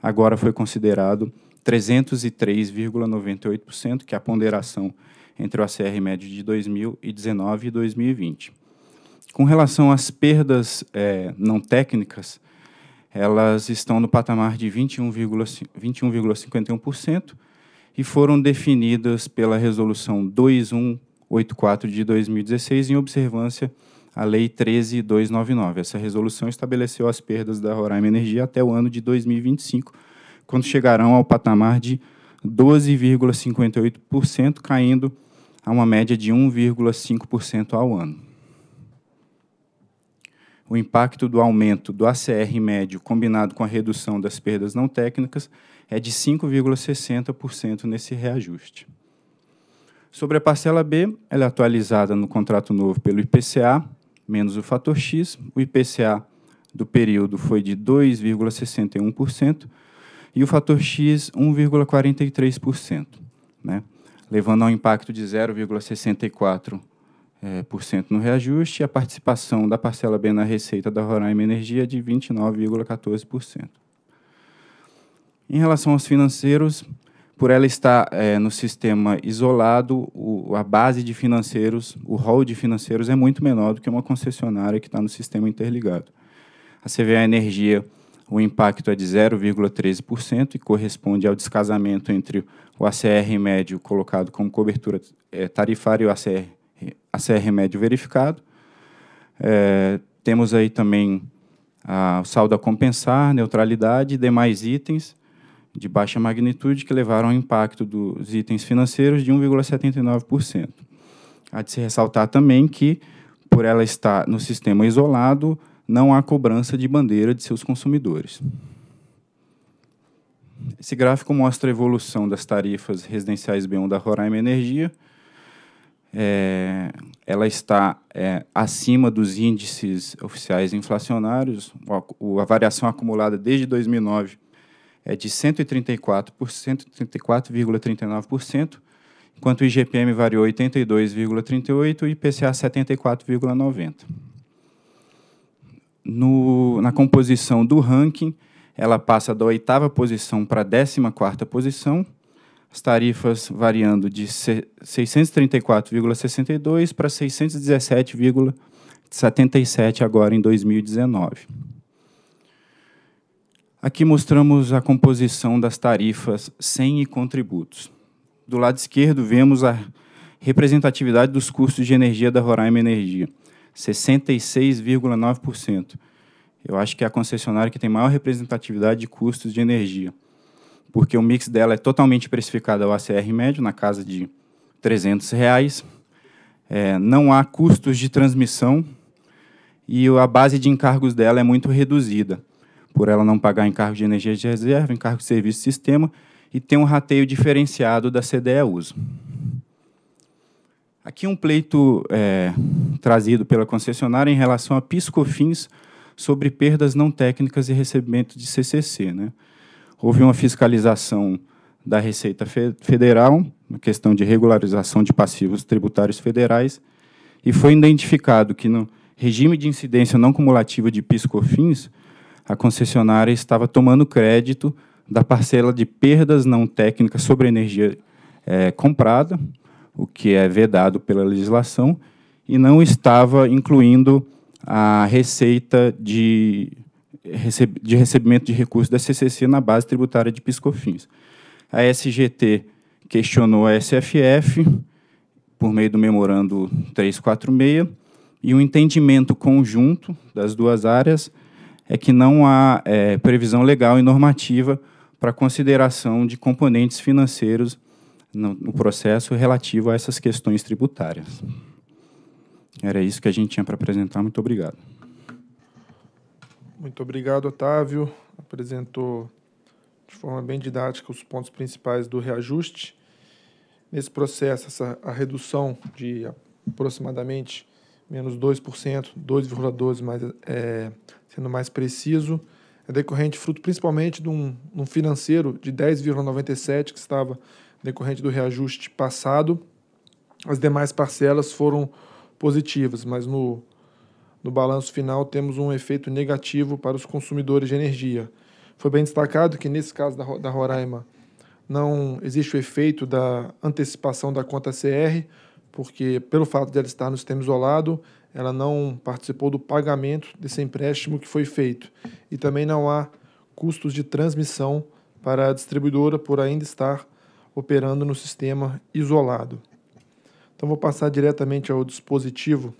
agora foi considerado 303,98%, que é a ponderação entre o ACR médio de 2019 e 2020. Com relação às perdas é, não técnicas, elas estão no patamar de 21,51% e foram definidas pela Resolução 2184 de 2016 em observância à Lei 13299. Essa resolução estabeleceu as perdas da Roraima Energia até o ano de 2025, quando chegarão ao patamar de 12,58%, caindo a uma média de 1,5% ao ano o impacto do aumento do ACR médio combinado com a redução das perdas não técnicas é de 5,60% nesse reajuste. Sobre a parcela B, ela é atualizada no contrato novo pelo IPCA, menos o fator X. O IPCA do período foi de 2,61% e o fator X 1,43%, né? levando ao impacto de 0,64% é, no reajuste e a participação da parcela B na receita da Roraima Energia é de 29,14%. Em relação aos financeiros, por ela estar é, no sistema isolado, o, a base de financeiros, o rol de financeiros é muito menor do que uma concessionária que está no sistema interligado. A CVA Energia, o impacto é de 0,13% e corresponde ao descasamento entre o ACR médio colocado como cobertura é, tarifária e o ACR a CR Remédio Verificado. É, temos aí também a, o saldo a compensar, neutralidade e demais itens de baixa magnitude que levaram ao impacto dos itens financeiros de 1,79%. Há de se ressaltar também que, por ela estar no sistema isolado, não há cobrança de bandeira de seus consumidores. Esse gráfico mostra a evolução das tarifas residenciais B1 da Roraima Energia, é, ela está é, acima dos índices oficiais inflacionários. a variação acumulada desde 2009 é de 134 134,39%, enquanto o IGPM variou 82,38% e o IPCA 74,90%. na composição do ranking, ela passa da oitava posição para a décima quarta posição, as tarifas variando de 634,62 para 617,77 agora em 2019. Aqui mostramos a composição das tarifas sem e contributos. Do lado esquerdo vemos a representatividade dos custos de energia da Roraima Energia, 66,9%. Eu acho que é a concessionária que tem maior representatividade de custos de energia porque o mix dela é totalmente precificado ao ACR médio, na casa de 300 reais. É, não há custos de transmissão e a base de encargos dela é muito reduzida, por ela não pagar encargos de energia de reserva, encargos de serviço de sistema e ter um rateio diferenciado da CDE Uso. Aqui um pleito é, trazido pela concessionária em relação a piscofins sobre perdas não técnicas e recebimento de CCC. Né? houve uma fiscalização da Receita Federal, na questão de regularização de passivos tributários federais, e foi identificado que no regime de incidência não cumulativa de PIS/COFINS, a concessionária estava tomando crédito da parcela de perdas não técnicas sobre energia é, comprada, o que é vedado pela legislação, e não estava incluindo a receita de de recebimento de recursos da CCC na base tributária de Piscofins. A SGT questionou a SFF por meio do memorando 346 e o um entendimento conjunto das duas áreas é que não há é, previsão legal e normativa para consideração de componentes financeiros no, no processo relativo a essas questões tributárias. Era isso que a gente tinha para apresentar. Muito obrigado. Muito obrigado, Otávio. Apresentou de forma bem didática os pontos principais do reajuste. Nesse processo, essa, a redução de aproximadamente menos 2%, 2,12%, mas é, sendo mais preciso, é decorrente fruto principalmente de um, um financeiro de 10,97% que estava decorrente do reajuste passado. As demais parcelas foram positivas, mas no no balanço final, temos um efeito negativo para os consumidores de energia. Foi bem destacado que, nesse caso da, da Roraima, não existe o efeito da antecipação da conta CR, porque, pelo fato de ela estar no sistema isolado, ela não participou do pagamento desse empréstimo que foi feito. E também não há custos de transmissão para a distribuidora por ainda estar operando no sistema isolado. Então, vou passar diretamente ao dispositivo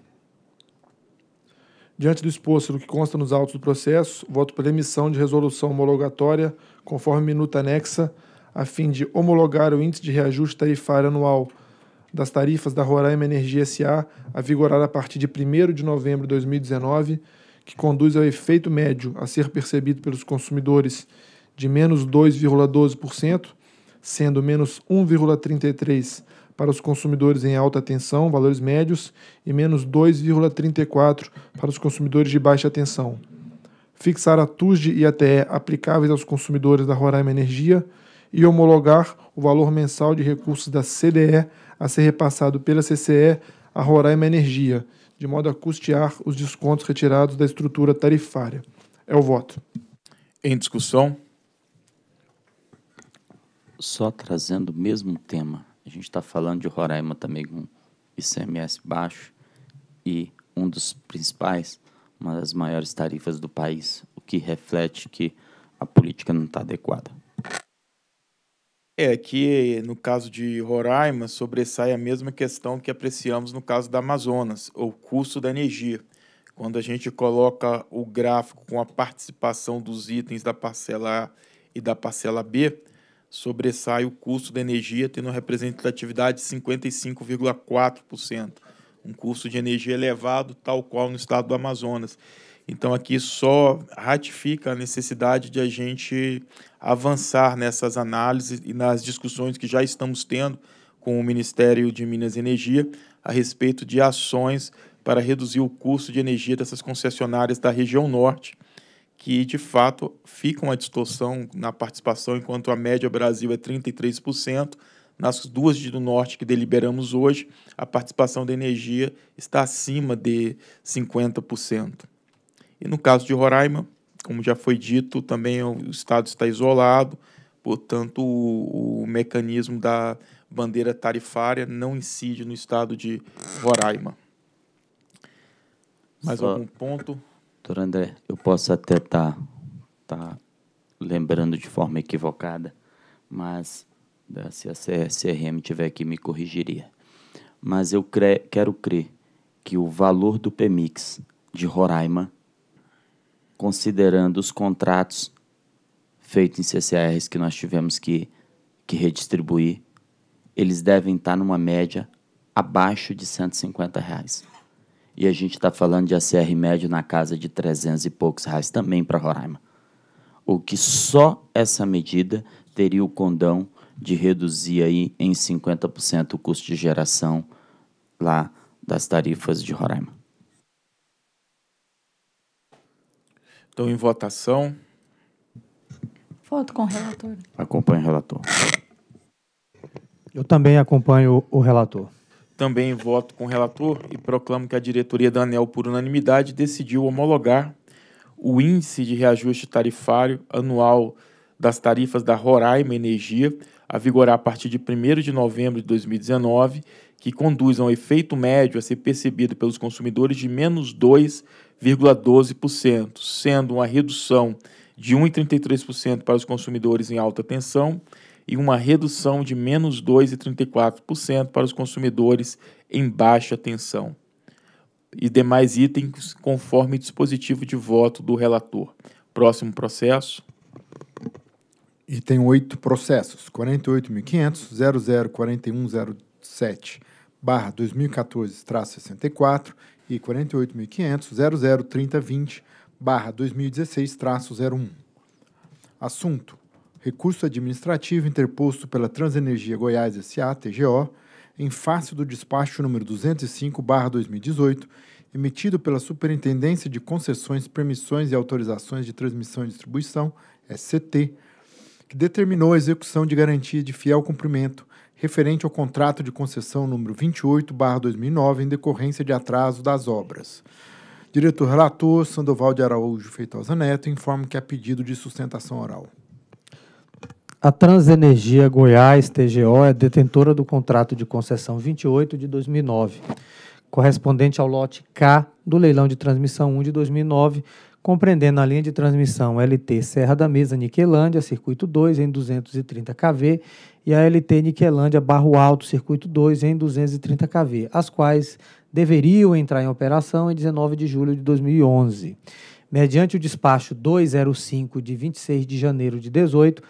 Diante do exposto do que consta nos autos do processo, voto pela emissão de resolução homologatória, conforme minuta anexa, a fim de homologar o índice de reajuste tarifário anual das tarifas da Roraima Energia SA, a vigorar a partir de 1 de novembro de 2019, que conduz ao efeito médio a ser percebido pelos consumidores de menos 2,12%, sendo menos 1,33% para os consumidores em alta tensão, valores médios, e menos 2,34 para os consumidores de baixa tensão. Fixar a TUSD e a TE aplicáveis aos consumidores da Roraima Energia e homologar o valor mensal de recursos da CDE a ser repassado pela CCE à Roraima Energia, de modo a custear os descontos retirados da estrutura tarifária. É o voto. Em discussão? Só trazendo o mesmo tema a gente está falando de Roraima também com ICMS baixo e um dos principais, uma das maiores tarifas do país, o que reflete que a política não está adequada. É que no caso de Roraima sobressai a mesma questão que apreciamos no caso da Amazonas, o custo da energia. Quando a gente coloca o gráfico com a participação dos itens da parcela A e da parcela B, sobressai o custo da energia, tendo representatividade de 55,4%. Um custo de energia elevado, tal qual no estado do Amazonas. Então, aqui só ratifica a necessidade de a gente avançar nessas análises e nas discussões que já estamos tendo com o Ministério de Minas e Energia a respeito de ações para reduzir o custo de energia dessas concessionárias da região norte que de fato fica uma distorção na participação, enquanto a média Brasil é 33%, nas duas do norte que deliberamos hoje, a participação da energia está acima de 50%. E no caso de Roraima, como já foi dito, também o estado está isolado, portanto, o, o mecanismo da bandeira tarifária não incide no estado de Roraima. Mais Só... algum ponto? Doutor André, eu posso até estar tá, tá lembrando de forma equivocada, mas se a CRM tiver aqui, me corrigiria. Mas eu cre quero crer que o valor do PMIX de Roraima, considerando os contratos feitos em CCRs que nós tivemos que, que redistribuir, eles devem estar tá numa média abaixo de 150 reais. E a gente está falando de ACR médio na casa de 300 e poucos reais também para Roraima. O que só essa medida teria o condão de reduzir aí em 50% o custo de geração lá das tarifas de Roraima. Então, em votação. Voto com o relator. Acompanho o relator. Eu também acompanho o relator. Também voto com o relator e proclamo que a diretoria da ANEL, por unanimidade, decidiu homologar o índice de reajuste tarifário anual das tarifas da Roraima Energia, a vigorar a partir de 1 de novembro de 2019, que conduz a um efeito médio a ser percebido pelos consumidores de menos 2,12%, sendo uma redução de 1,33% para os consumidores em alta tensão e uma redução de menos 2,34% para os consumidores em baixa tensão e demais itens conforme dispositivo de voto do relator. Próximo processo. e tem oito processos 48.500.004107 barra 2014 64 e 48.500.003020 barra 2016 01. Assunto recurso administrativo interposto pela Transenergia Goiás S.A. TGO em face do despacho número 205/2018, emitido pela Superintendência de Concessões, Permissões e Autorizações de Transmissão e Distribuição, SCT, que determinou a execução de garantia de fiel cumprimento referente ao contrato de concessão número 28/2009 em decorrência de atraso das obras. Diretor relator Sandoval de Araújo Feitosa Neto informa que há é pedido de sustentação oral. A Transenergia Goiás, TGO, é detentora do contrato de concessão 28 de 2009, correspondente ao lote K do leilão de transmissão 1 de 2009, compreendendo a linha de transmissão LT Serra da Mesa Niquelândia, circuito 2 em 230 kV, e a LT Niquelândia Barro Alto, circuito 2 em 230 kV, as quais deveriam entrar em operação em 19 de julho de 2011. Mediante o despacho 205 de 26 de janeiro de 18,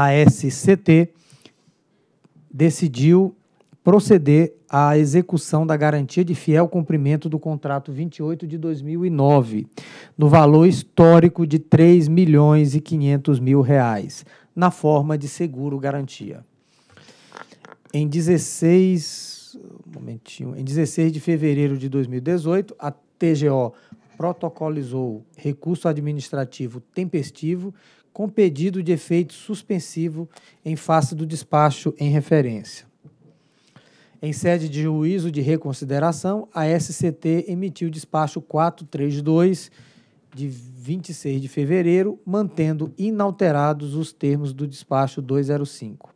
a SCT decidiu proceder à execução da garantia de fiel cumprimento do contrato 28 de 2009, no valor histórico de 3 milhões e 500 mil reais, na forma de seguro garantia. Em 16, um em 16 de fevereiro de 2018, a TGO protocolizou recurso administrativo tempestivo com pedido de efeito suspensivo em face do despacho em referência. Em sede de juízo de reconsideração, a SCT emitiu despacho 432 de 26 de fevereiro, mantendo inalterados os termos do despacho 205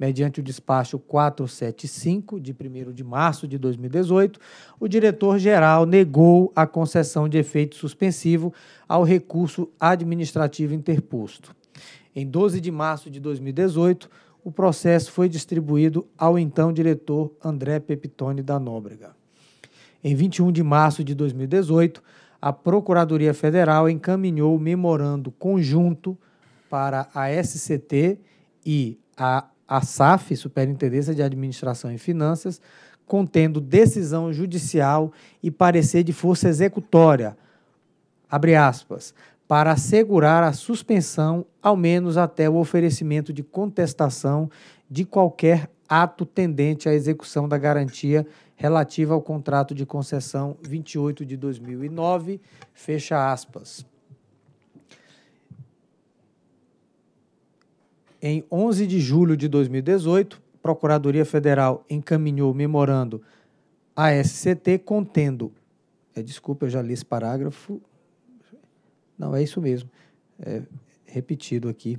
mediante o despacho 475, de 1 de março de 2018, o diretor-geral negou a concessão de efeito suspensivo ao recurso administrativo interposto. Em 12 de março de 2018, o processo foi distribuído ao então diretor André Pepitone da Nóbrega. Em 21 de março de 2018, a Procuradoria Federal encaminhou o memorando conjunto para a SCT e a a SAF, Superintendência de Administração e Finanças, contendo decisão judicial e parecer de força executória, abre aspas, para assegurar a suspensão, ao menos até o oferecimento de contestação de qualquer ato tendente à execução da garantia relativa ao contrato de concessão 28 de 2009, fecha aspas. Em 11 de julho de 2018, a Procuradoria Federal encaminhou memorando à SCT contendo. É, desculpa, eu já li esse parágrafo. Não, é isso mesmo. É repetido aqui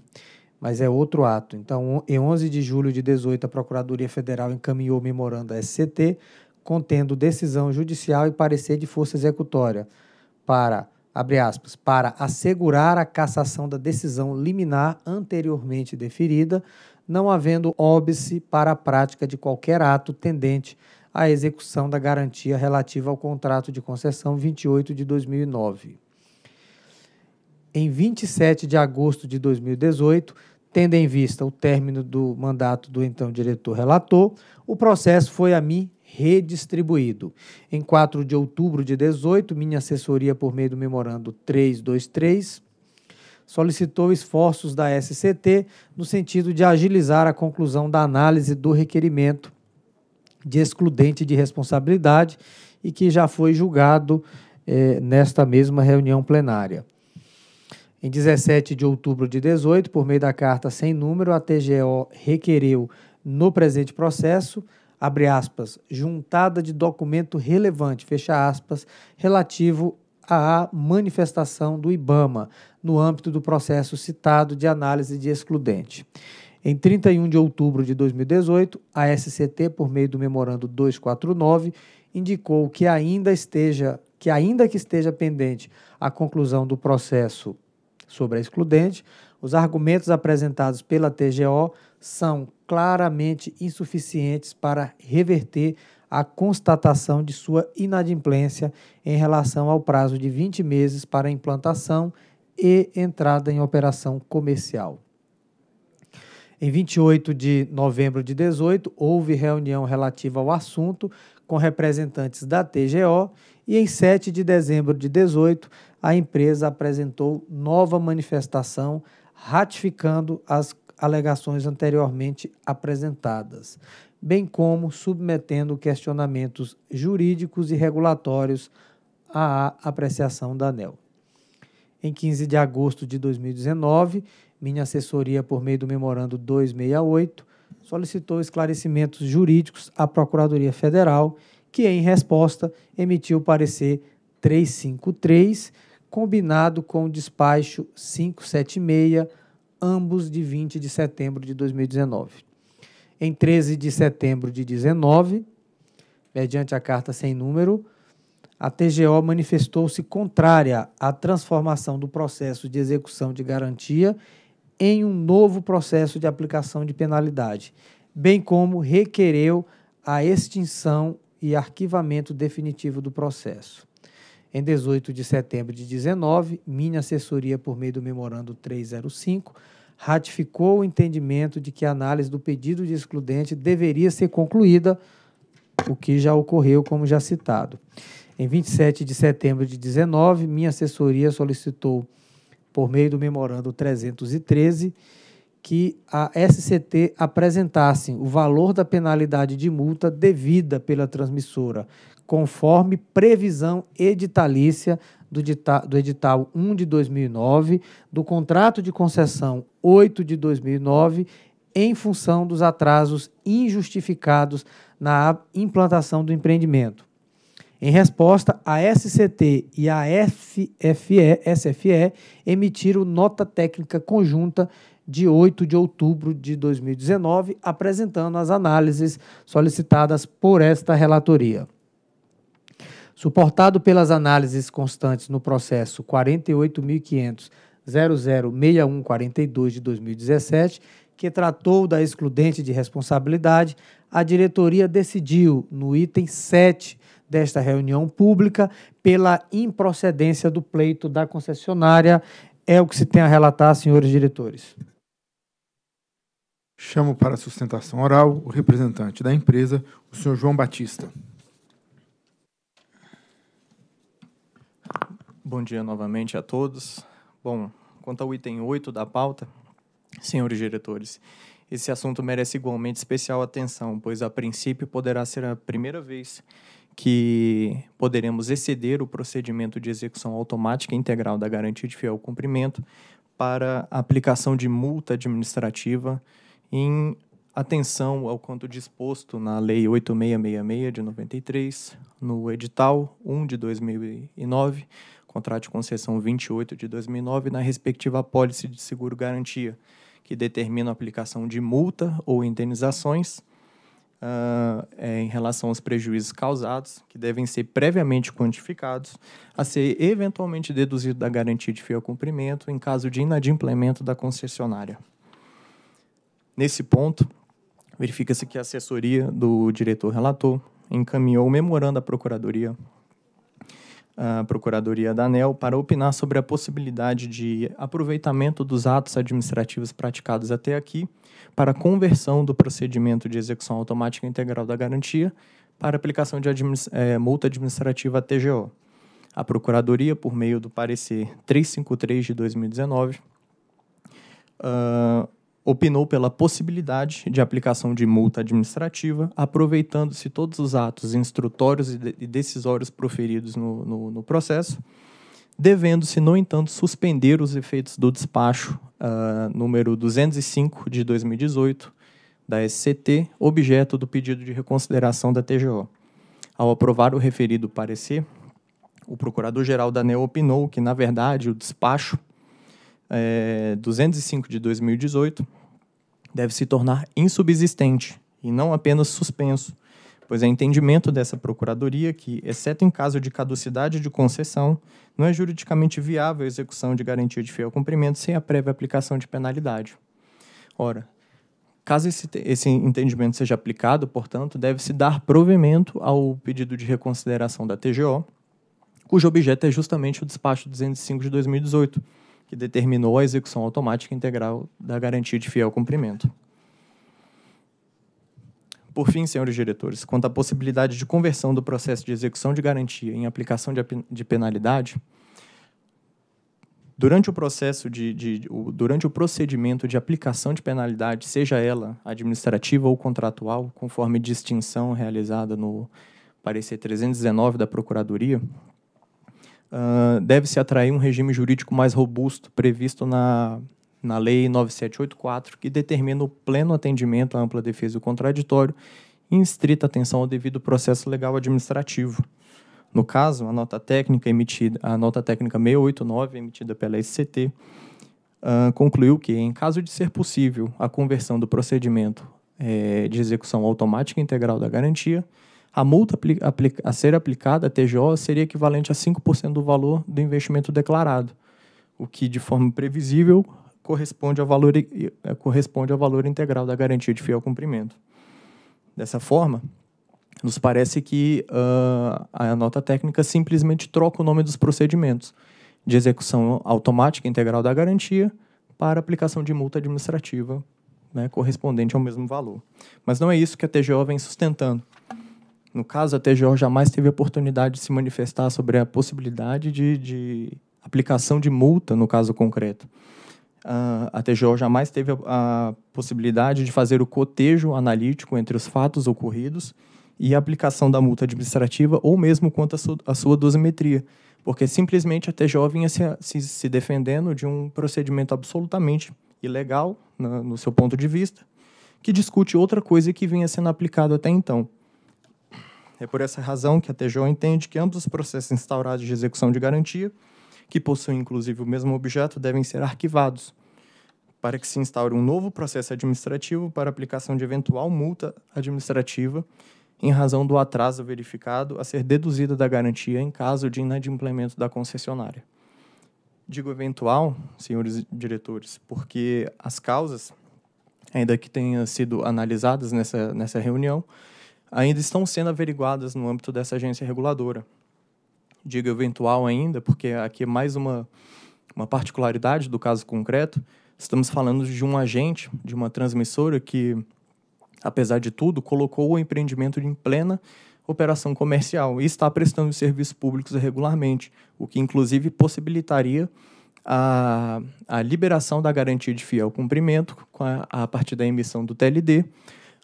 mas é outro ato. Então, em 11 de julho de 2018, a Procuradoria Federal encaminhou o memorando à SCT, contendo decisão judicial e parecer de força executória para abre aspas, para assegurar a cassação da decisão liminar anteriormente deferida, não havendo óbice para a prática de qualquer ato tendente à execução da garantia relativa ao contrato de concessão 28 de 2009. Em 27 de agosto de 2018, tendo em vista o término do mandato do então diretor relator, o processo foi a mim redistribuído. Em 4 de outubro de 18, minha assessoria, por meio do memorando 323, solicitou esforços da SCT no sentido de agilizar a conclusão da análise do requerimento de excludente de responsabilidade e que já foi julgado eh, nesta mesma reunião plenária. Em 17 de outubro de 18, por meio da carta sem número, a TGO requereu no presente processo abre aspas, juntada de documento relevante, fecha aspas, relativo à manifestação do IBAMA no âmbito do processo citado de análise de excludente. Em 31 de outubro de 2018, a SCT, por meio do memorando 249, indicou que ainda esteja que ainda que esteja pendente a conclusão do processo sobre a excludente, os argumentos apresentados pela TGO são claramente insuficientes para reverter a constatação de sua inadimplência em relação ao prazo de 20 meses para implantação e entrada em operação comercial. Em 28 de novembro de 18, houve reunião relativa ao assunto com representantes da TGO e em 7 de dezembro de 18, a empresa apresentou nova manifestação ratificando as alegações anteriormente apresentadas, bem como submetendo questionamentos jurídicos e regulatórios à apreciação da ANEL. Em 15 de agosto de 2019, minha assessoria, por meio do memorando 268, solicitou esclarecimentos jurídicos à Procuradoria Federal, que, em resposta, emitiu parecer 353, combinado com o despacho 576 ambos de 20 de setembro de 2019. Em 13 de setembro de 19, mediante a carta sem número, a TGO manifestou-se contrária à transformação do processo de execução de garantia em um novo processo de aplicação de penalidade, bem como requereu a extinção e arquivamento definitivo do processo. Em 18 de setembro de 19, minha assessoria, por meio do memorando 305, ratificou o entendimento de que a análise do pedido de excludente deveria ser concluída, o que já ocorreu, como já citado. Em 27 de setembro de 19, minha assessoria solicitou, por meio do memorando 313, que a SCT apresentasse o valor da penalidade de multa devida pela transmissora, conforme previsão editalícia do, dita, do edital 1 de 2009, do contrato de concessão 8 de 2009, em função dos atrasos injustificados na implantação do empreendimento. Em resposta, a SCT e a FFE, SFE emitiram nota técnica conjunta de 8 de outubro de 2019, apresentando as análises solicitadas por esta relatoria suportado pelas análises constantes no processo 48.500.006142 de 2017, que tratou da excludente de responsabilidade, a diretoria decidiu, no item 7 desta reunião pública, pela improcedência do pleito da concessionária. É o que se tem a relatar, senhores diretores. Chamo para sustentação oral o representante da empresa, o senhor João Batista. Bom dia novamente a todos. Bom, quanto ao item 8 da pauta, senhores diretores, esse assunto merece igualmente especial atenção, pois a princípio poderá ser a primeira vez que poderemos exceder o procedimento de execução automática integral da garantia de fiel cumprimento para aplicação de multa administrativa em atenção ao quanto disposto na Lei 8666 de 93, no edital 1 de 2009, contrato de concessão 28 de 2009, na respectiva apólice de seguro garantia, que determina a aplicação de multa ou indenizações uh, em relação aos prejuízos causados, que devem ser previamente quantificados, a ser eventualmente deduzido da garantia de fiel cumprimento em caso de inadimplemento da concessionária. Nesse ponto, verifica-se que a assessoria do diretor relator encaminhou o memorando à Procuradoria a Procuradoria da ANEL para opinar sobre a possibilidade de aproveitamento dos atos administrativos praticados até aqui para conversão do procedimento de execução automática integral da garantia para aplicação de administ é, multa administrativa TGO. A Procuradoria, por meio do parecer 353 de 2019, uh, opinou pela possibilidade de aplicação de multa administrativa, aproveitando-se todos os atos instrutórios e decisórios proferidos no, no, no processo, devendo-se, no entanto, suspender os efeitos do despacho uh, número 205 de 2018 da SCT, objeto do pedido de reconsideração da TGO. Ao aprovar o referido parecer, o Procurador-Geral da ANEL opinou que, na verdade, o despacho é, 205 de 2018 deve se tornar insubsistente e não apenas suspenso, pois é entendimento dessa Procuradoria que, exceto em caso de caducidade de concessão, não é juridicamente viável a execução de garantia de fiel cumprimento sem a prévia aplicação de penalidade. Ora, caso esse, esse entendimento seja aplicado, portanto, deve-se dar provimento ao pedido de reconsideração da TGO, cujo objeto é justamente o despacho 205 de 2018 que determinou a execução automática integral da garantia de fiel cumprimento. Por fim, senhores diretores, quanto à possibilidade de conversão do processo de execução de garantia em aplicação de, penalidade, durante o processo de, de durante o procedimento de aplicação de penalidade, seja ela administrativa ou contratual, conforme distinção realizada no parecer 319 da Procuradoria, uh, ah, deve-se atrair um regime jurídico mais robusto previsto na, na Lei 9784, que determina o pleno atendimento à ampla defesa e o contraditório, em estrita atenção ao devido processo legal administrativo. No caso, a nota técnica emitida, a nota técnica 689 emitida pela SCT, uh, ah, concluiu que, em caso de ser possível a conversão do procedimento é, de execução automática integral da garantia, a multa a ser aplicada, à TJ seria equivalente a 5% do valor do investimento declarado, o que, de forma previsível, corresponde ao valor, eh, corresponde ao valor integral da garantia de fiel cumprimento. Dessa forma, nos parece que uh, a nota técnica simplesmente troca o nome dos procedimentos de execução automática integral da garantia para aplicação de multa administrativa né, correspondente ao mesmo valor. Mas não é isso que a TGO vem sustentando. No caso, a TGO jamais teve oportunidade de se manifestar sobre a possibilidade de, de aplicação de multa no caso concreto. Uh, a TGO jamais teve a, a, possibilidade de fazer o cotejo analítico entre os fatos ocorridos e a aplicação da multa administrativa ou mesmo quanto à su, sua dosimetria, porque simplesmente a TGO vinha se, se, se defendendo de um procedimento absolutamente ilegal, na, no seu ponto de vista, que discute outra coisa que vinha sendo aplicado até então. É por essa razão que a TJO entende que ambos os processos instaurados de execução de garantia, que possuem inclusive o mesmo objeto, devem ser arquivados, para que se instaure um novo processo administrativo para aplicação de eventual multa administrativa em razão do atraso verificado a ser deduzida da garantia em caso de inadimplemento da concessionária. Digo eventual, senhores diretores, porque as causas, ainda que tenham sido analisadas nessa, nessa reunião, ainda estão sendo averiguadas no âmbito dessa agência reguladora. Digo eventual ainda, porque aqui é mais uma, uma particularidade do caso concreto. Estamos falando de um agente, de uma transmissora que, apesar de tudo, colocou o empreendimento em plena operação comercial e está prestando serviços públicos regularmente, o que inclusive possibilitaria a, a liberação da garantia de fiel cumprimento a, a partir da emissão do TLD,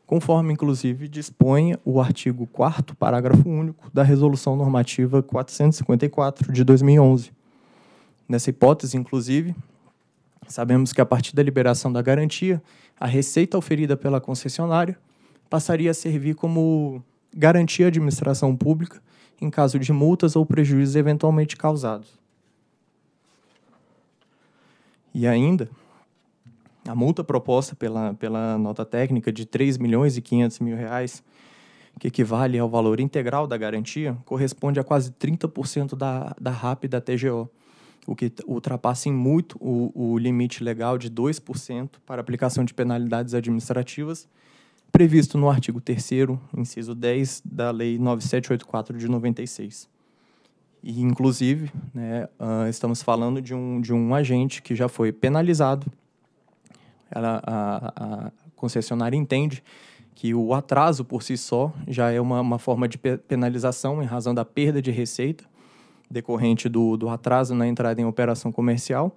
conforme inclusive dispõe o artigo 4 parágrafo único da Resolução Normativa 454 de 2011. Nessa hipótese, inclusive, sabemos que a partir da liberação da garantia, a receita oferida pela concessionária passaria a servir como garantia à administração pública em caso de multas ou prejuízos eventualmente causados. E ainda, a multa proposta pela, pela nota técnica de 3 milhões e 500 mil reais, que equivale ao valor integral da garantia, corresponde a quase 30% da, da RAP da TGO, o que ultrapassa em muito o, o limite legal de 2% para aplicação de penalidades administrativas, previsto no artigo 3 inciso 10 da Lei 9784 de 96. E, inclusive, né, estamos falando de um, de um agente que já foi penalizado ela, a, a concessionária entende que o atraso por si só já é uma, uma forma de pe penalização em razão da perda de receita decorrente do, do atraso na entrada em operação comercial.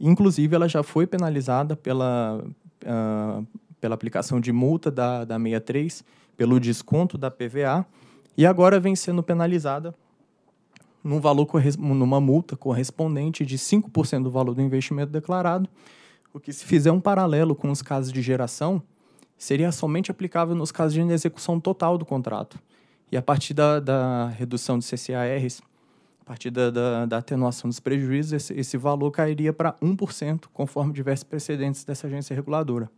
Inclusive, ela já foi penalizada pela, uh, pela aplicação de multa da, da 63, pelo desconto da PVA, e agora vem sendo penalizada num valor, numa multa correspondente de 5% do valor do investimento declarado porque se fizer um paralelo com os casos de geração, seria somente aplicável nos casos de execução total do contrato. E a partir da, da redução de CCARs, a partir da, da, da atenuação dos prejuízos, esse, esse valor cairia para 1%, conforme diversos precedentes dessa agência reguladora.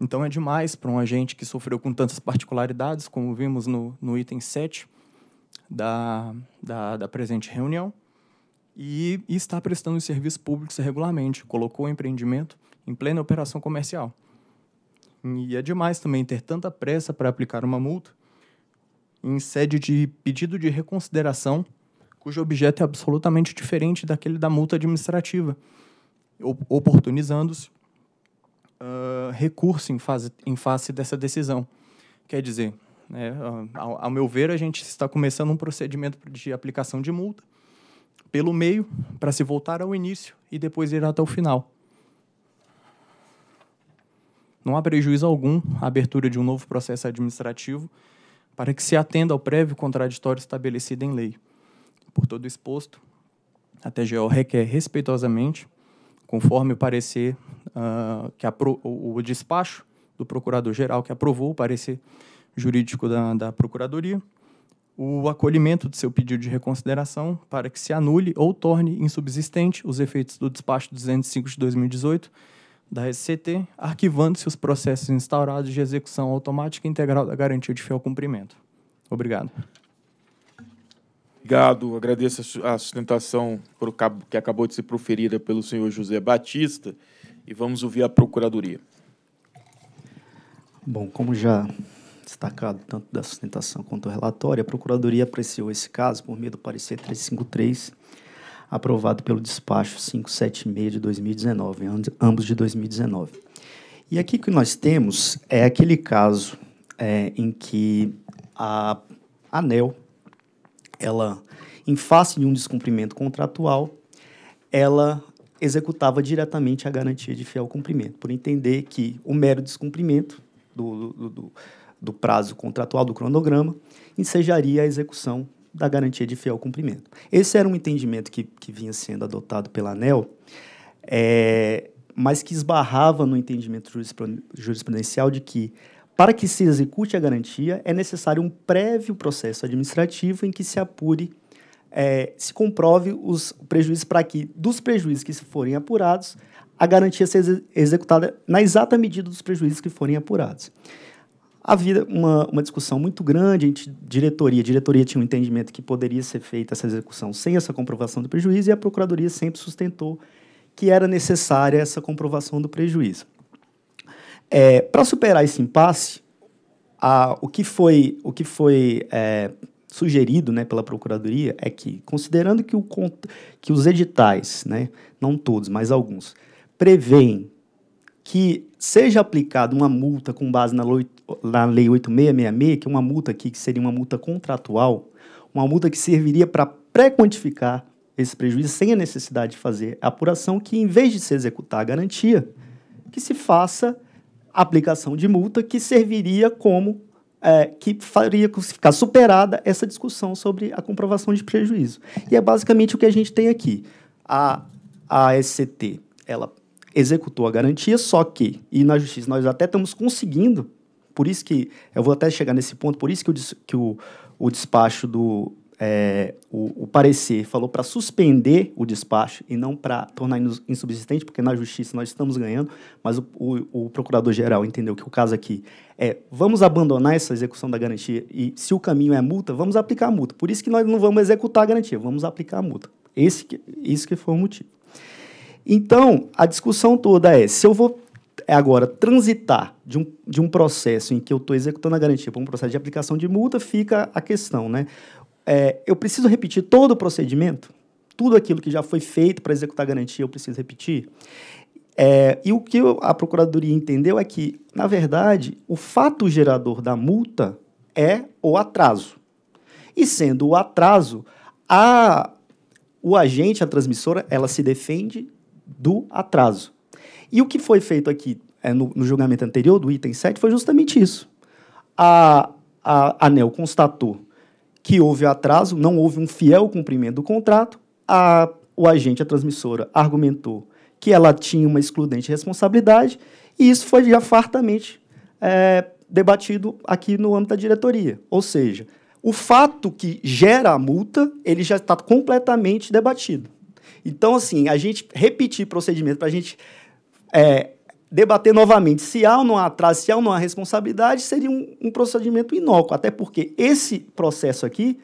Então é demais para um agente que sofreu com tantas particularidades, como vimos no, no item 7 da, da, da presente reunião, e, está prestando serviços públicos regularmente. Colocou o empreendimento em plena operação comercial. E é demais também ter tanta pressa para aplicar uma multa em sede de pedido de reconsideração, cujo objeto é absolutamente diferente daquele da multa administrativa, oportunizando-se uh, recurso em, fase, em face dessa decisão. Quer dizer, né, ao, ao meu ver, a gente está começando um procedimento de aplicação de multa pelo meio para se voltar ao início e depois ir até o final. Não há prejuízo algum à abertura de um novo processo administrativo para que se atenda ao prévio contraditório estabelecido em lei. Por todo exposto, a TGO requer respeitosamente, conforme o parecer uh, que o, o despacho do Procurador-Geral que aprovou o parecer jurídico da, da Procuradoria, o acolhimento do seu pedido de reconsideração para que se anule ou torne insubsistente os efeitos do despacho 205 de 2018 da SCT, arquivando-se os processos instaurados de execução automática integral da garantia de fiel cumprimento. Obrigado. Obrigado. Agradeço a sustentação que acabou de ser proferida pelo senhor José Batista e vamos ouvir a Procuradoria. Bom, como já destacado tanto da sustentação quanto do relatório, a Procuradoria apreciou esse caso por meio do parecer 353, aprovado pelo despacho 576 de 2019, ambos de 2019. E aqui que nós temos é aquele caso é, em que a ANEL, ela, em face de um descumprimento contratual, ela executava diretamente a garantia de fiel cumprimento, por entender que o mero descumprimento do, do, do, do prazo contratual do cronograma, ensejaria a execução da garantia de fiel cumprimento. Esse era um entendimento que, que vinha sendo adotado pela ANEL, é, mas que esbarrava no entendimento jurisprudencial de que, para que se execute a garantia, é necessário um prévio processo administrativo em que se apure, é, se comprove os prejuízos para que, dos prejuízos que forem apurados, a garantia seja executada na exata medida dos prejuízos que forem apurados havia uma, uma discussão muito grande entre diretoria. A diretoria tinha um entendimento que poderia ser feita essa execução sem essa comprovação do prejuízo, e a procuradoria sempre sustentou que era necessária essa comprovação do prejuízo. É, Para superar esse impasse, a, o que foi, o que foi é, sugerido né, pela Procuradoria é que, considerando que, o, que os editais, né, não todos, mas alguns, prevêem que seja aplicada uma multa com base na na Lei 8666, que é uma multa aqui que seria uma multa contratual, uma multa que serviria para pré-quantificar esse prejuízo sem a necessidade de fazer apuração, que em vez de se executar a garantia, que se faça a aplicação de multa que serviria como é, que faria ficar superada essa discussão sobre a comprovação de prejuízo. E é basicamente o que a gente tem aqui. A, a SCT, ela executou a garantia, só que, e na justiça nós até estamos conseguindo por isso que, eu vou até chegar nesse ponto, por isso que o, que o, o despacho do. É, o, o, parecer falou para suspender o despacho e não para tornar insubsistente, porque na justiça nós estamos ganhando, mas o, o, o procurador-geral entendeu que o caso aqui é vamos abandonar essa execução da garantia e se o caminho é multa, vamos aplicar a multa. Por isso que nós não vamos executar a garantia, vamos aplicar a multa. Esse que, isso que foi o motivo. Então, a discussão toda é se eu vou é agora transitar de um, de um processo em que eu estou executando a garantia para um processo de aplicação de multa, fica a questão, né? É, eu preciso repetir todo o procedimento? Tudo aquilo que já foi feito para executar a garantia, eu preciso repetir? É, e o que a Procuradoria entendeu é que, na verdade, o fato gerador da multa é o atraso. E sendo o atraso, a, o agente, a transmissora, ela se defende do atraso. E o que foi feito aqui é, no, no, julgamento anterior, do item 7, foi justamente isso. A, a ANEL constatou que houve atraso, não houve um fiel cumprimento do contrato, a, o agente, a transmissora, argumentou que ela tinha uma excludente responsabilidade, e isso foi já fartamente é, debatido aqui no âmbito da diretoria. Ou seja, o fato que gera a multa, ele já está completamente debatido. Então, assim, a gente repetir procedimento para a gente é, debater novamente se há ou não há atraso, se há ou não há responsabilidade, seria um, um procedimento inócuo, até porque esse processo aqui,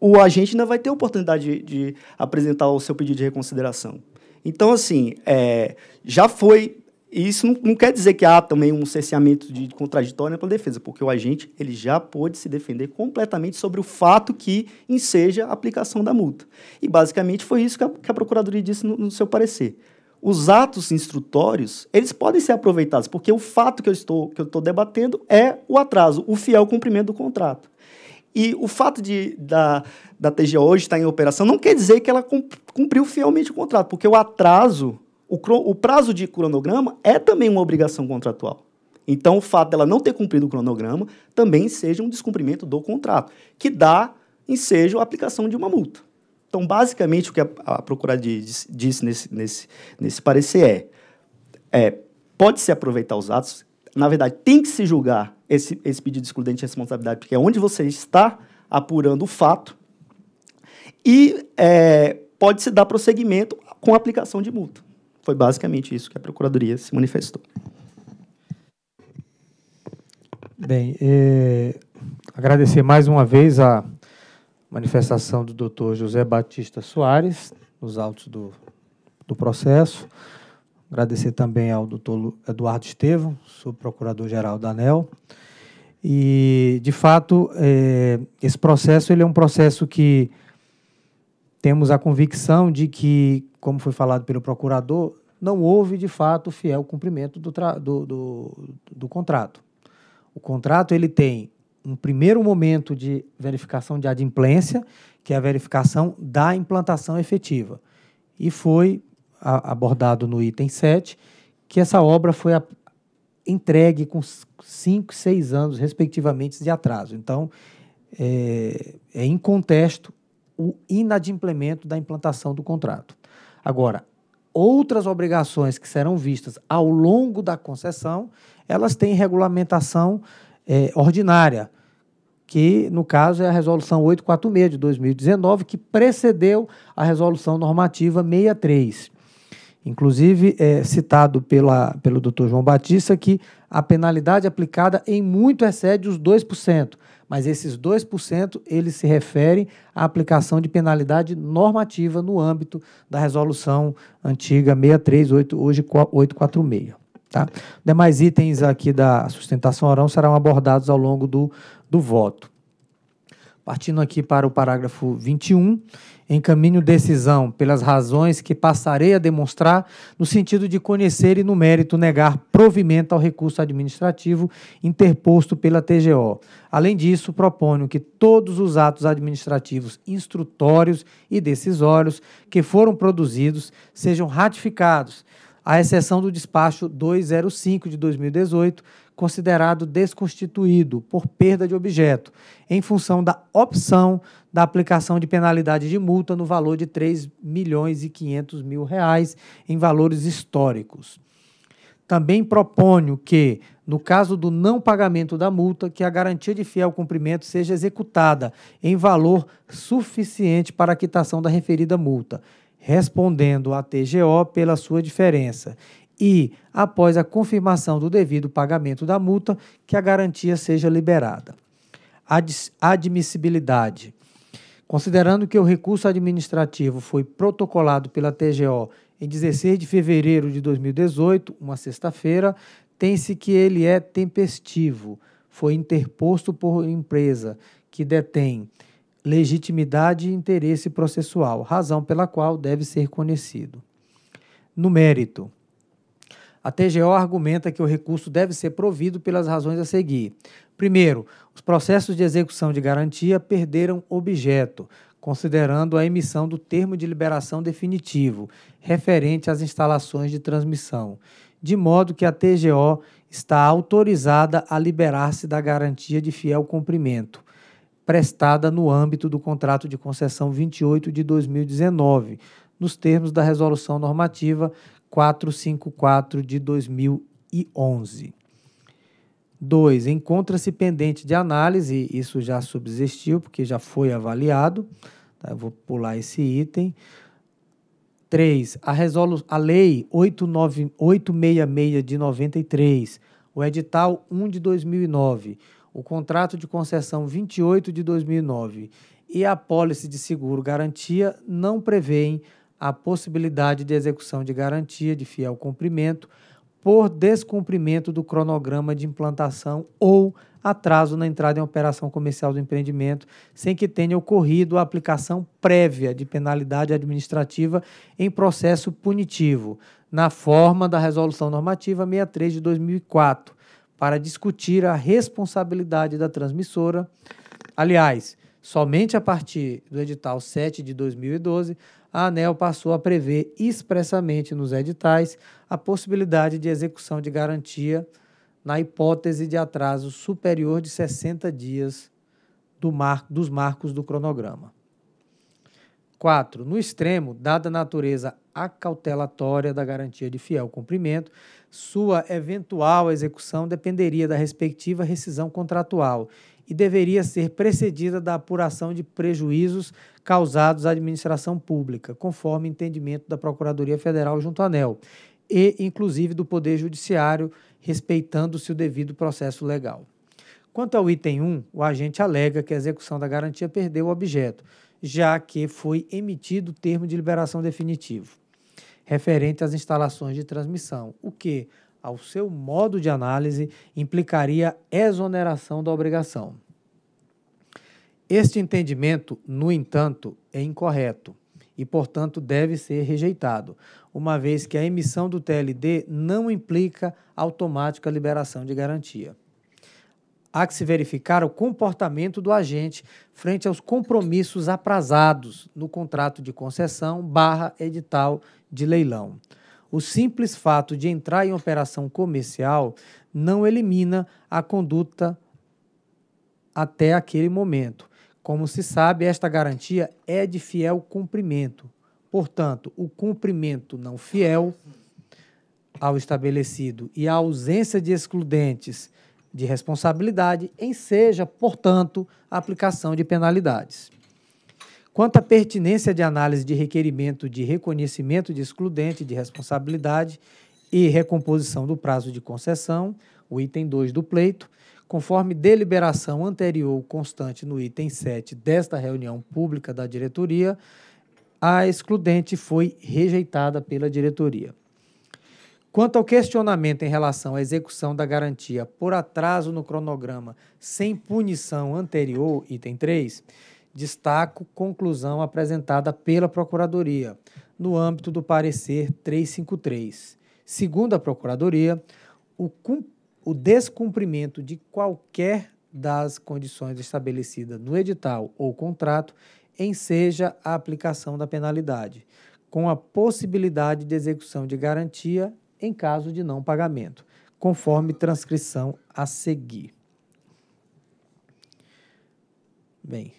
o agente ainda vai ter oportunidade de, de apresentar o seu pedido de reconsideração. Então, assim, é, já foi. Isso não, não, quer dizer que há também um cerceamento de contraditório a defesa, porque o agente ele já pôde se defender completamente sobre o fato que enseja a aplicação da multa. E basicamente foi isso que a, que a Procuradoria disse no, no seu parecer os atos instrutórios, eles podem ser aproveitados, porque o fato que eu estou, que eu estou debatendo é o atraso, o fiel cumprimento do contrato. E o fato de, da, da TG hoje estar em operação não quer dizer que ela cumpriu fielmente o contrato, porque o atraso, o, o prazo de cronograma é também uma obrigação contratual. Então, o fato dela não ter cumprido o cronograma também seja um descumprimento do contrato, que dá ensejo à aplicação de uma multa. Então, basicamente, o que a, a Procuradoria disse nesse, nesse, nesse parecer é, é pode-se aproveitar os atos, na verdade, tem que se julgar esse, esse pedido excludente de responsabilidade, porque é onde você está apurando o fato e é, pode-se dar prosseguimento com aplicação de multa. Foi basicamente isso que a Procuradoria se manifestou. Bem, eh, agradecer mais uma vez a manifestação do doutor José Batista Soares, nos autos do, do processo. Agradecer também ao doutor Eduardo Estevam, subprocurador-geral da ANEL. E, de fato, é, esse processo ele é um processo que temos a convicção de que, como foi falado pelo procurador, não houve, de fato, fiel cumprimento do, do, do, do contrato. O contrato ele tem um primeiro momento de verificação de adimplência, que é a verificação da implantação efetiva. E foi a, abordado no item 7 que essa obra foi a, entregue com 5, 6 anos, respectivamente, de atraso. Então, é, é incontesto o inadimplemento da implantação do contrato. Agora, outras obrigações que serão vistas ao longo da concessão, elas têm regulamentação é, ordinária, que no caso é a resolução 846 de 2019, que precedeu a resolução normativa 63. Inclusive, é citado pela, pelo doutor João Batista que a penalidade aplicada em muito excede os 2%, mas esses 2% eles se referem à aplicação de penalidade normativa no âmbito da resolução antiga 638, hoje 846. Tá? Demais itens aqui da sustentação oral serão abordados ao longo do, do voto. Partindo aqui para o parágrafo 21, encaminho decisão pelas razões que passarei a demonstrar no sentido de conhecer e, no mérito, negar provimento ao recurso administrativo interposto pela TGO. Além disso, proponho que todos os atos administrativos instrutórios e decisórios que foram produzidos sejam ratificados à exceção do despacho 205 de 2018, considerado desconstituído por perda de objeto, em função da opção da aplicação de penalidade de multa no valor de 3 milhões e 500 mil reais em valores históricos. Também proponho que, no caso do não pagamento da multa, que a garantia de fiel cumprimento seja executada em valor suficiente para a quitação da referida multa respondendo à TGO pela sua diferença e, após a confirmação do devido pagamento da multa, que a garantia seja liberada. admissibilidade. Considerando que o recurso administrativo foi protocolado pela TGO em 16 de fevereiro de 2018, uma sexta-feira, tem-se que ele é tempestivo, foi interposto por empresa que detém legitimidade e interesse processual, razão pela qual deve ser conhecido. No mérito, a TGO argumenta que o recurso deve ser provido pelas razões a seguir. Primeiro, os processos de execução de garantia perderam objeto, considerando a emissão do termo de liberação definitivo referente às instalações de transmissão, de modo que a TGO está autorizada a liberar-se da garantia de fiel cumprimento, prestada no âmbito do contrato de concessão 28 de 2019, nos termos da resolução normativa 454 de 2011. 2. Encontra-se pendente de análise, isso já subsistiu, porque já foi avaliado. Tá? Eu vou pular esse item. 3. A, resolu a Lei 89 866 de 93, o edital 1 de 2009 o contrato de concessão 28 de 2009 e a pólice de seguro garantia não prevêem a possibilidade de execução de garantia de fiel cumprimento por descumprimento do cronograma de implantação ou atraso na entrada em operação comercial do empreendimento, sem que tenha ocorrido a aplicação prévia de penalidade administrativa em processo punitivo, na forma da Resolução Normativa 63 de 2004, para discutir a responsabilidade da transmissora. Aliás, somente a partir do edital 7 de 2012, a ANEL passou a prever expressamente nos editais a possibilidade de execução de garantia na hipótese de atraso superior de 60 dias do mar, dos marcos do cronograma. 4. No extremo, dada a natureza acautelatória da garantia de fiel cumprimento, sua eventual execução dependeria da respectiva rescisão contratual e deveria ser precedida da apuração de prejuízos causados à administração pública, conforme entendimento da Procuradoria Federal junto à ANEL, e inclusive do Poder Judiciário, respeitando-se o devido processo legal. Quanto ao item 1, o agente alega que a execução da garantia perdeu o objeto, já que foi emitido o termo de liberação definitivo referente às instalações de transmissão, o que, ao seu modo de análise, implicaria exoneração da obrigação. Este entendimento, no entanto, é incorreto e, portanto, deve ser rejeitado, uma vez que a emissão do TLD não implica automática liberação de garantia há que se verificar o comportamento do agente frente aos compromissos aprazados no contrato de concessão barra edital de leilão. O simples fato de entrar em operação comercial não elimina a conduta até aquele momento. Como se sabe, esta garantia é de fiel cumprimento. Portanto, o cumprimento não fiel ao estabelecido e a ausência de excludentes de responsabilidade, enseja, portanto, a aplicação de penalidades. Quanto à pertinência de análise de requerimento de reconhecimento de excludente de responsabilidade e recomposição do prazo de concessão, o item 2 do pleito, conforme deliberação anterior constante no item 7 desta reunião pública da diretoria, a excludente foi rejeitada pela diretoria. Quanto ao questionamento em relação à execução da garantia por atraso no cronograma sem punição anterior, item 3, destaco conclusão apresentada pela Procuradoria no âmbito do parecer 353. Segundo a Procuradoria, o, o descumprimento de qualquer das condições estabelecidas no edital ou contrato enseja a aplicação da penalidade, com a possibilidade de execução de garantia em caso de não pagamento, conforme transcrição a seguir. Bem,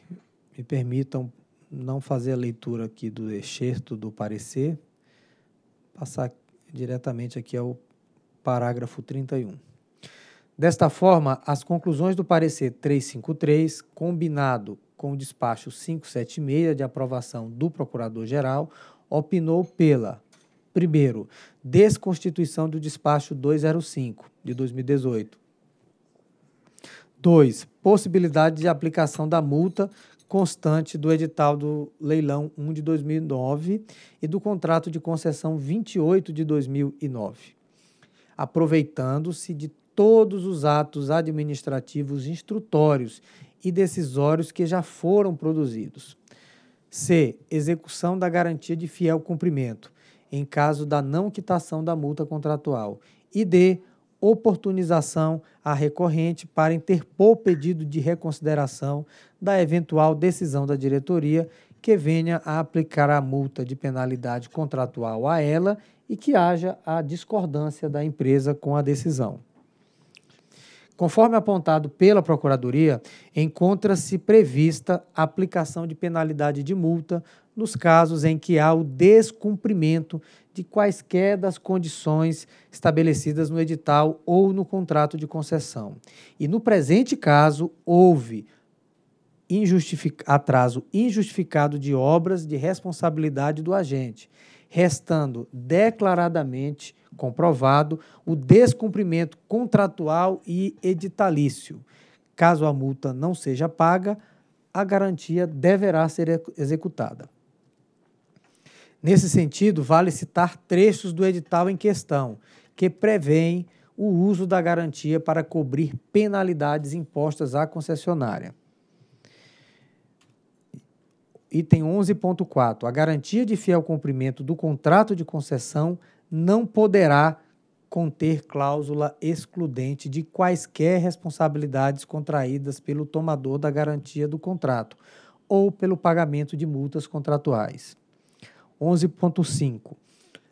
me permitam não fazer a leitura aqui do excerto do parecer, passar diretamente aqui ao parágrafo 31. Desta forma, as conclusões do parecer 353, combinado com o despacho 576 de aprovação do Procurador-Geral, opinou pela Primeiro, desconstituição do despacho 205 de 2018. 2. Possibilidade de aplicação da multa constante do edital do leilão 1 de 2009 e do contrato de concessão 28 de 2009, aproveitando-se de todos os atos administrativos instrutórios e decisórios que já foram produzidos. C. Execução da garantia de fiel cumprimento em caso da não quitação da multa contratual, e d. oportunização à recorrente para interpor pedido de reconsideração da eventual decisão da diretoria que venha a aplicar a multa de penalidade contratual a ela e que haja a discordância da empresa com a decisão. Conforme apontado pela Procuradoria, encontra-se prevista a aplicação de penalidade de multa nos casos em que há o descumprimento de quaisquer das condições estabelecidas no edital ou no contrato de concessão. E no presente caso, houve injustific... atraso injustificado de obras de responsabilidade do agente, restando declaradamente comprovado o descumprimento contratual e editalício. Caso a multa não seja paga, a garantia deverá ser executada. Nesse sentido, vale citar trechos do edital em questão, que prevêem o uso da garantia para cobrir penalidades impostas à concessionária. Item 11.4. A garantia de fiel cumprimento do contrato de concessão não poderá conter cláusula excludente de quaisquer responsabilidades contraídas pelo tomador da garantia do contrato ou pelo pagamento de multas contratuais. 11.5.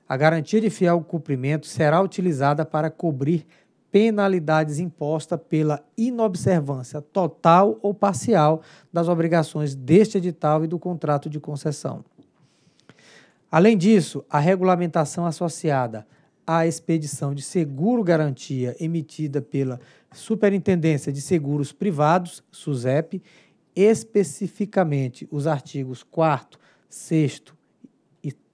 A garantia de fiel cumprimento será utilizada para cobrir penalidades impostas pela inobservância total ou parcial das obrigações deste edital e do contrato de concessão. Além disso, a regulamentação associada à expedição de seguro-garantia emitida pela Superintendência de Seguros Privados, SUSEP, especificamente os artigos 4, 6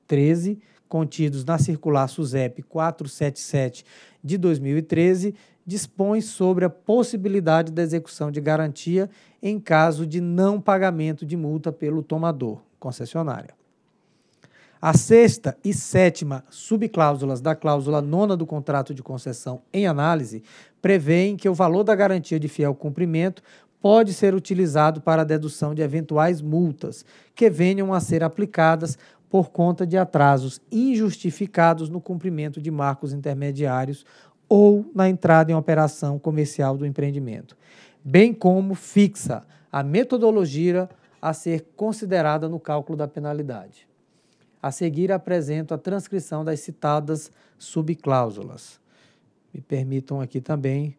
13, contidos na circular SUSEP 477 de 2013, dispõe sobre a possibilidade da execução de garantia em caso de não pagamento de multa pelo tomador, concessionária. A sexta e sétima subcláusulas da cláusula nona do contrato de concessão em análise prevêem que o valor da garantia de fiel cumprimento pode ser utilizado para a dedução de eventuais multas que venham a ser aplicadas por conta de atrasos injustificados no cumprimento de marcos intermediários ou na entrada em operação comercial do empreendimento, bem como fixa a metodologia a ser considerada no cálculo da penalidade. A seguir, apresento a transcrição das citadas subcláusulas. Me permitam aqui também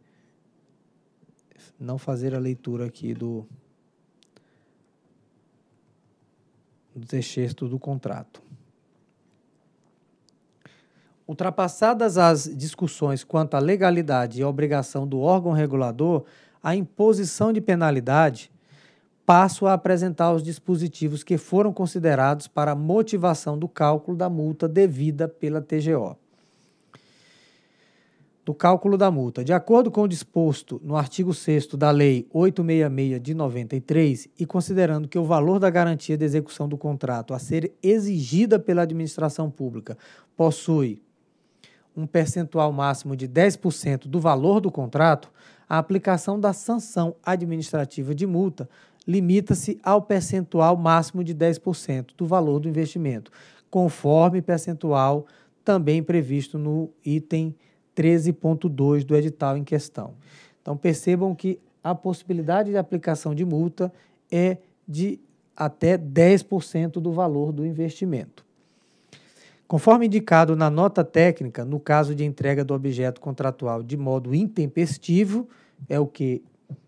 não fazer a leitura aqui do desexto do contrato. Ultrapassadas as discussões quanto à legalidade e obrigação do órgão regulador, a imposição de penalidade, passo a apresentar os dispositivos que foram considerados para a motivação do cálculo da multa devida pela TGO do cálculo da multa. De acordo com o disposto no artigo 6 da Lei 866 de 93 e considerando que o valor da garantia de execução do contrato a ser exigida pela administração pública possui um percentual máximo de 10% do valor do contrato, a aplicação da sanção administrativa de multa limita-se ao percentual máximo de 10% do valor do investimento, conforme percentual também previsto no item 13.2 do edital em questão. Então percebam que a possibilidade de aplicação de multa é de até 10% do valor do investimento. Conforme indicado na nota técnica, no caso de entrega do objeto contratual de modo intempestivo, é o que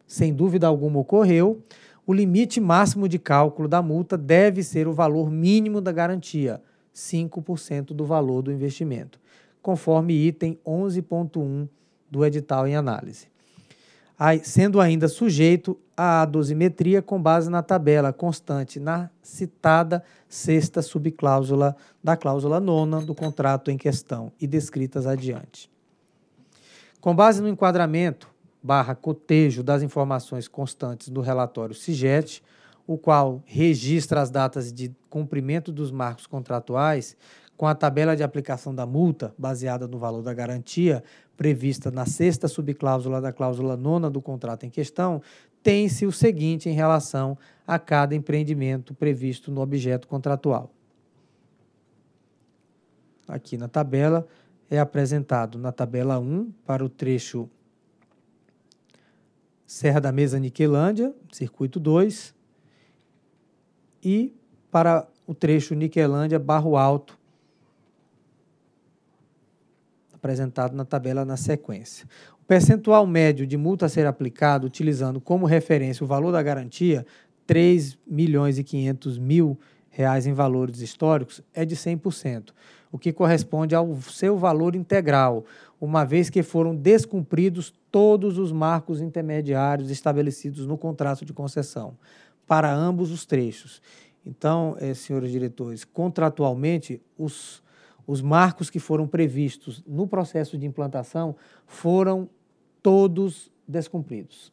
sem dúvida alguma ocorreu, o limite máximo de cálculo da multa deve ser o valor mínimo da garantia, 5% do valor do investimento conforme item 11.1 do edital em análise. Sendo ainda sujeito à dosimetria com base na tabela constante na citada sexta subcláusula da cláusula nona do contrato em questão e descritas adiante. Com base no enquadramento barra cotejo das informações constantes do relatório CIGET, o qual registra as datas de cumprimento dos marcos contratuais, com a tabela de aplicação da multa, baseada no valor da garantia, prevista na sexta subcláusula da cláusula nona do contrato em questão, tem-se o seguinte em relação a cada empreendimento previsto no objeto contratual. Aqui na tabela é apresentado na tabela 1 para o trecho Serra da Mesa Niquelândia, circuito 2, e para o trecho Niquelândia Barro Alto, apresentado na tabela na sequência. O percentual médio de multa a ser aplicado, utilizando como referência o valor da garantia, 3 milhões e 500 mil reais em valores históricos, é de 100%, o que corresponde ao seu valor integral, uma vez que foram descumpridos todos os marcos intermediários estabelecidos no contrato de concessão, para ambos os trechos. Então, eh, senhores diretores, contratualmente, os os marcos que foram previstos no processo de implantação foram todos descumpridos.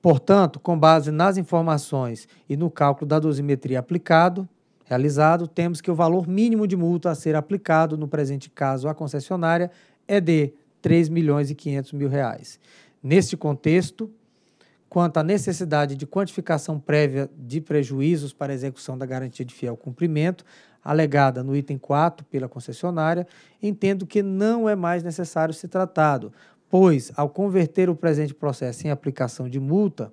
Portanto, com base nas informações e no cálculo da dosimetria aplicado, realizado, temos que o valor mínimo de multa a ser aplicado no presente caso à concessionária é de R$ 3.500.000. milhões e mil reais. Neste contexto, quanto à necessidade de quantificação prévia de prejuízos para execução da garantia de fiel cumprimento, alegada no item 4 pela concessionária, entendo que não é mais necessário ser tratado, pois, ao converter o presente processo em aplicação de multa,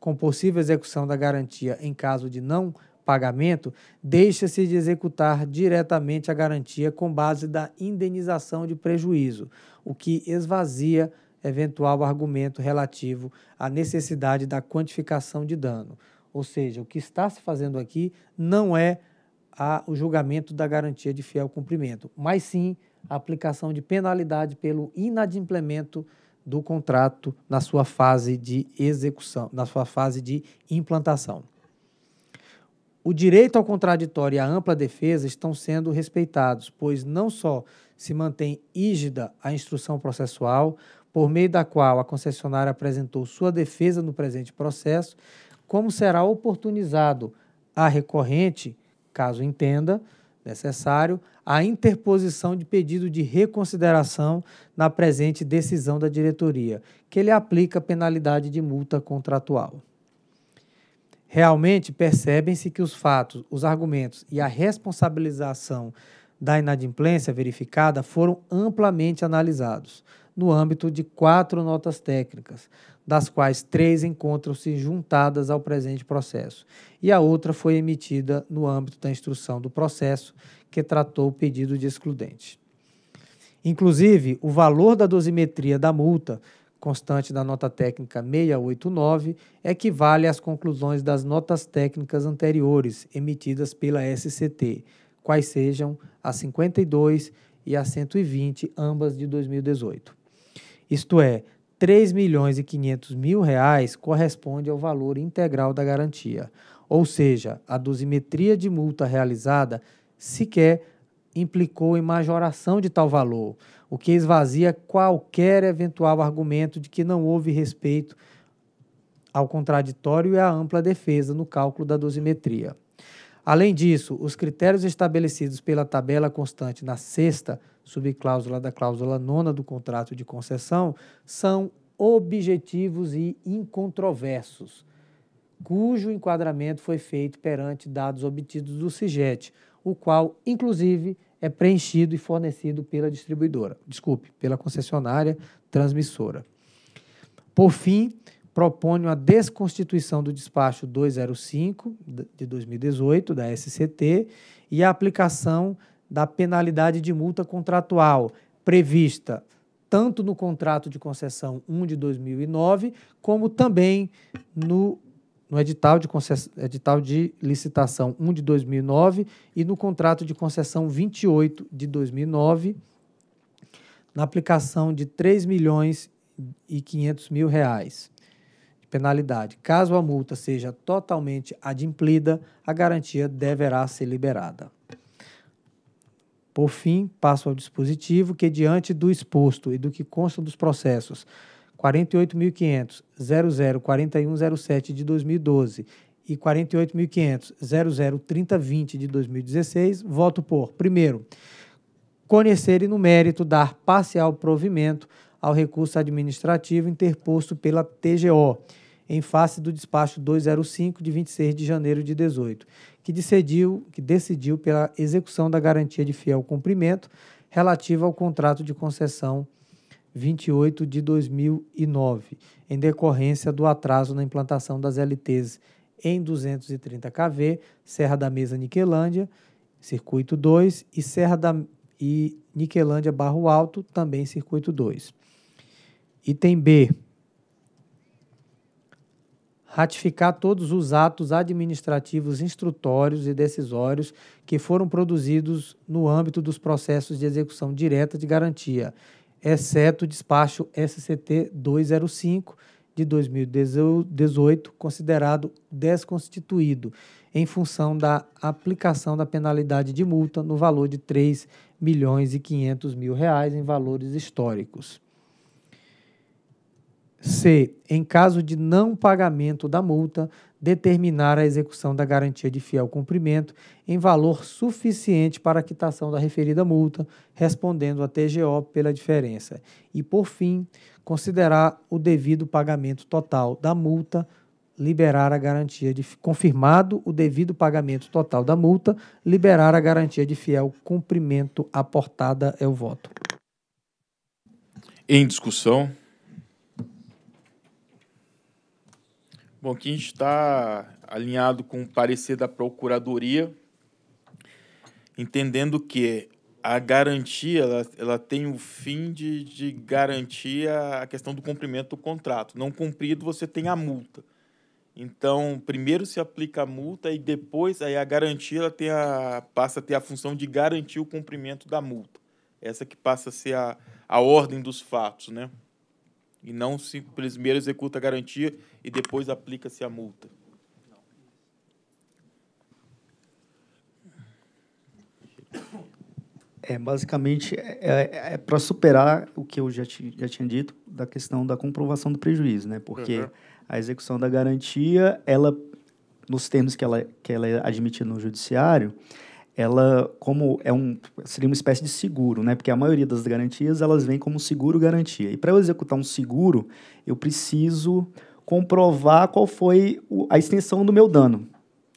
com possível execução da garantia em caso de não pagamento, deixa-se de executar diretamente a garantia com base da indenização de prejuízo, o que esvazia eventual argumento relativo à necessidade da quantificação de dano. Ou seja, o que está se fazendo aqui não é a, o julgamento da garantia de fiel cumprimento, mas sim a aplicação de penalidade pelo inadimplemento do contrato na sua fase de execução, na sua fase de implantação. O direito ao contraditório e à ampla defesa estão sendo respeitados, pois não só se mantém rígida a instrução processual, por meio da qual a concessionária apresentou sua defesa no presente processo, como será oportunizado a recorrente, caso entenda necessário, a interposição de pedido de reconsideração na presente decisão da diretoria, que ele aplica penalidade de multa contratual. Realmente percebem-se que os fatos, os argumentos e a responsabilização da inadimplência verificada foram amplamente analisados no âmbito de quatro notas técnicas, das quais três encontram-se juntadas ao presente processo, e a outra foi emitida no âmbito da instrução do processo, que tratou o pedido de excludente. Inclusive, o valor da dosimetria da multa, constante da nota técnica 689, equivale às conclusões das notas técnicas anteriores emitidas pela SCT, quais sejam a 52 e a 120, ambas de 2018 isto é, 3 milhões e 500 mil reais corresponde ao valor integral da garantia, ou seja, a dosimetria de multa realizada sequer implicou em majoração de tal valor, o que esvazia qualquer eventual argumento de que não houve respeito ao contraditório e à ampla defesa no cálculo da dosimetria. Além disso, os critérios estabelecidos pela tabela constante na sexta subcláusula da cláusula nona do contrato de concessão são objetivos e incontroversos, cujo enquadramento foi feito perante dados obtidos do CIGET, o qual, inclusive, é preenchido e fornecido pela distribuidora, desculpe, pela concessionária transmissora. Por fim, proponho a desconstituição do despacho 205 de 2018 da SCT e a aplicação da penalidade de multa contratual prevista tanto no contrato de concessão 1 de 2009, como também no, no edital, de concess... edital de licitação 1 de 2009 e no contrato de concessão 28 de 2009, na aplicação de 3 milhões e 500 mil reais penalidade. Caso a multa seja totalmente adimplida, a garantia deverá ser liberada. Por fim, passo ao dispositivo que, diante do exposto e do que consta dos processos 48.500.004107 de 2012 e 48.500.003020 de 2016, voto por, primeiro, conhecer e no mérito dar parcial provimento ao recurso administrativo interposto pela TGO, em face do despacho 205 de 26 de janeiro de 18, que decidiu, que decidiu pela execução da garantia de fiel cumprimento relativa ao contrato de concessão 28 de 2009, em decorrência do atraso na implantação das LTs em 230 kV, Serra da Mesa Niquelândia, circuito 2 e Serra da e Niquelândia Barro Alto, também circuito 2. Item B. Ratificar todos os atos administrativos instrutórios e decisórios que foram produzidos no âmbito dos processos de execução direta de garantia, exceto o despacho SCT 205 de 2018, considerado desconstituído, em função da aplicação da penalidade de multa no valor de R$ milhões e mil reais em valores históricos. C. Em caso de não pagamento da multa, determinar a execução da garantia de fiel cumprimento em valor suficiente para a quitação da referida multa, respondendo à TGO pela diferença. E, por fim, considerar o devido pagamento total da multa, liberar a garantia de confirmado o devido pagamento total da multa, liberar a garantia de fiel cumprimento aportada é o voto. Em discussão, Bom, aqui a gente está alinhado com o parecer da Procuradoria, entendendo que a garantia ela, ela tem o fim de, de garantir a questão do cumprimento do contrato. Não cumprido, você tem a multa. Então, primeiro se aplica a multa e depois aí a garantia ela tem a, passa a ter a função de garantir o cumprimento da multa. Essa que passa a ser a, a ordem dos fatos, né? E não se primeiro executa a garantia e depois aplica-se a multa. É, basicamente, é, é, é para superar o que eu já, ti, já tinha dito da questão da comprovação do prejuízo, né? Porque uhum. a execução da garantia, ela, nos termos que ela, que ela é admitida no judiciário, ela como é um seria uma espécie de seguro, né? Porque a maioria das garantias elas vêm como seguro garantia. E para eu executar um seguro, eu preciso comprovar qual foi o, a extensão do meu dano.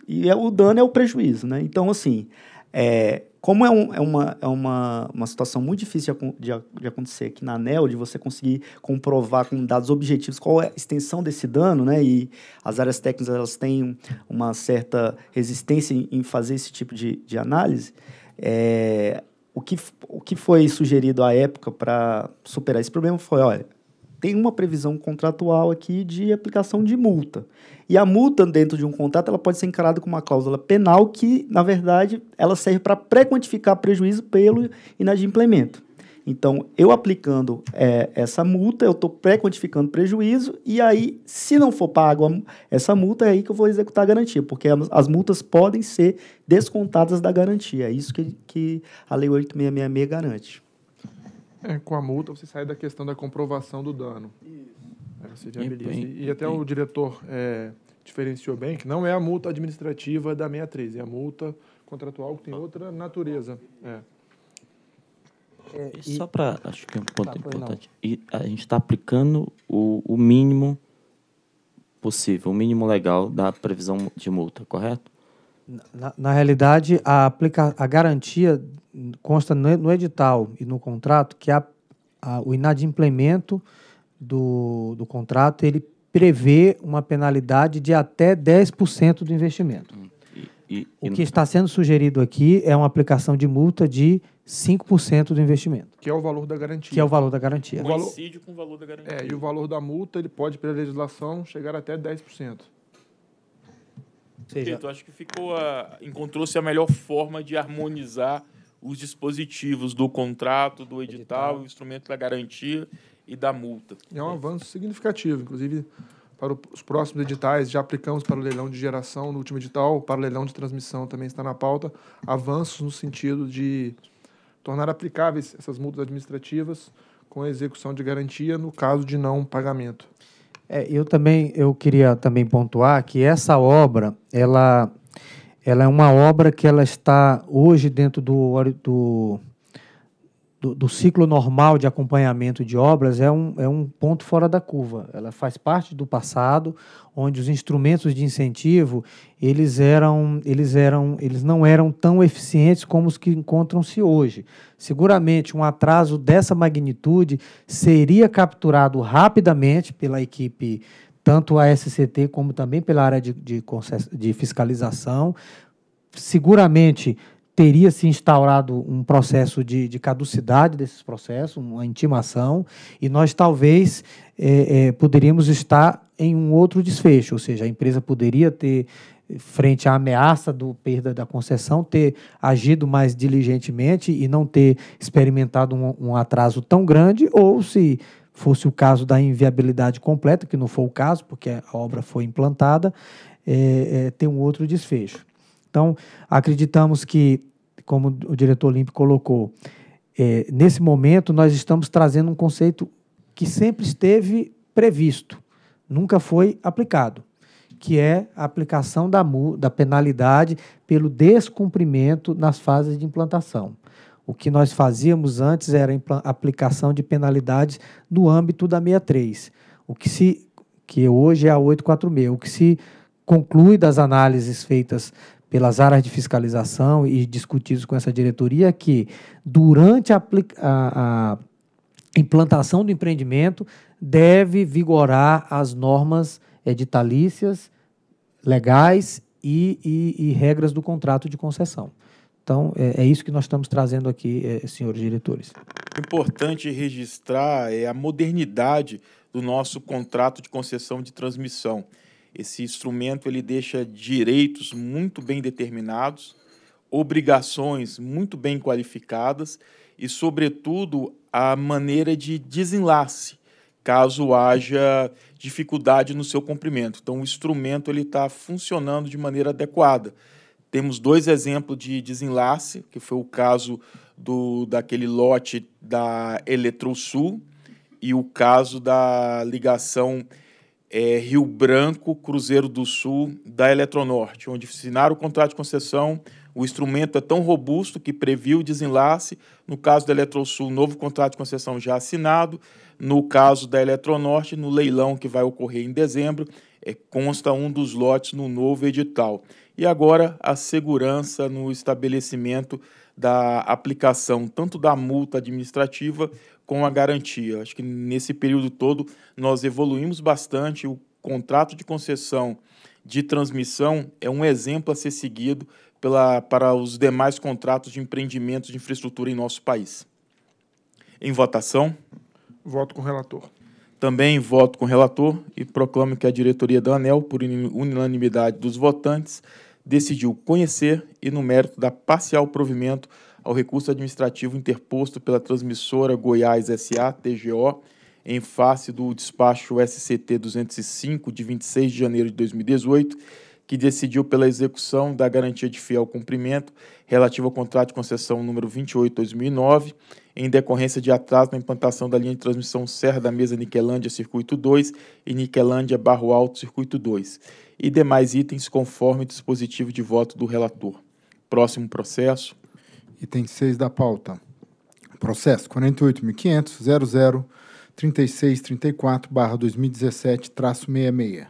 E é, o dano é o prejuízo, né? Então assim, é, como é, um, é, uma, é uma, uma situação muito difícil de, de, acontecer aqui na ANEL, de você conseguir comprovar com dados objetivos qual é a extensão desse dano, né? E as áreas técnicas elas têm uma certa resistência em, em fazer esse tipo de, de análise. É, o, que, o que foi sugerido à época para superar esse problema foi, olha, tem uma previsão contratual aqui de aplicação de multa. E a multa dentro de um contrato, ela pode ser encarada como uma cláusula penal que, na verdade, ela serve para pré-quantificar prejuízo pelo inadimplemento. Então, eu aplicando é, essa multa, eu estou pré-quantificando prejuízo, e aí, se não for pago a, essa multa, é aí que eu vou executar a garantia, porque as, as multas podem ser descontadas da garantia. É isso que, que a Lei 8666 garante. É, com a multa você sai da questão da comprovação do dano. Isso. você viabiliza. e, e até o diretor é, diferenciou bem que não é a multa administrativa da 63, é a multa contratual que tem ah. outra natureza. É. É, e, só para. Acho que é um ponto tá, importante. E a gente está aplicando o, o mínimo possível, o mínimo legal da previsão de multa, correto? Na, na realidade, a, aplica, a garantia consta no edital e no contrato que a, a, o inadimplemento do, do contrato ele prevê uma penalidade de até 10% do investimento. Hum, e, e, o que e... está sendo sugerido aqui é uma aplicação de multa de 5% do investimento. Que é o valor da garantia. Que é o valor da garantia. O Coincide com o valor da é, garantia. É, e o valor da multa, ele pode, pela legislação, chegar até 10%. Seja... então acho que ficou a... encontrou-se a melhor forma de harmonizar os dispositivos do contrato, do edital, edital. o instrumento da garantia e da multa. É um avanço significativo, inclusive para os próximos editais, já aplicamos para o leilão de geração no último edital, para o leilão de transmissão também está na pauta, avanços no sentido de tornar aplicáveis essas multas administrativas com a execução de garantia no caso de não pagamento. É, eu também eu queria também pontuar que essa obra ela ela é uma obra que ela está hoje dentro do, do, do, do, ciclo normal de acompanhamento de obras, é um, é um ponto fora da curva. Ela faz parte do passado, onde os instrumentos de incentivo, eles eram, eles eram, eles não eram tão eficientes como os que encontram-se hoje. Seguramente um atraso dessa magnitude seria capturado rapidamente pela equipe tanto a SCT como também pela área de, de, de fiscalização. Seguramente teria se instaurado um processo de, de, caducidade desses processos, uma intimação, e nós talvez é, é, poderíamos estar em um outro desfecho, ou seja, a empresa poderia ter, frente à ameaça do perda da concessão, ter agido mais diligentemente e não ter experimentado um, um atraso tão grande, ou se fosse o caso da inviabilidade completa, que não foi o caso, porque a obra foi implantada, é, é, ter um outro desfecho. Então, acreditamos que, como o diretor Olímpio colocou, é, nesse momento nós estamos trazendo um conceito que sempre esteve previsto, nunca foi aplicado, que é a aplicação da, da penalidade pelo descumprimento nas fases de implantação. O que nós fazíamos antes era a aplicação de penalidades no âmbito da 63, o que se que hoje é a 846, o que se conclui das análises feitas pelas áreas de fiscalização e discutidos com essa diretoria é que durante a, a, a implantação do empreendimento deve vigorar as normas editalícias legais e, e, e regras do contrato de concessão. Então, é, é, isso que nós estamos trazendo aqui, é, senhores diretores. Importante registrar é a modernidade do nosso contrato de concessão de transmissão. Esse instrumento ele deixa direitos muito bem determinados, obrigações muito bem qualificadas e, sobretudo, a maneira de desenlace caso haja dificuldade no seu cumprimento. Então, o instrumento ele está funcionando de maneira adequada. Temos dois exemplos de desenlace, que foi o caso do, daquele lote da Eletrosul e o caso da ligação é, Rio Branco, Cruzeiro do Sul, da Eletronorte, onde assinaram o contrato de concessão. O instrumento é tão robusto que previu o desenlace. No caso da Eletrosul, novo contrato de concessão já assinado. No caso da Eletronorte, no leilão que vai ocorrer em dezembro, é, consta um dos lotes no novo edital e agora a segurança no estabelecimento da aplicação tanto da multa administrativa com a garantia. Acho que nesse período todo nós evoluímos bastante. O contrato de concessão de transmissão é um exemplo a ser seguido pela, para os demais contratos de empreendimentos de infraestrutura em nosso país. Em votação. Voto com o relator. Também voto com o relator e proclamo que a diretoria da ANEL, por unanimidade dos votantes, decidiu conhecer e, no mérito da parcial provimento ao recurso administrativo interposto pela transmissora Goiás SA, TGO, em face do despacho SCT 205, de 26 de janeiro de 2018, que decidiu pela execução da garantia de fiel cumprimento relativa ao contrato de concessão número 28-2009, em decorrência de atraso na implantação da linha de transmissão Serra da Mesa Niquelândia Circuito 2 e Niquelândia Barro Alto Circuito 2 e demais itens conforme dispositivo de voto do relator. Próximo processo. Item 6 da pauta. Processo 48.500.003634-2017-66.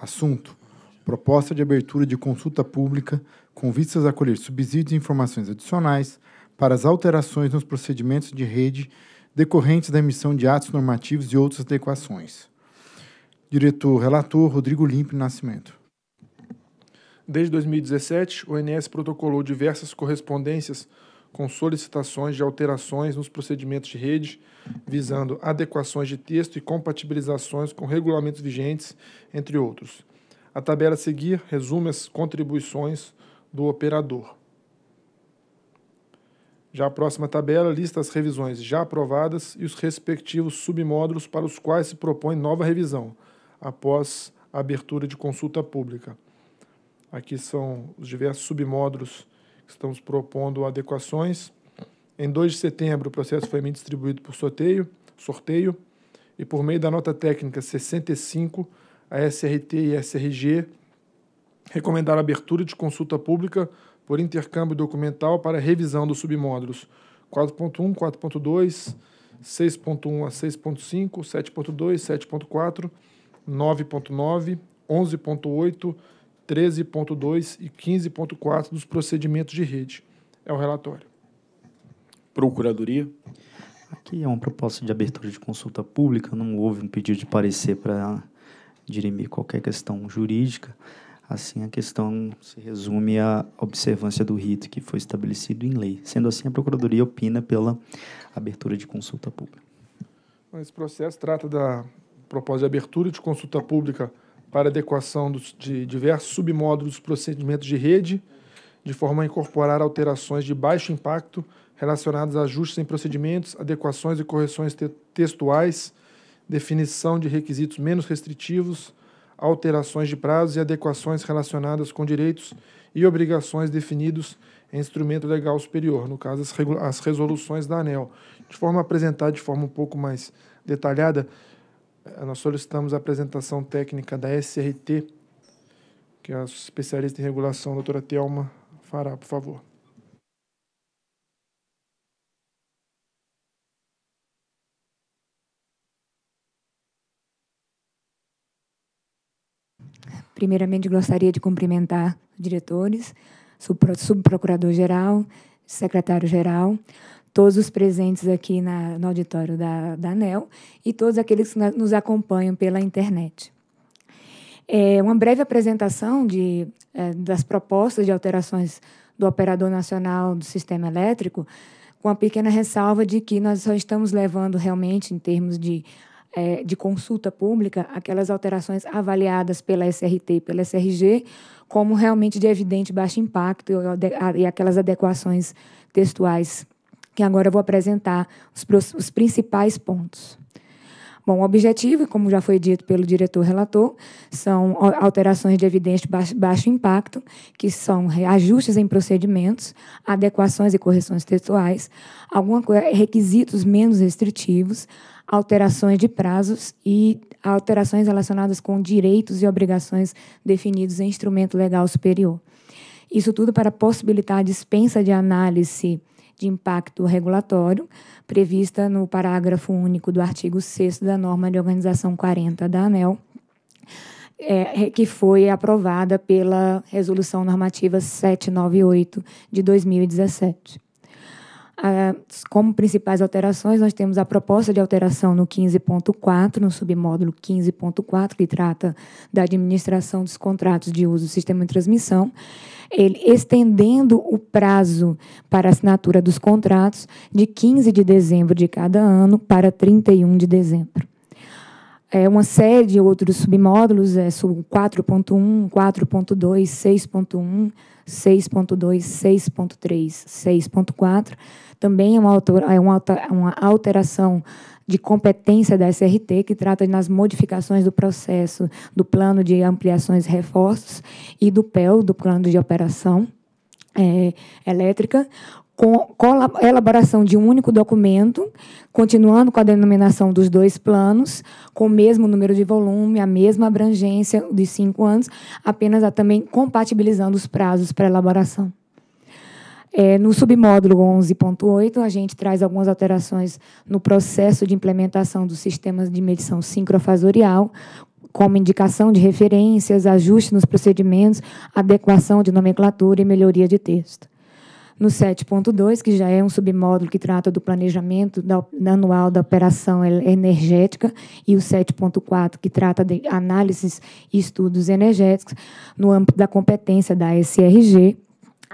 Assunto: Proposta de abertura de consulta pública com vistas a colher subsídios e informações adicionais para as alterações nos procedimentos de rede decorrentes da emissão de atos normativos e outras adequações. Diretor relator Rodrigo Limpe Nascimento. Desde 2017, o INS protocolou diversas correspondências com solicitações de alterações nos procedimentos de rede, visando adequações de texto e compatibilizações com regulamentos vigentes, entre outros. A tabela a seguir resume as contribuições do operador. Já a próxima tabela lista as revisões já aprovadas e os respectivos submódulos para os quais se propõe nova revisão após a abertura de consulta pública. Aqui são os diversos submódulos que estamos propondo adequações. Em 2 de setembro, o processo foi me distribuído por sorteio, sorteio e por meio da nota técnica 65, a SRT e a SRG recomendaram a abertura de consulta pública por intercâmbio documental para revisão dos submódulos 4.1, 4.2, 6.1 a 6.5, 7.2, 7.4 9.9, 11.8, 13.2 e 15.4 dos procedimentos de rede. É o relatório. Procuradoria. Aqui é uma proposta de abertura de consulta pública, não houve um pedido de parecer para dirimir qualquer questão jurídica. Assim, a questão se resume à observância do rito que foi estabelecido em lei. Sendo assim, a Procuradoria opina pela abertura de consulta pública. Esse processo trata da propósito de abertura de consulta pública para adequação dos, de diversos submódulos dos procedimentos de rede, de forma a incorporar alterações de baixo impacto relacionadas a ajustes em procedimentos, adequações e correções te textuais, definição de requisitos menos restritivos, alterações de prazos e adequações relacionadas com direitos e obrigações definidos em instrumento legal superior, no caso, as, as resoluções da ANEL. De forma a apresentar de forma um pouco mais detalhada, eh, nós solicitamos a apresentação técnica da SRT, que é a especialista em regulação, a doutora Thelma Fará, por favor. Primeiramente, gostaria de cumprimentar diretores, subprocurador-geral, secretário-geral, todos os presentes aqui na, no auditório da, da ANEL e todos aqueles que nos acompanham pela internet. É uma breve apresentação de, é, das propostas de alterações do Operador Nacional do Sistema Elétrico, com a pequena ressalva de que nós só estamos levando realmente, em termos de, é, de consulta pública, aquelas alterações avaliadas pela SRT e pela SRG como realmente de evidente baixo impacto e, e aquelas adequações textuais que agora eu vou apresentar os, os principais pontos. Bom, o objetivo, como já foi dito pelo diretor relator, são alterações de evidente baixo, baixo impacto, que são reajustes em procedimentos, adequações e correções textuais, alguns requisitos menos restritivos, alterações de prazos e alterações relacionadas com direitos e obrigações definidos em instrumento legal superior. Isso tudo para possibilitar a dispensa de análise de impacto regulatório, prevista no parágrafo único do artigo 6 da norma de organização 40 da ANEL, é, que foi aprovada pela Resolução Normativa 798 de 2017. Ah, como principais alterações, nós temos a proposta de alteração no 15.4, no submódulo 15.4, que trata da administração dos contratos de uso do sistema de transmissão, ele estendendo o prazo para assinatura dos contratos de 15 de dezembro de cada ano para 31 de dezembro é, uma série de outros submódulos, é, 4.1, 4.2, 6.1, 6.2, 6.3, 6.4. Também é uma, é, é uma alteração de competência da SRT, que trata nas modificações do processo do plano de ampliações e reforços e do PEL, do plano de operação é, elétrica com elaboração de um único documento, continuando com a denominação dos dois planos, com o mesmo número de volume, a mesma abrangência de cinco anos, apenas também compatibilizando os prazos para elaboração. É, no submódulo 11.8, a gente traz algumas alterações no processo de implementação dos sistemas de medição sincrofasorial, como indicação de referências, ajuste nos procedimentos, adequação de nomenclatura e melhoria de texto no 7.2, que já é um submódulo que trata do planejamento da, anual da operação energética, e o 7.4, que trata de análises e estudos energéticos, no âmbito da competência da SRG.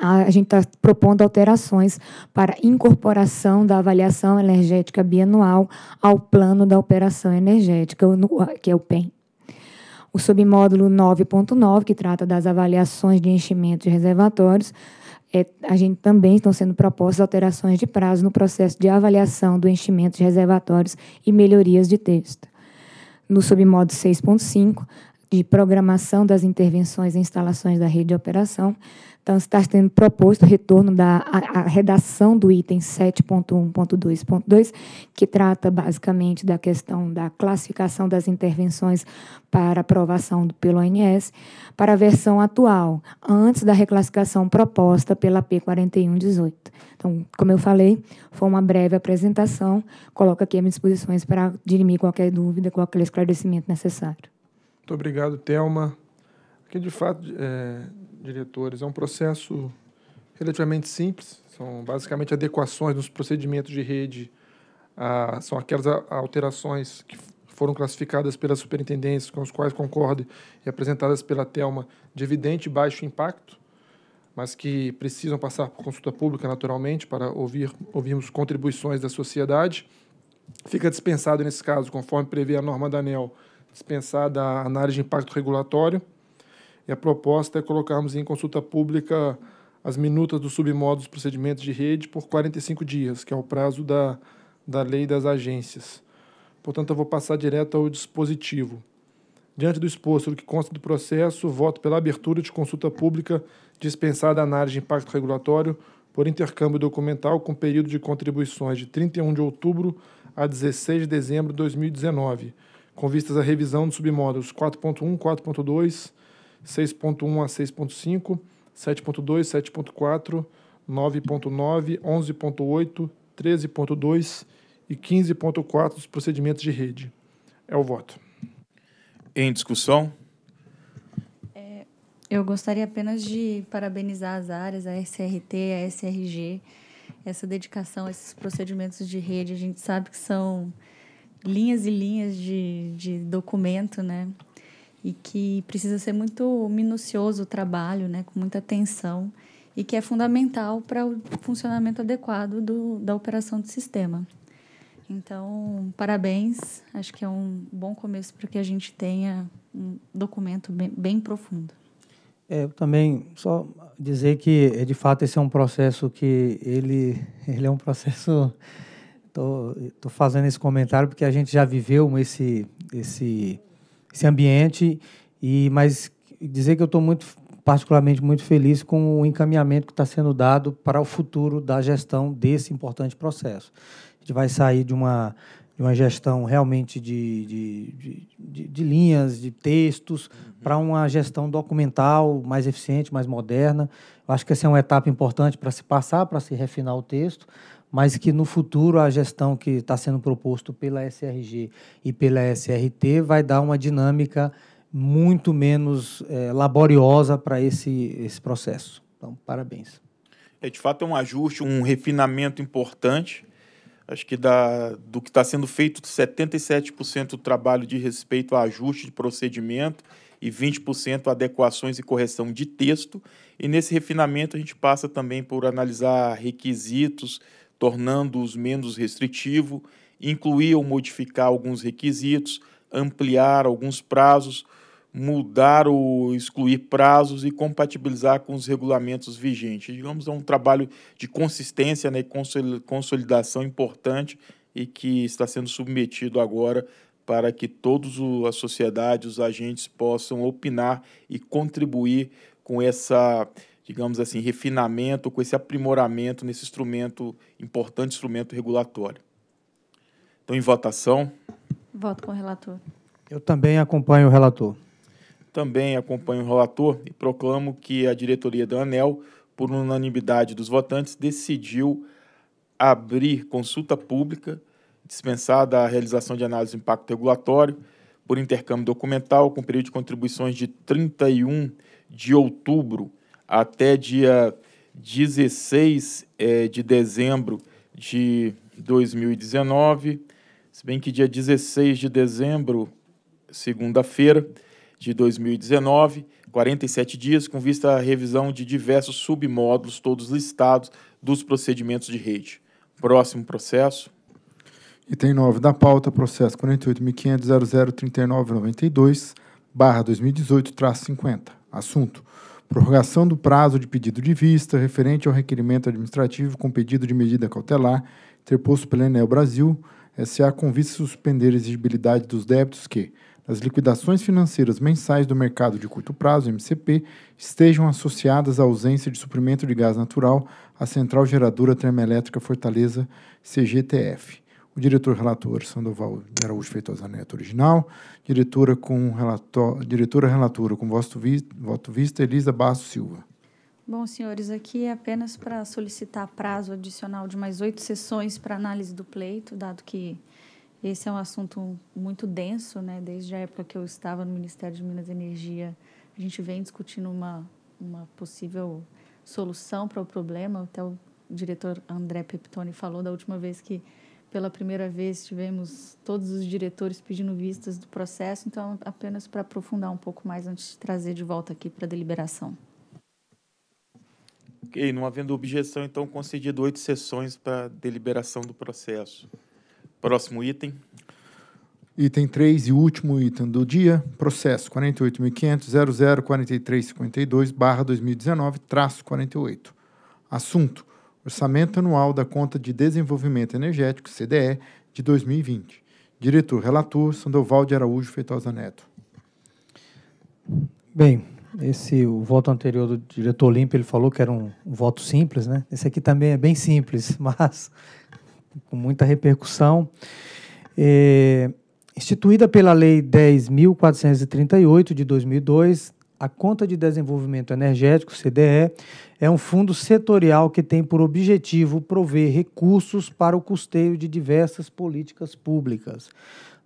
A gente está propondo alterações para incorporação da avaliação energética bianual ao plano da operação energética, que é o PEN o submódulo 9.9, que trata das avaliações de enchimento de reservatórios, é, a gente também estão sendo propostas alterações de prazo no processo de avaliação do enchimento de reservatórios e melhorias de texto. No submodo 6.5, de programação das intervenções e instalações da rede de operação, então, está sendo proposto o retorno da a, a redação do item 7.1.2.2, que trata basicamente da questão da classificação das intervenções para aprovação do, pelo ONS, para a versão atual, antes da reclassificação proposta pela P4118. Então, como eu falei, foi uma breve apresentação, coloco aqui à minhas disposições para dirimir qualquer dúvida, qualquer esclarecimento necessário. Muito obrigado, Thelma. Aqui de fato, é, diretores. É um processo relativamente simples, são basicamente adequações nos procedimentos de rede, ah, são aquelas alterações que foram classificadas pela superintendência, com os quais concordo, e apresentadas pela Telma de evidente baixo impacto, mas que precisam passar por consulta pública naturalmente para ouvir, ouvirmos contribuições da sociedade. Fica dispensado nesse caso, conforme prevê a norma da ANEL, dispensada a análise de impacto regulatório. E a proposta é colocarmos em consulta pública as minutas do submódulo dos procedimentos de rede por 45 dias, que é o prazo da, da lei das agências. Portanto, eu vou passar direto ao dispositivo. Diante do exposto do que consta do processo, voto pela abertura de consulta pública dispensada a análise de impacto regulatório por intercâmbio documental com período de contribuições de 31 de outubro a 16 de dezembro de 2019, com vistas à revisão dos submódulos 4.1, 4.2, 6.1 a 6.5, 7.2, 7.4, 9.9, 11.8, 13.2 e 15.4 dos procedimentos de rede. É o voto. Em discussão? É, eu gostaria apenas de parabenizar as áreas, a SRT, a SRG, essa dedicação esses procedimentos de rede. A gente sabe que são linhas e linhas de, de documento, né? e que precisa ser muito minucioso o trabalho, né, com muita atenção e que é fundamental para o funcionamento adequado do, da operação do sistema. Então, parabéns, acho que é um bom começo para que a gente tenha um documento bem, bem profundo. É, eu também só dizer que, de fato, esse é um processo que ele, ele é um processo... Estou fazendo esse comentário porque a gente já viveu esse, esse esse ambiente. E mas dizer que eu estou muito particularmente muito feliz com o encaminhamento que está sendo dado para o futuro da gestão desse importante processo. A gente vai sair de uma de uma gestão realmente de, de, de, de linhas, de textos, uhum. para uma gestão documental mais eficiente, mais moderna. Eu acho que essa é uma etapa importante para se passar, para se refinar o texto, mas que no futuro a gestão que está sendo proposto pela SRG e pela SRT vai dar uma dinâmica muito menos é, laboriosa para esse, esse processo. Então, parabéns. É, de fato, é um ajuste, um refinamento importante. Acho que da, do que está sendo feito, 77% do trabalho de respeito a ajuste de procedimento e 20% adequações e correção de texto. E nesse refinamento, a gente passa também por analisar requisitos, tornando-os menos restritivo, ou modificar alguns requisitos, ampliar alguns prazos, mudar ou excluir prazos e compatibilizar com os regulamentos vigentes. Digamos, é um trabalho de consistência né, e consolidação importante e que está sendo submetido agora para que todos a sociedade, os agentes possam opinar e contribuir com essa digamos assim, refinamento, com esse aprimoramento nesse instrumento, importante instrumento regulatório. Então, em votação. Voto com o relator. Eu também acompanho o relator. Também acompanho o relator e proclamo que a diretoria da ANEL, por unanimidade dos votantes, decidiu abrir consulta pública, dispensada a realização de análise de impacto regulatório por intercâmbio documental, com período de contribuições de 31 de outubro até dia 16 é, de dezembro de 2019, se bem que dia 16 de dezembro, segunda-feira de 2019, 47 dias, com vista à revisão de diversos submódulos, todos listados, dos procedimentos de rede. Próximo processo. Item 9 da pauta, processo 48.500.003992, barra 2018, traço 50. Assunto prorrogação do prazo de pedido de vista referente ao requerimento administrativo com pedido de medida cautelar interposto pela Enel Brasil S.A. com vista suspender a exigibilidade dos débitos que, nas liquidações financeiras mensais do mercado de curto prazo, MCP, estejam associadas à ausência de suprimento de gás natural à Central Geradora Termoelétrica Fortaleza, CGTF o diretor relator Sandoval de Araújo Feitosa Neto original, diretora com relator, diretora relatora com voto vista, voto vista Elisa Basso Silva. Bom, senhores, aqui é apenas para solicitar prazo adicional de mais oito sessões para análise do pleito, dado que esse é um assunto muito denso, né? Desde a época que eu estava no Ministério de Minas e Energia, a gente vem discutindo uma, uma possível solução para o problema. Até o diretor André Peptoni falou da última vez que pela primeira vez tivemos todos os diretores pedindo vistas do processo, então apenas para aprofundar um pouco mais antes de trazer de volta aqui para deliberação. Ok, não havendo objeção, então concedido oito sessões para deliberação do processo. Próximo item. Item 3 e último item do dia, processo 48.500.004352/2019-48. Assunto: Orçamento Anual da Conta de Desenvolvimento Energético, CDE, de 2020. Diretor Relator, Sandoval de Araújo Feitosa Neto. Bem, esse o voto anterior do diretor Olimpo, ele falou que era um, um voto simples, né? Esse aqui também é bem simples, mas com muita repercussão. É, instituída pela Lei 10.438 de 2002, a Conta de Desenvolvimento Energético, CDE, é um fundo setorial que tem por objetivo prover recursos para o custeio de diversas políticas públicas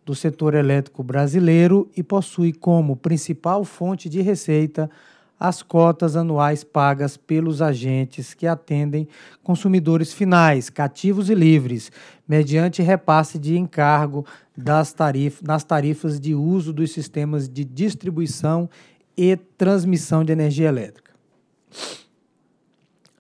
do setor elétrico brasileiro e possui como principal fonte de receita as cotas anuais pagas pelos agentes que atendem consumidores finais, cativos e livres, mediante repasse de encargo das tarif nas tarifas de uso dos sistemas de distribuição e transmissão de energia elétrica.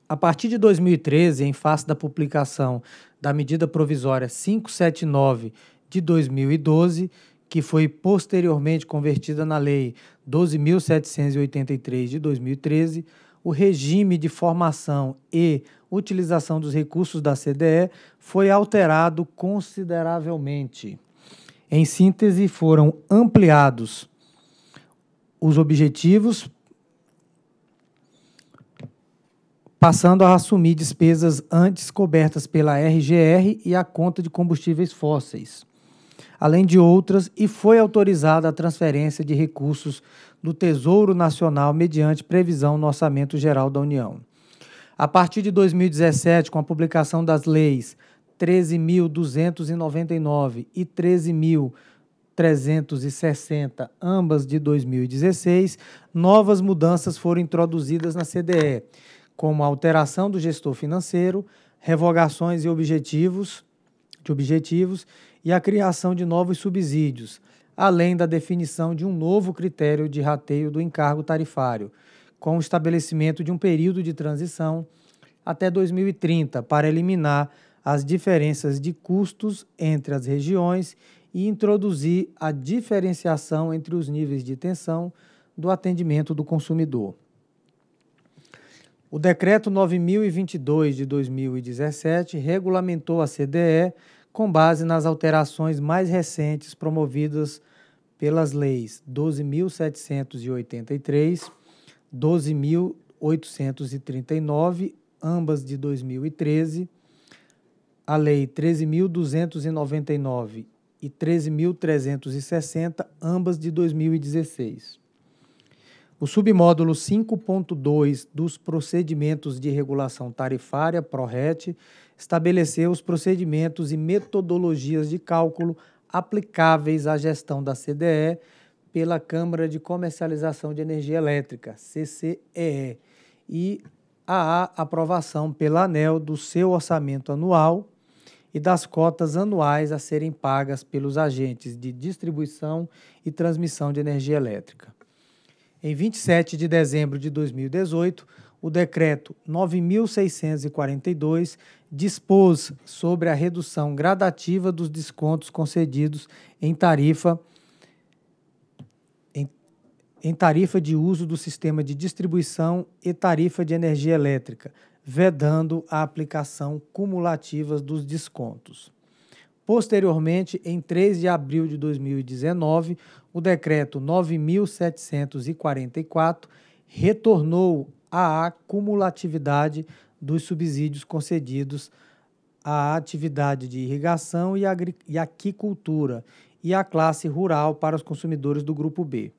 A partir de 2013, em face da publicação da medida provisória 579 de 2012, que foi posteriormente convertida na Lei 12.783 de 2013, o regime de formação e utilização dos recursos da CDE foi alterado consideravelmente. Em síntese, foram ampliados os objetivos, passando a assumir despesas antes cobertas pela RGR e a conta de combustíveis fósseis, além de outras, e foi autorizada a transferência de recursos do Tesouro Nacional mediante previsão no Orçamento Geral da União. A partir de 2017, com a publicação das leis 13.299 e 13.000 360, ambas de 2016, novas mudanças foram introduzidas na CDE, como a alteração do gestor financeiro, revogações e objetivos de objetivos e a criação de novos subsídios, além da definição de um novo critério de rateio do encargo tarifário, com o estabelecimento de um período de transição até 2030 para eliminar as diferenças de custos entre as regiões e introduzir a diferenciação entre os níveis de tensão do atendimento do consumidor. O decreto 9022 de 2017 regulamentou a CDE com base nas alterações mais recentes promovidas pelas leis 12783, 12839, ambas de 2013, a lei 13299 e 13.360, ambas de 2016. O submódulo 5.2 dos procedimentos de regulação tarifária, PRORET, estabeleceu os procedimentos e metodologias de cálculo aplicáveis à gestão da CDE pela Câmara de Comercialização de Energia Elétrica, CCEE, e a aprovação pela ANEL do seu orçamento anual e das cotas anuais a serem pagas pelos agentes de distribuição e transmissão de energia elétrica. Em 27 de dezembro de 2018, o decreto 9642 dispôs sobre a redução gradativa dos descontos concedidos em tarifa em, em tarifa de uso do sistema de distribuição e tarifa de energia elétrica, vedando a aplicação cumulativa dos descontos. Posteriormente, em 3 de abril de 2019, o decreto 9744 retornou à acumulatividade dos subsídios concedidos à atividade de irrigação e, e aquicultura e à classe rural para os consumidores do grupo B.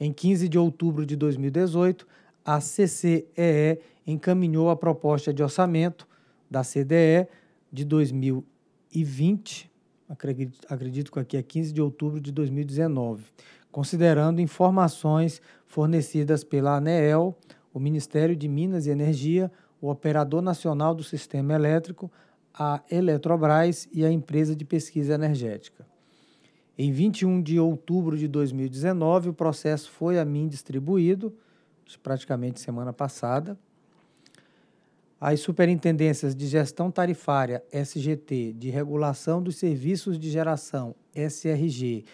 Em 15 de outubro de 2018, a CCEE encaminhou a proposta de orçamento da CDE de 2020, acredito, acredito que aqui é 15 de outubro de 2019, considerando informações fornecidas pela ANEEL, o Ministério de Minas e Energia, o Operador Nacional do Sistema Elétrico, a Eletrobras e a Empresa de Pesquisa Energética. Em 21 de outubro de 2019, o processo foi a mim distribuído, praticamente semana passada, as Superintendências de Gestão Tarifária, SGT, de Regulação dos Serviços de Geração, SRG,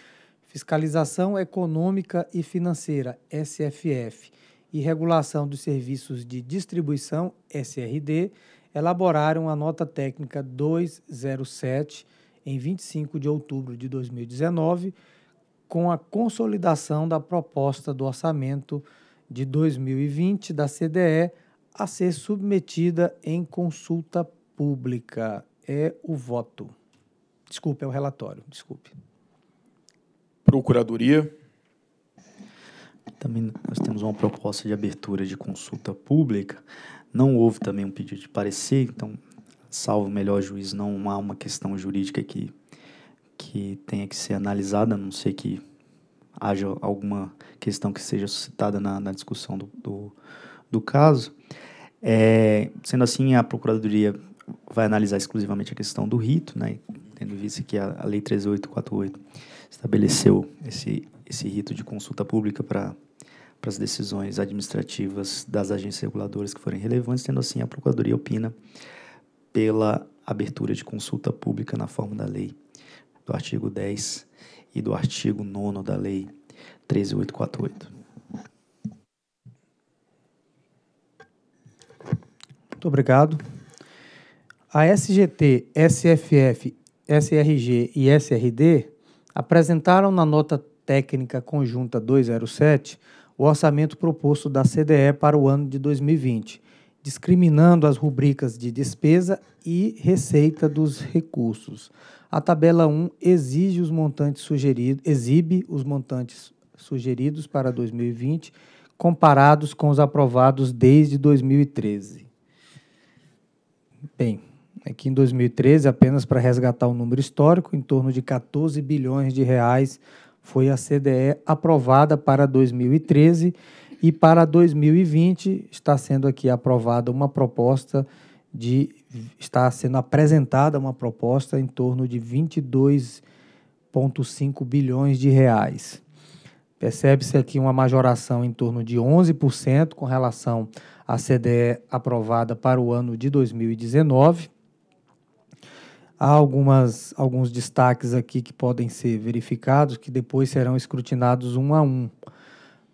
Fiscalização Econômica e Financeira, SFF, e Regulação dos Serviços de Distribuição, SRD, elaboraram a Nota Técnica 207 em 25 de outubro de 2019, com a consolidação da proposta do orçamento de 2020 da CDE a ser submetida em consulta pública. É o voto. Desculpe, é o relatório, desculpe. Procuradoria. Também nós temos uma proposta de abertura de consulta pública. Não houve também um pedido de parecer, então, salvo o melhor juiz, não há uma questão jurídica que, que tenha que ser analisada, a não ser que haja alguma questão que seja suscitada na, na discussão do, do, do caso. É, sendo assim, a Procuradoria vai analisar exclusivamente a questão do rito, né? tendo visto que a, a Lei 13848 estabeleceu esse, esse rito de consulta pública para as decisões administrativas das agências reguladoras que forem relevantes, tendo assim, a Procuradoria opina pela abertura de consulta pública na forma da lei do artigo 10 e do artigo 9 da lei 13848. Muito obrigado. A SGT, SFF, SRG e SRD apresentaram na nota técnica conjunta 207 o orçamento proposto da CDE para o ano de 2020, discriminando as rubricas de despesa e receita dos recursos. A tabela 1 exige os montantes sugeridos, exibe os montantes sugeridos para 2020 comparados com os aprovados desde 2013. Bem, aqui em 2013, apenas para resgatar o um número histórico, em torno de 14 bilhões de reais foi a CDE aprovada para 2013 e para 2020 está sendo aqui aprovada uma proposta de está sendo apresentada uma proposta em torno de 22,5 bilhões de reais. Percebe-se aqui uma majoração em torno de 11% com relação à CDE aprovada para o ano de 2019. Há algumas, alguns destaques aqui que podem ser verificados, que depois serão escrutinados um a um.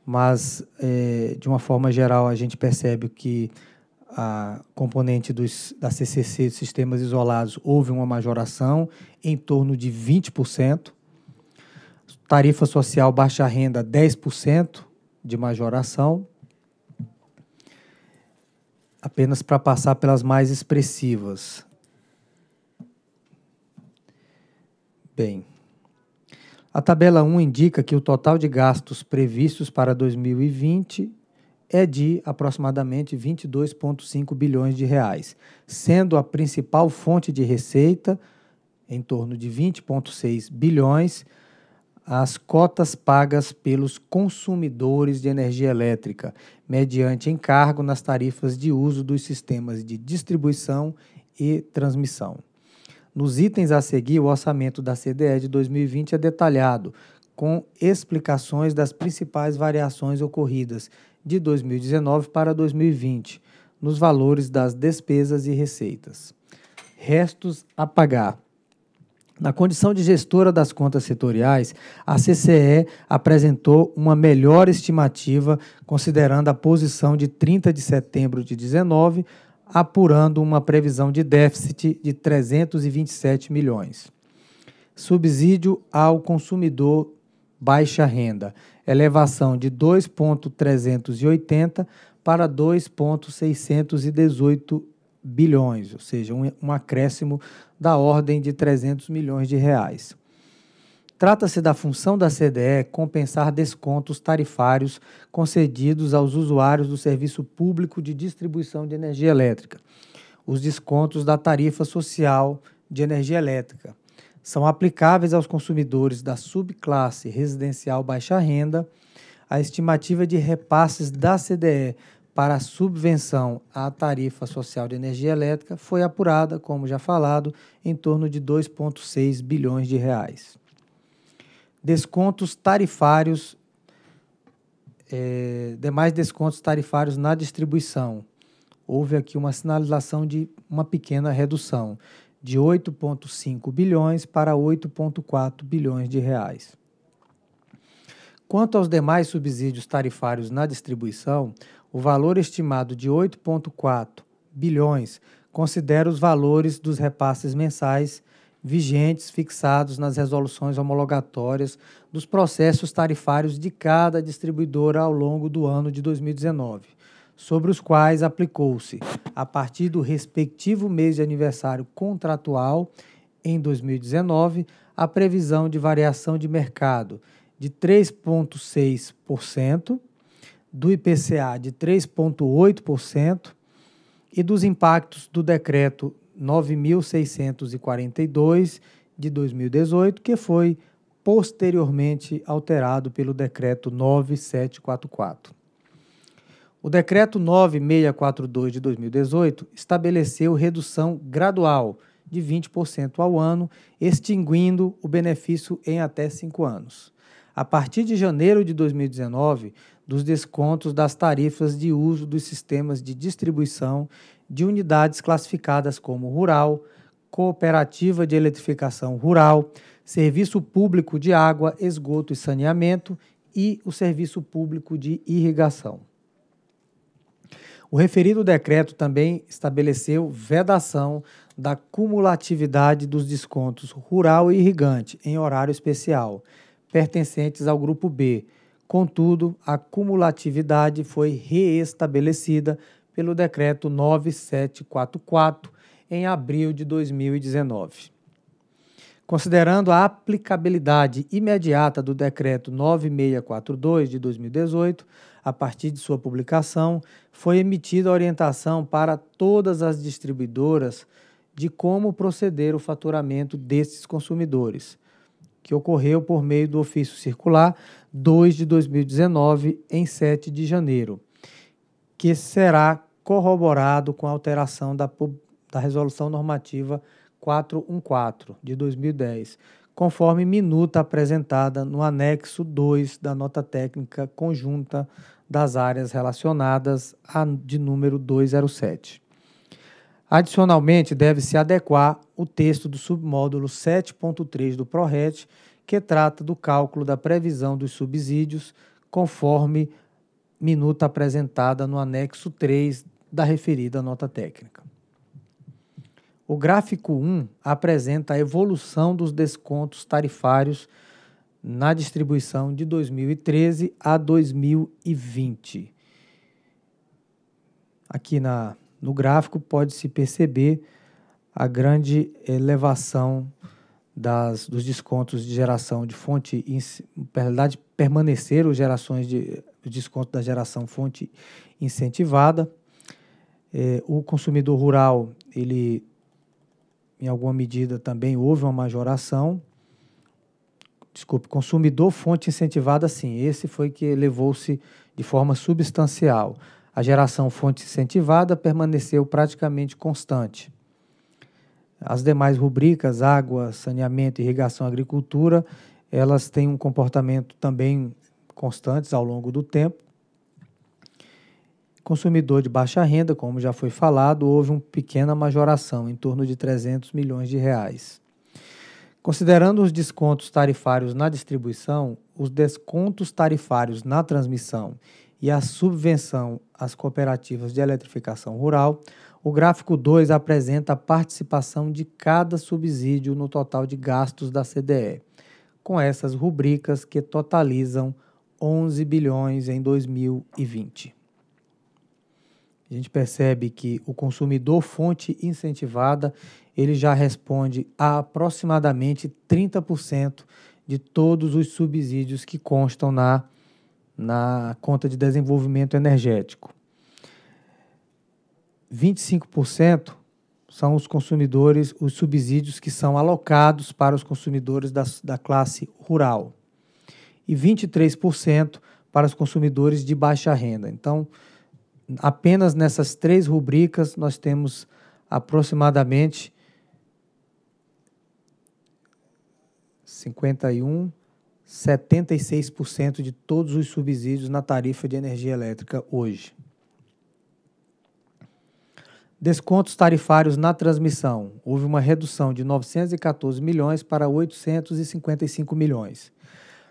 Mas, é, de uma forma geral, a gente percebe que a componente dos, da CCC, sistemas isolados, houve uma majoração em torno de 20% tarifa social baixa renda 10% de majoração, apenas para passar pelas mais expressivas. Bem, a tabela 1 indica que o total de gastos previstos para 2020 é de aproximadamente 22,5 bilhões de reais, sendo a principal fonte de receita em torno de 20,6 bilhões as cotas pagas pelos consumidores de energia elétrica, mediante encargo nas tarifas de uso dos sistemas de distribuição e transmissão. Nos itens a seguir, o orçamento da CDE de 2020 é detalhado, com explicações das principais variações ocorridas de 2019 para 2020, nos valores das despesas e receitas. Restos a pagar. Na condição de gestora das contas setoriais, a CCE apresentou uma melhor estimativa, considerando a posição de 30 de setembro de 19, apurando uma previsão de déficit de 327 milhões. Subsídio ao consumidor baixa renda, elevação de 2.380 para 2.618 bilhões, ou seja, um, um acréscimo da ordem de 300 milhões de reais. Trata-se da função da CDE compensar descontos tarifários concedidos aos usuários do serviço público de distribuição de energia elétrica. Os descontos da tarifa social de energia elétrica são aplicáveis aos consumidores da subclasse residencial baixa renda. A estimativa de repasses da CDE para a subvenção à tarifa social de energia elétrica foi apurada, como já falado, em torno de 2,6 bilhões de reais. Descontos tarifários, é, demais descontos tarifários na distribuição. Houve aqui uma sinalização de uma pequena redução, de 8,5 bilhões para 8,4 bilhões de reais. Quanto aos demais subsídios tarifários na distribuição, o valor estimado de 8,4 bilhões considera os valores dos repasses mensais vigentes fixados nas resoluções homologatórias dos processos tarifários de cada distribuidora ao longo do ano de 2019, sobre os quais aplicou-se, a partir do respectivo mês de aniversário contratual, em 2019, a previsão de variação de mercado de 3,6% do IPCA de 3,8% e dos impactos do decreto 9642 de 2018, que foi posteriormente alterado pelo decreto 9744. O decreto 9642 de 2018 estabeleceu redução gradual de 20% ao ano, extinguindo o benefício em até cinco anos. A partir de janeiro de 2019, dos descontos das tarifas de uso dos sistemas de distribuição de unidades classificadas como rural, cooperativa de eletrificação rural, serviço público de água, esgoto e saneamento e o serviço público de irrigação. O referido decreto também estabeleceu vedação da cumulatividade dos descontos rural e irrigante em horário especial, pertencentes ao grupo B, Contudo, a cumulatividade foi reestabelecida pelo Decreto 9744, em abril de 2019. Considerando a aplicabilidade imediata do Decreto 9642 de 2018, a partir de sua publicação, foi emitida a orientação para todas as distribuidoras de como proceder o faturamento desses consumidores, que ocorreu por meio do ofício circular 2 de 2019, em 7 de janeiro, que será corroborado com a alteração da, da Resolução Normativa 414 de 2010, conforme minuta apresentada no anexo 2 da nota técnica conjunta das áreas relacionadas a, de número 207. Adicionalmente, deve-se adequar o texto do submódulo 7.3 do PRORET, que trata do cálculo da previsão dos subsídios, conforme minuta apresentada no anexo 3 da referida nota técnica. O gráfico 1 apresenta a evolução dos descontos tarifários na distribuição de 2013 a 2020. Aqui na no gráfico pode-se perceber a grande elevação das, dos descontos de geração de fonte, na verdade, permaneceram gerações de desconto da geração fonte incentivada. É, o consumidor rural, ele, em alguma medida, também houve uma majoração. Desculpe, consumidor fonte incentivada, sim, esse foi que elevou-se de forma substancial. A geração fonte incentivada permaneceu praticamente constante. As demais rubricas, água, saneamento, irrigação, agricultura, elas têm um comportamento também constantes ao longo do tempo. Consumidor de baixa renda, como já foi falado, houve uma pequena majoração, em torno de 300 milhões de reais. Considerando os descontos tarifários na distribuição, os descontos tarifários na transmissão e a subvenção as cooperativas de eletrificação rural, o gráfico 2 apresenta a participação de cada subsídio no total de gastos da CDE, com essas rubricas que totalizam 11 bilhões em 2020. A gente percebe que o consumidor fonte incentivada, ele já responde a aproximadamente 30% de todos os subsídios que constam na na conta de desenvolvimento energético. 25% são os consumidores, os subsídios que são alocados para os consumidores da, da classe rural e 23% para os consumidores de baixa renda. Então, apenas nessas três rubricas nós temos aproximadamente 51 76% de todos os subsídios na tarifa de energia elétrica hoje. Descontos tarifários na transmissão. Houve uma redução de 914 milhões para 855 milhões.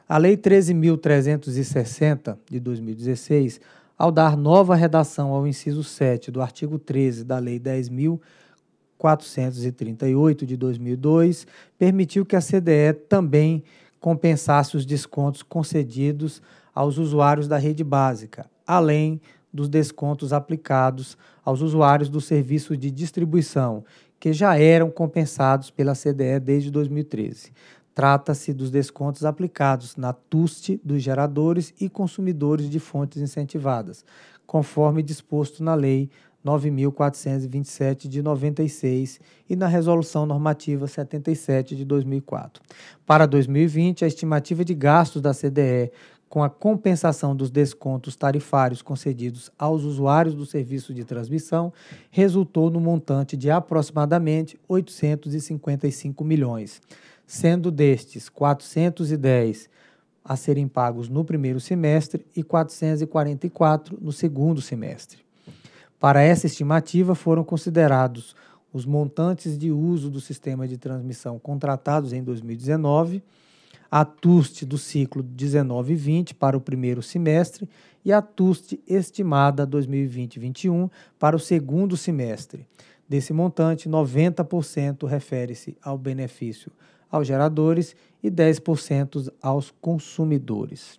A Lei 13.360 de 2016, ao dar nova redação ao inciso 7 do artigo 13 da Lei 10.438 de 2002, permitiu que a CDE também compensasse os descontos concedidos aos usuários da rede básica, além dos descontos aplicados aos usuários do serviço de distribuição, que já eram compensados pela CDE desde 2013. Trata-se dos descontos aplicados na TUST dos geradores e consumidores de fontes incentivadas, conforme disposto na Lei 9.427 de 96 e na Resolução Normativa 77 de 2004. Para 2020, a estimativa de gastos da CDE com a compensação dos descontos tarifários concedidos aos usuários do serviço de transmissão resultou no montante de aproximadamente 855 milhões, sendo destes 410 a serem pagos no primeiro semestre e 444 no segundo semestre. Para essa estimativa foram considerados os montantes de uso do sistema de transmissão contratados em 2019, a TUST do ciclo 19-20 para o primeiro semestre e a TUST estimada 2020-21 para o segundo semestre. Desse montante, 90% refere-se ao benefício aos geradores e 10% aos consumidores.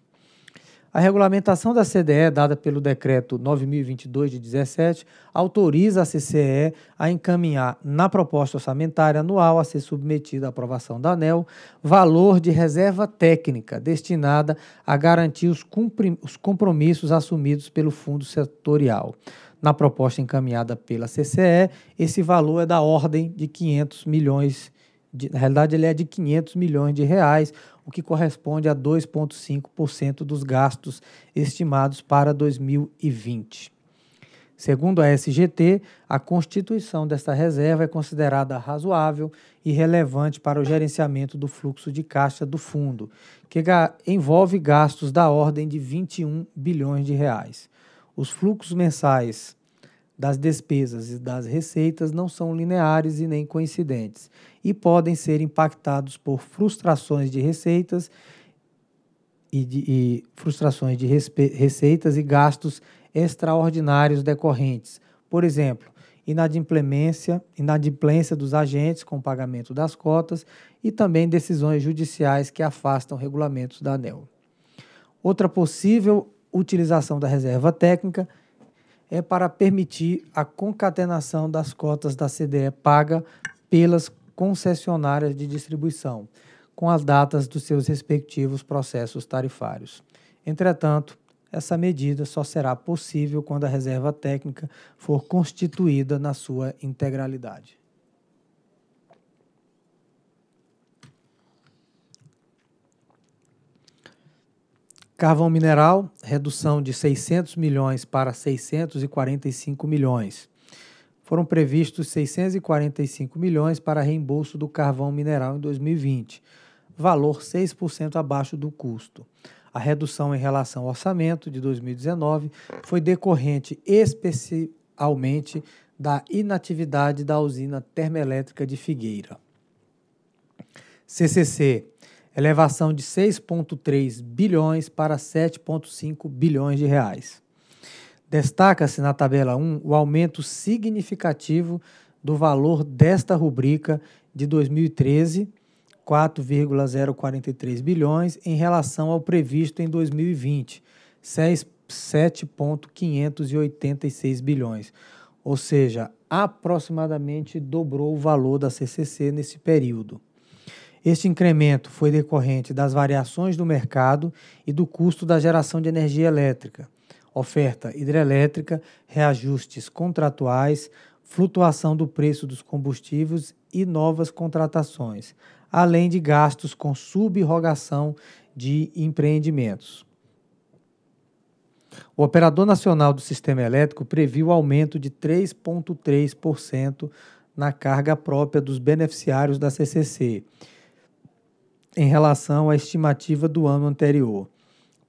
A regulamentação da CDE, dada pelo Decreto 9022 de 17, autoriza a CCE a encaminhar na proposta orçamentária anual a ser submetida à aprovação da ANEL valor de reserva técnica destinada a garantir os, os compromissos assumidos pelo fundo setorial. Na proposta encaminhada pela CCE, esse valor é da ordem de 500 milhões de de, na realidade ele é de 500 milhões de reais, o que corresponde a 2,5% dos gastos estimados para 2020. Segundo a SGT, a constituição desta reserva é considerada razoável e relevante para o gerenciamento do fluxo de caixa do fundo, que envolve gastos da ordem de 21 bilhões de reais. Os fluxos mensais das despesas e das receitas não são lineares e nem coincidentes e podem ser impactados por frustrações de receitas e, de, e frustrações de receitas e gastos extraordinários decorrentes. Por exemplo, inadimplência, inadimplência dos agentes com o pagamento das cotas e também decisões judiciais que afastam regulamentos da ANEL. Outra possível utilização da reserva técnica é para permitir a concatenação das cotas da CDE paga pelas concessionárias de distribuição, com as datas dos seus respectivos processos tarifários. Entretanto, essa medida só será possível quando a reserva técnica for constituída na sua integralidade. Carvão mineral, redução de 600 milhões para 645 milhões foram previstos 645 milhões para reembolso do carvão mineral em 2020, valor 6% abaixo do custo. A redução em relação ao orçamento de 2019 foi decorrente especialmente da inatividade da usina termoelétrica de Figueira. CCC, elevação de 6,3 bilhões para 7,5 bilhões de reais. Destaca-se na tabela 1 o aumento significativo do valor desta rubrica de 2013, 4,043 bilhões, em relação ao previsto em 2020, 7,586 bilhões. Ou seja, aproximadamente dobrou o valor da CCC nesse período. Este incremento foi decorrente das variações do mercado e do custo da geração de energia elétrica oferta hidrelétrica, reajustes contratuais, flutuação do preço dos combustíveis e novas contratações, além de gastos com subrogação de empreendimentos. O Operador Nacional do Sistema Elétrico previu aumento de 3,3% na carga própria dos beneficiários da CCC, em relação à estimativa do ano anterior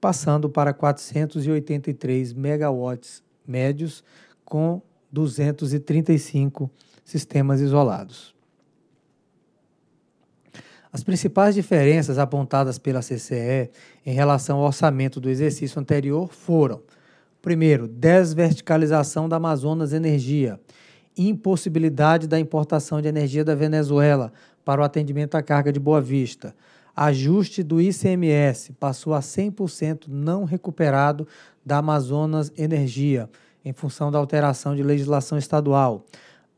passando para 483 megawatts médios com 235 sistemas isolados. As principais diferenças apontadas pela CCE em relação ao orçamento do exercício anterior foram: primeiro, desverticalização da Amazonas Energia, impossibilidade da importação de energia da Venezuela para o atendimento à carga de Boa Vista, Ajuste do ICMS passou a 100% não recuperado da Amazonas Energia, em função da alteração de legislação estadual.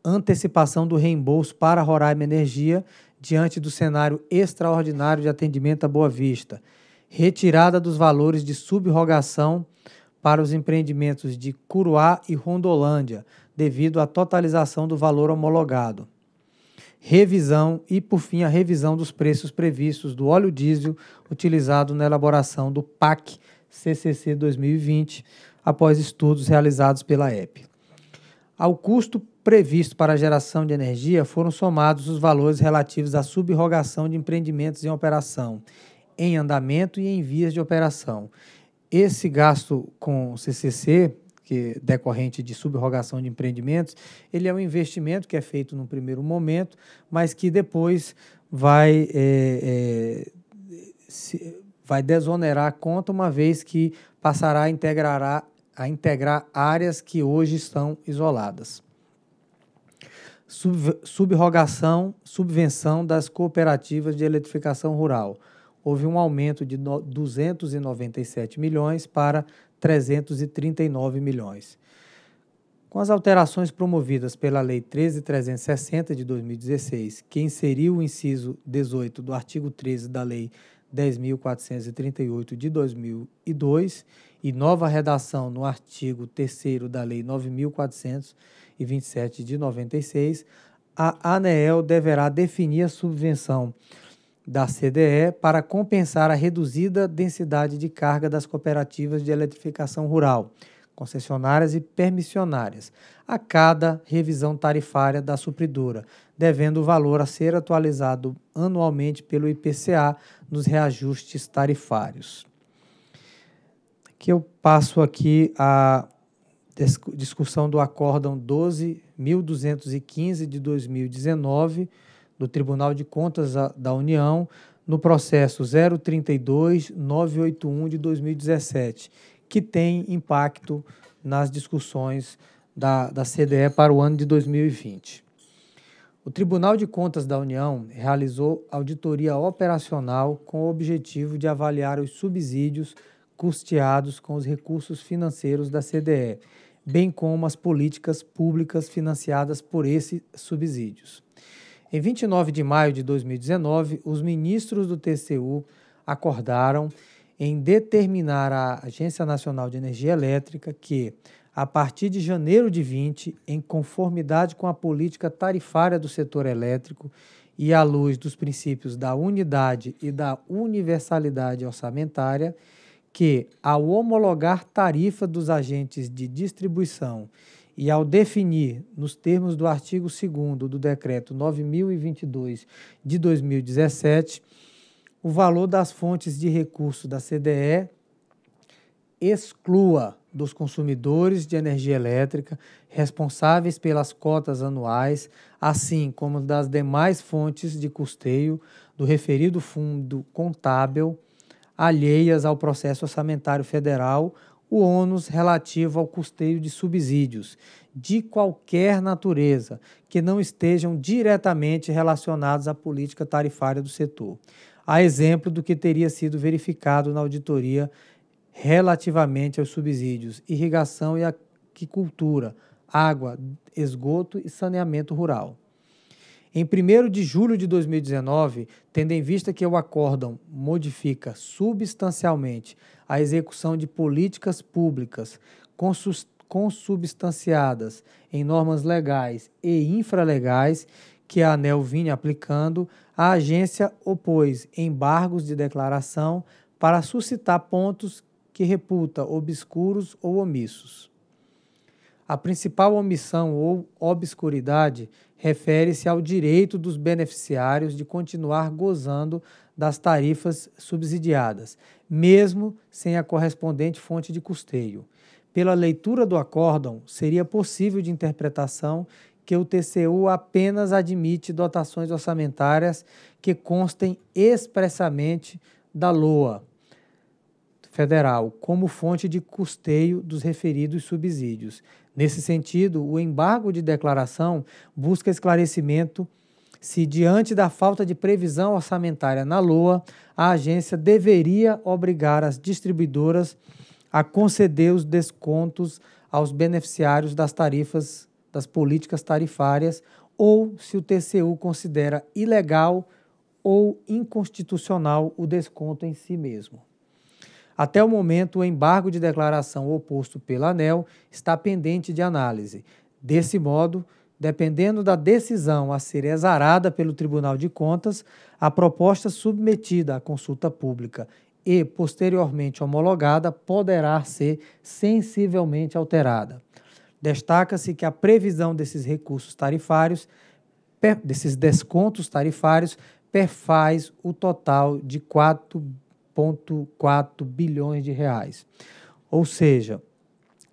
Antecipação do reembolso para Roraima Energia, diante do cenário extraordinário de atendimento à Boa Vista. Retirada dos valores de subrogação para os empreendimentos de Curuá e Rondolândia, devido à totalização do valor homologado revisão e, por fim, a revisão dos preços previstos do óleo diesel utilizado na elaboração do PAC CCC 2020, após estudos realizados pela EP. Ao custo previsto para a geração de energia foram somados os valores relativos à subrogação de empreendimentos em operação, em andamento e em vias de operação. Esse gasto com CCC que decorrente de subrogação de empreendimentos, ele é um investimento que é feito no primeiro momento, mas que depois vai, é, é, se, vai desonerar a conta, uma vez que passará a integrar, a integrar áreas que hoje estão isoladas. Sub, subrogação, subvenção das cooperativas de eletrificação rural. Houve um aumento de no, 297 milhões para 339 milhões. Com as alterações promovidas pela Lei 13.360 de 2016, que inseriu o inciso 18 do artigo 13 da Lei 10.438 de 2002 e nova redação no artigo 3 da Lei 9.427 de 96, a ANEEL deverá definir a subvenção da CDE para compensar a reduzida densidade de carga das cooperativas de eletrificação rural, concessionárias e permissionárias, a cada revisão tarifária da supridora, devendo o valor a ser atualizado anualmente pelo IPCA nos reajustes tarifários. Que eu passo aqui a discussão do acórdão 12.215 de 2019, do Tribunal de Contas da União no processo 032981 de 2017, que tem impacto nas discussões da, da CDE para o ano de 2020. O Tribunal de Contas da União realizou auditoria operacional com o objetivo de avaliar os subsídios custeados com os recursos financeiros da CDE, bem como as políticas públicas financiadas por esses subsídios. Em 29 de maio de 2019, os ministros do TCU acordaram em determinar à Agência Nacional de Energia Elétrica que, a partir de janeiro de 20, em conformidade com a política tarifária do setor elétrico e à luz dos princípios da unidade e da universalidade orçamentária, que, ao homologar tarifa dos agentes de distribuição e ao definir, nos termos do artigo 2 do Decreto 9022 de 2017, o valor das fontes de recurso da CDE exclua dos consumidores de energia elétrica responsáveis pelas cotas anuais, assim como das demais fontes de custeio do referido fundo contábil alheias ao processo orçamentário federal o ônus relativo ao custeio de subsídios, de qualquer natureza, que não estejam diretamente relacionados à política tarifária do setor, a exemplo do que teria sido verificado na auditoria relativamente aos subsídios, irrigação e aquicultura, água, esgoto e saneamento rural. Em 1 de julho de 2019, tendo em vista que o acórdão modifica substancialmente a execução de políticas públicas consubstanciadas em normas legais e infralegais que a ANEL vinha aplicando, a agência opôs embargos de declaração para suscitar pontos que reputa obscuros ou omissos. A principal omissão ou obscuridade refere-se ao direito dos beneficiários de continuar gozando das tarifas subsidiadas, mesmo sem a correspondente fonte de custeio. Pela leitura do acórdão, seria possível de interpretação que o TCU apenas admite dotações orçamentárias que constem expressamente da LOA federal como fonte de custeio dos referidos subsídios. Nesse sentido, o embargo de declaração busca esclarecimento se, diante da falta de previsão orçamentária na LOA, a agência deveria obrigar as distribuidoras a conceder os descontos aos beneficiários das tarifas, das políticas tarifárias, ou se o TCU considera ilegal ou inconstitucional o desconto em si mesmo. Até o momento, o embargo de declaração oposto pela ANEL está pendente de análise. Desse modo, Dependendo da decisão a ser exarada pelo Tribunal de Contas, a proposta submetida à consulta pública e posteriormente homologada poderá ser sensivelmente alterada. Destaca-se que a previsão desses recursos tarifários, desses descontos tarifários, perfaz o total de 4,4 bilhões de reais. Ou seja,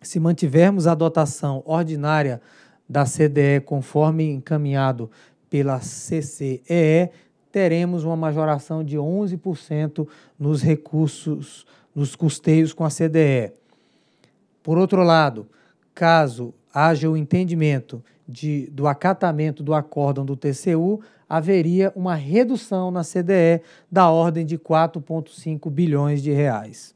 se mantivermos a dotação ordinária da CDE, conforme encaminhado pela CCEE, teremos uma majoração de 11% nos recursos, nos custeios com a CDE. Por outro lado, caso haja o entendimento de, do acatamento do acórdão do TCU, haveria uma redução na CDE da ordem de 4,5 bilhões de reais.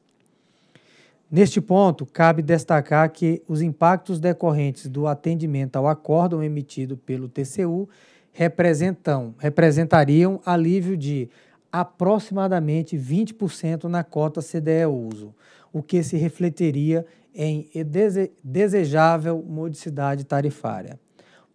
Neste ponto, cabe destacar que os impactos decorrentes do atendimento ao acórdão emitido pelo TCU representam, representariam alívio de aproximadamente 20% na cota CDE-uso, o que se refletiria em desejável modicidade tarifária.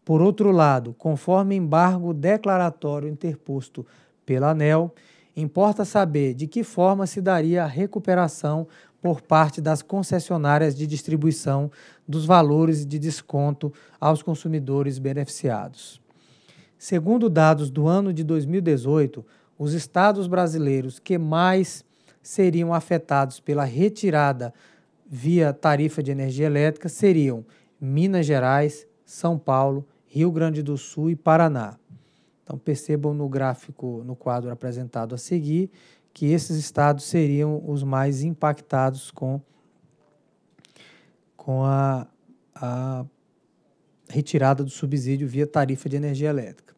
Por outro lado, conforme embargo declaratório interposto pela ANEL, importa saber de que forma se daria a recuperação por parte das concessionárias de distribuição dos valores de desconto aos consumidores beneficiados. Segundo dados do ano de 2018, os estados brasileiros que mais seriam afetados pela retirada via tarifa de energia elétrica seriam Minas Gerais, São Paulo, Rio Grande do Sul e Paraná. Então percebam no gráfico, no quadro apresentado a seguir, que esses estados seriam os mais impactados com, com a, a retirada do subsídio via tarifa de energia elétrica.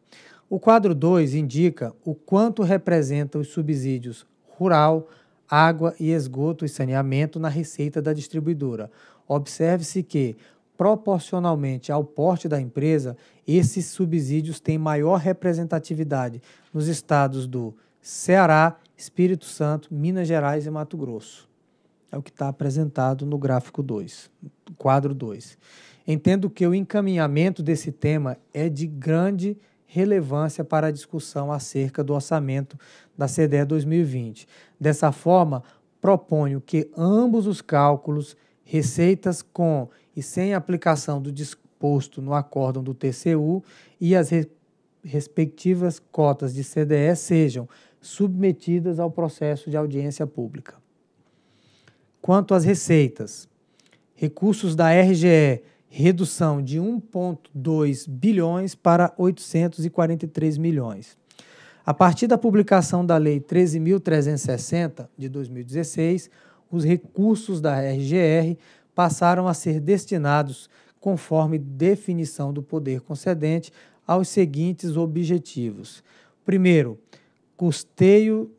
O quadro 2 indica o quanto representa os subsídios rural, água e esgoto e saneamento na receita da distribuidora. Observe-se que, proporcionalmente ao porte da empresa, esses subsídios têm maior representatividade nos estados do Ceará, Espírito Santo, Minas Gerais e Mato Grosso. É o que está apresentado no gráfico 2, quadro 2. Entendo que o encaminhamento desse tema é de grande relevância para a discussão acerca do orçamento da CDE 2020. Dessa forma, proponho que ambos os cálculos, receitas com e sem aplicação do disposto no acórdão do TCU e as re respectivas cotas de CDE sejam submetidas ao processo de audiência pública. Quanto às receitas, recursos da RGE, redução de 1,2 bilhões para 843 milhões. A partir da publicação da Lei 13.360 de 2016, os recursos da RGR passaram a ser destinados, conforme definição do poder concedente, aos seguintes objetivos: primeiro, custeio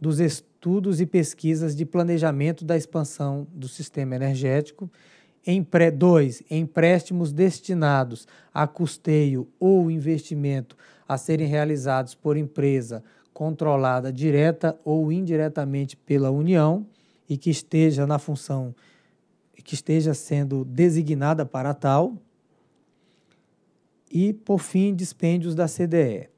dos estudos e pesquisas de planejamento da expansão do sistema energético. dois, Empréstimos destinados a custeio ou investimento a serem realizados por empresa controlada direta ou indiretamente pela União e que esteja na função que esteja sendo designada para tal. E, por fim, dispêndios da CDE.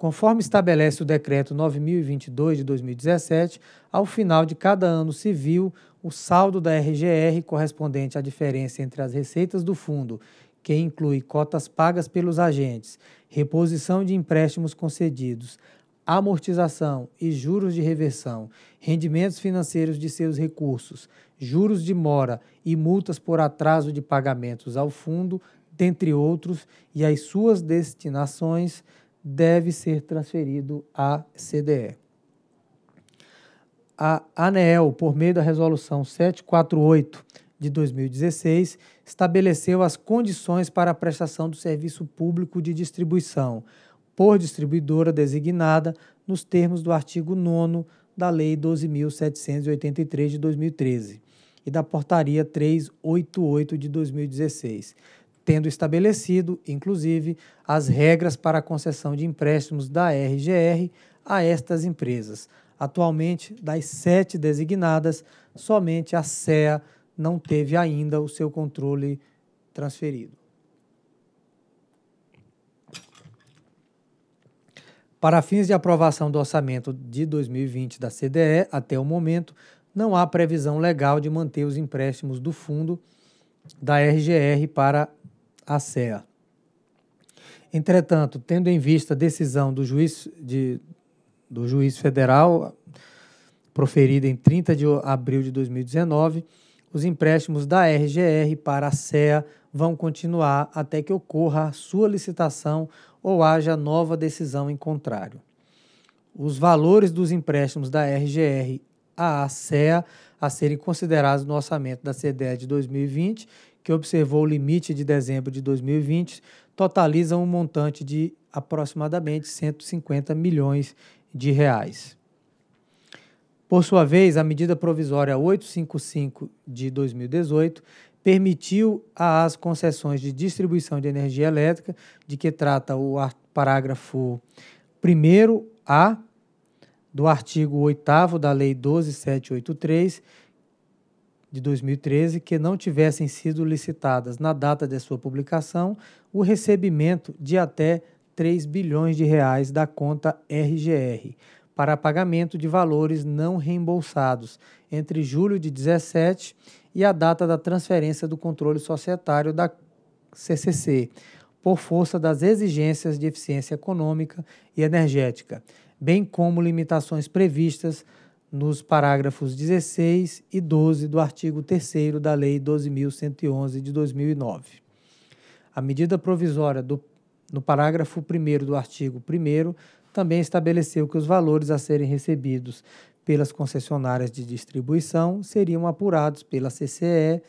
Conforme estabelece o decreto 9022 de 2017, ao final de cada ano civil, o saldo da RGR correspondente à diferença entre as receitas do fundo, que inclui cotas pagas pelos agentes, reposição de empréstimos concedidos, amortização e juros de reversão, rendimentos financeiros de seus recursos, juros de mora e multas por atraso de pagamentos ao fundo, dentre outros, e as suas destinações, deve ser transferido à CDE. A ANEEL, por meio da Resolução 748 de 2016, estabeleceu as condições para a prestação do serviço público de distribuição por distribuidora designada nos termos do artigo 9 da Lei 12.783 de 2013 e da Portaria 388 de 2016 tendo estabelecido, inclusive, as regras para a concessão de empréstimos da RGR a estas empresas. Atualmente, das sete designadas, somente a CEA não teve ainda o seu controle transferido. Para fins de aprovação do orçamento de 2020 da CDE, até o momento, não há previsão legal de manter os empréstimos do fundo da RGR para a CEA. Entretanto, tendo em vista a decisão do juiz, de, do juiz federal, proferida em 30 de abril de 2019, os empréstimos da RGR para a CEA vão continuar até que ocorra a sua licitação ou haja nova decisão em contrário. Os valores dos empréstimos da RGR à CEA a serem considerados no orçamento da CDE de 2020 que observou o limite de dezembro de 2020, totalizam um montante de aproximadamente 150 milhões de reais. Por sua vez, a medida provisória 855 de 2018 permitiu às concessões de distribuição de energia elétrica, de que trata o parágrafo 1 A do artigo 8 da Lei 12783, de 2013 que não tivessem sido licitadas na data de sua publicação o recebimento de até 3 bilhões de reais da conta RGR para pagamento de valores não reembolsados entre julho de 17 e a data da transferência do controle societário da CCC, por força das exigências de eficiência econômica e energética, bem como limitações previstas nos parágrafos 16 e 12 do artigo 3 da Lei 12.111 de 2009. A medida provisória do, no parágrafo 1 do artigo 1 também estabeleceu que os valores a serem recebidos pelas concessionárias de distribuição seriam apurados pela CCE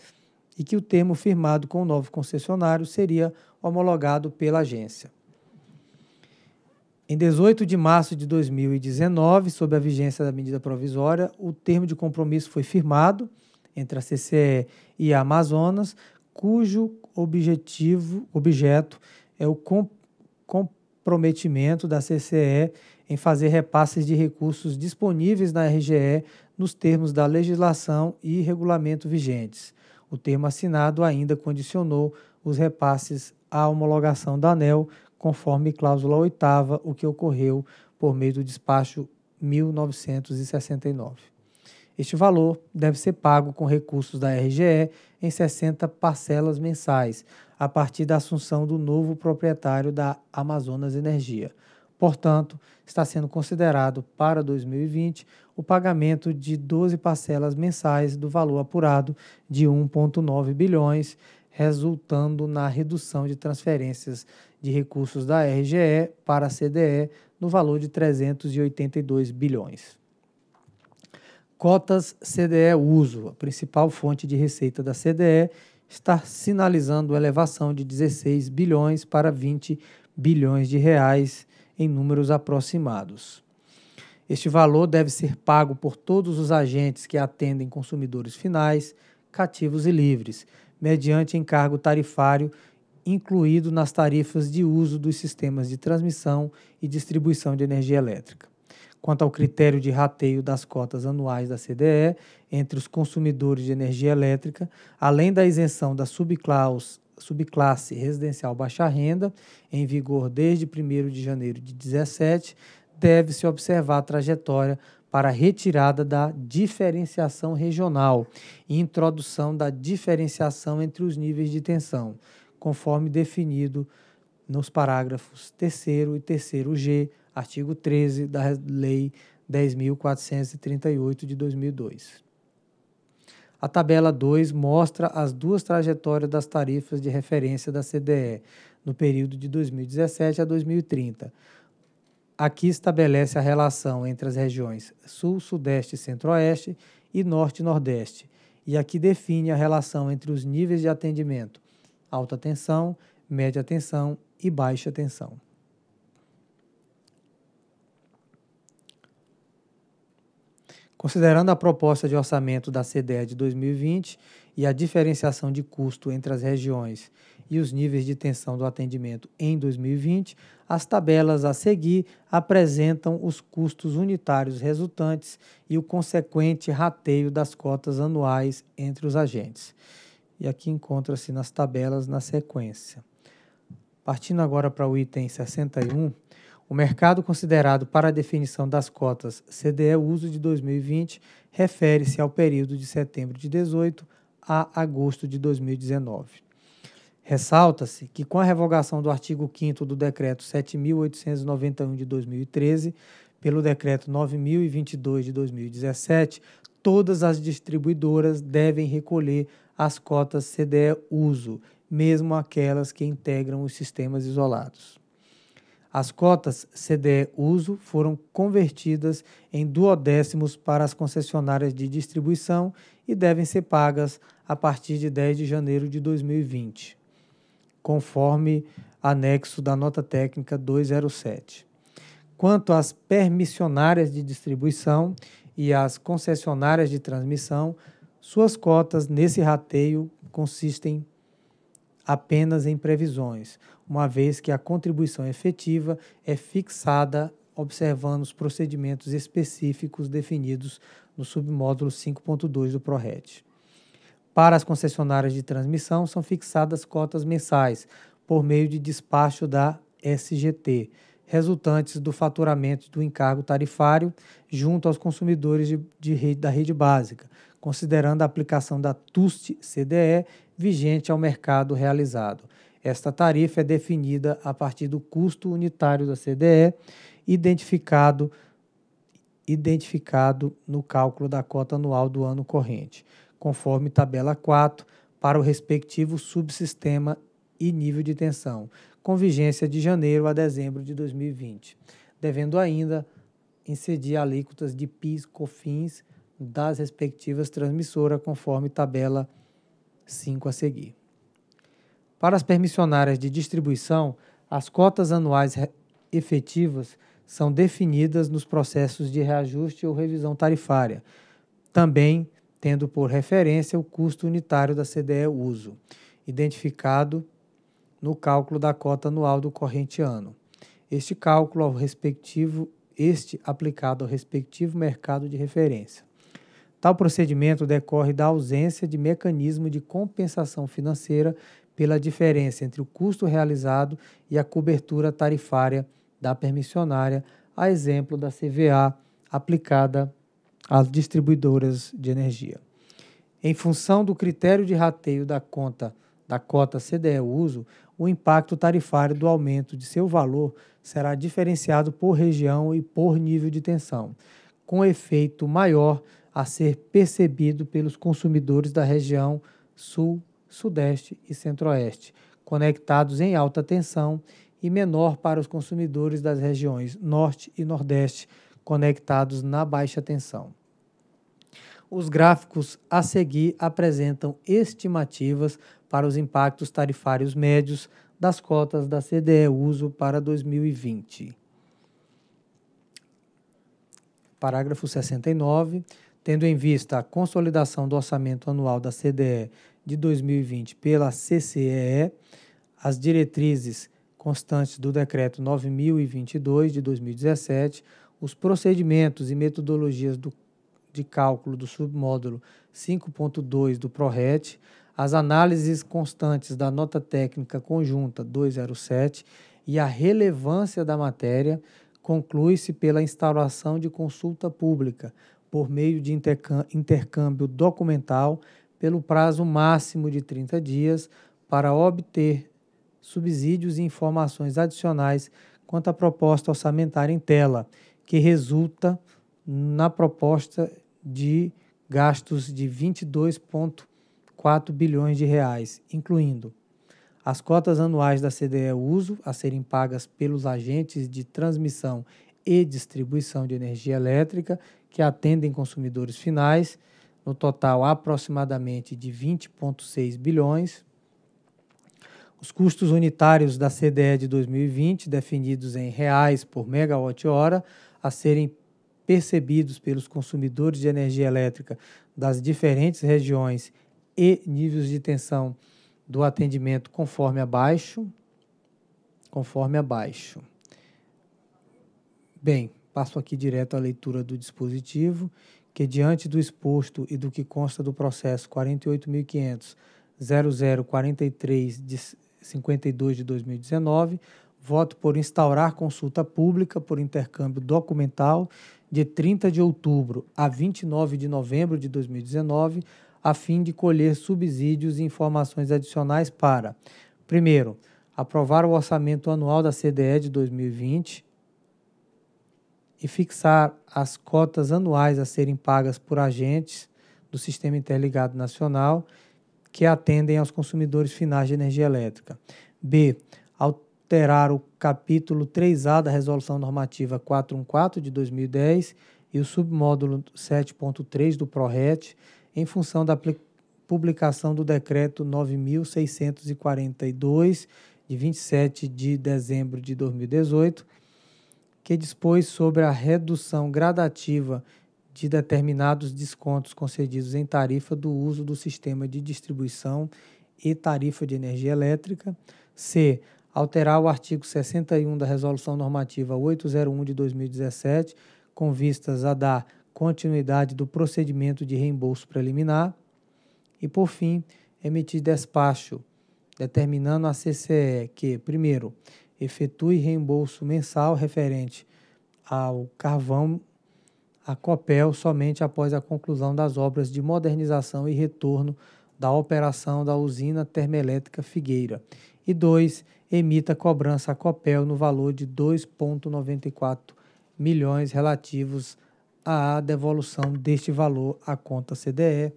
e que o termo firmado com o novo concessionário seria homologado pela agência. Em 18 de março de 2019, sob a vigência da medida provisória, o termo de compromisso foi firmado entre a CCE e a Amazonas, cujo objetivo, objeto é o comprometimento da CCE em fazer repasses de recursos disponíveis na RGE nos termos da legislação e regulamento vigentes. O termo assinado ainda condicionou os repasses à homologação da ANEL conforme cláusula oitava, o que ocorreu por meio do despacho 1969. Este valor deve ser pago com recursos da RGE em 60 parcelas mensais, a partir da assunção do novo proprietário da Amazonas Energia. Portanto, está sendo considerado para 2020 o pagamento de 12 parcelas mensais do valor apurado de 1,9 bilhões, resultando na redução de transferências de recursos da RGE para a CDE no valor de 382 bilhões. Cotas CDE Uso, a principal fonte de receita da CDE, está sinalizando elevação de 16 bilhões para 20 bilhões de reais em números aproximados. Este valor deve ser pago por todos os agentes que atendem consumidores finais, cativos e livres, mediante encargo tarifário incluído nas tarifas de uso dos sistemas de transmissão e distribuição de energia elétrica. Quanto ao critério de rateio das cotas anuais da CDE entre os consumidores de energia elétrica, além da isenção da subclaus, subclasse residencial baixa renda, em vigor desde 1 de janeiro de 2017, deve-se observar a trajetória para a retirada da diferenciação regional e introdução da diferenciação entre os níveis de tensão conforme definido nos parágrafos 3 e 3 G, artigo 13 da Lei 10.438 de 2002. A tabela 2 mostra as duas trajetórias das tarifas de referência da CDE no período de 2017 a 2030. Aqui estabelece a relação entre as regiões Sul, Sudeste e Centro-Oeste e Norte e Nordeste, e aqui define a relação entre os níveis de atendimento, alta tensão, média tensão e baixa tensão. Considerando a proposta de orçamento da CDE de 2020 e a diferenciação de custo entre as regiões e os níveis de tensão do atendimento em 2020, as tabelas a seguir apresentam os custos unitários resultantes e o consequente rateio das cotas anuais entre os agentes e aqui encontra-se nas tabelas na sequência. Partindo agora para o item 61, o mercado considerado para a definição das cotas CDE uso de 2020 refere-se ao período de setembro de 18 a agosto de 2019. Ressalta-se que, com a revogação do artigo 5 do Decreto 7.891 de 2013, pelo Decreto 9.022 de 2017, todas as distribuidoras devem recolher as cotas CDE-uso, mesmo aquelas que integram os sistemas isolados. As cotas CDE-uso foram convertidas em duodécimos para as concessionárias de distribuição e devem ser pagas a partir de 10 de janeiro de 2020, conforme anexo da nota técnica 207. Quanto às permissionárias de distribuição e às concessionárias de transmissão, suas cotas nesse rateio consistem apenas em previsões, uma vez que a contribuição efetiva é fixada observando os procedimentos específicos definidos no submódulo 5.2 do ProRet. Para as concessionárias de transmissão, são fixadas cotas mensais por meio de despacho da SGT, resultantes do faturamento do encargo tarifário junto aos consumidores de, de rede, da rede básica, considerando a aplicação da TUST-CDE vigente ao mercado realizado. Esta tarifa é definida a partir do custo unitário da CDE, identificado, identificado no cálculo da cota anual do ano corrente, conforme tabela 4, para o respectivo subsistema e nível de tensão, com vigência de janeiro a dezembro de 2020, devendo ainda incidir alíquotas de PIS, COFINS das respectivas transmissoras, conforme tabela 5 a seguir. Para as permissionárias de distribuição, as cotas anuais efetivas são definidas nos processos de reajuste ou revisão tarifária, também tendo por referência o custo unitário da CDE uso, identificado no cálculo da cota anual do corrente ano. Este cálculo ao respectivo, este aplicado ao respectivo mercado de referência. Tal procedimento decorre da ausência de mecanismo de compensação financeira pela diferença entre o custo realizado e a cobertura tarifária da permissionária, a exemplo da CVA aplicada às distribuidoras de energia. Em função do critério de rateio da conta da cota CDE-uso, o impacto tarifário do aumento de seu valor será diferenciado por região e por nível de tensão, com efeito maior a ser percebido pelos consumidores da região Sul, Sudeste e Centro-Oeste, conectados em alta tensão, e menor para os consumidores das regiões Norte e Nordeste, conectados na baixa tensão. Os gráficos a seguir apresentam estimativas para os impactos tarifários médios das cotas da CDE Uso para 2020. Parágrafo 69 tendo em vista a consolidação do orçamento anual da CDE de 2020 pela CCEE, as diretrizes constantes do Decreto 9022 de 2017, os procedimentos e metodologias do, de cálculo do submódulo 5.2 do PRORET, as análises constantes da Nota Técnica Conjunta 207 e a relevância da matéria, conclui-se pela instauração de consulta pública, por meio de intercâmbio documental pelo prazo máximo de 30 dias para obter subsídios e informações adicionais quanto à proposta orçamentária em tela, que resulta na proposta de gastos de 22,4 bilhões de reais, incluindo as cotas anuais da CDE Uso a serem pagas pelos agentes de transmissão e distribuição de energia elétrica que atendem consumidores finais, no total aproximadamente de 20,6 bilhões. Os custos unitários da CDE de 2020, definidos em reais por megawatt-hora, a serem percebidos pelos consumidores de energia elétrica das diferentes regiões e níveis de tensão do atendimento conforme abaixo, conforme abaixo. Bem, Passo aqui direto à leitura do dispositivo, que diante do exposto e do que consta do processo 48.500.0043 de 52 de 2019, voto por instaurar consulta pública por intercâmbio documental de 30 de outubro a 29 de novembro de 2019, a fim de colher subsídios e informações adicionais para: primeiro, aprovar o orçamento anual da CDE de 2020 e fixar as cotas anuais a serem pagas por agentes do Sistema Interligado Nacional que atendem aos consumidores finais de energia elétrica. B. Alterar o capítulo 3A da Resolução Normativa 414 de 2010 e o submódulo 7.3 do PRORET em função da publicação do decreto 9642 de 27 de dezembro de 2018, que dispôs sobre a redução gradativa de determinados descontos concedidos em tarifa do uso do sistema de distribuição e tarifa de energia elétrica. C. Alterar o artigo 61 da Resolução Normativa 801 de 2017, com vistas a dar continuidade do procedimento de reembolso preliminar. E, por fim, emitir despacho determinando a CCE que, primeiro, efetue reembolso mensal referente ao carvão a COPEL somente após a conclusão das obras de modernização e retorno da operação da usina termoelétrica Figueira. E dois Emita cobrança a COPEL no valor de 2,94 milhões relativos à devolução deste valor à conta CDE.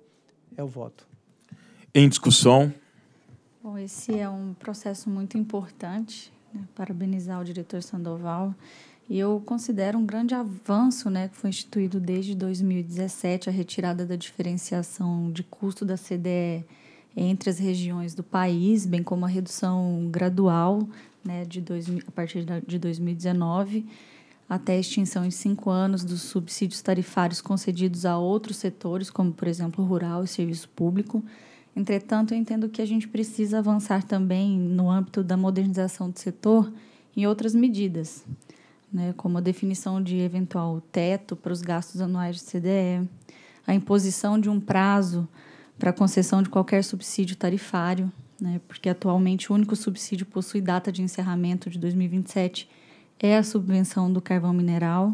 É o voto. Em discussão. Bom, esse é um processo muito importante né? parabenizar o diretor Sandoval. E eu considero um grande avanço né, que foi instituído desde 2017 a retirada da diferenciação de custo da CDE entre as regiões do país, bem como a redução gradual né, de dois, a partir de 2019 até a extinção em cinco anos dos subsídios tarifários concedidos a outros setores, como, por exemplo, rural e serviço público. Entretanto, eu entendo que a gente precisa avançar também no âmbito da modernização do setor em outras medidas, né, como a definição de eventual teto para os gastos anuais de CDE, a imposição de um prazo para concessão de qualquer subsídio tarifário, né, porque atualmente o único subsídio possui data de encerramento de 2027 é a subvenção do carvão mineral.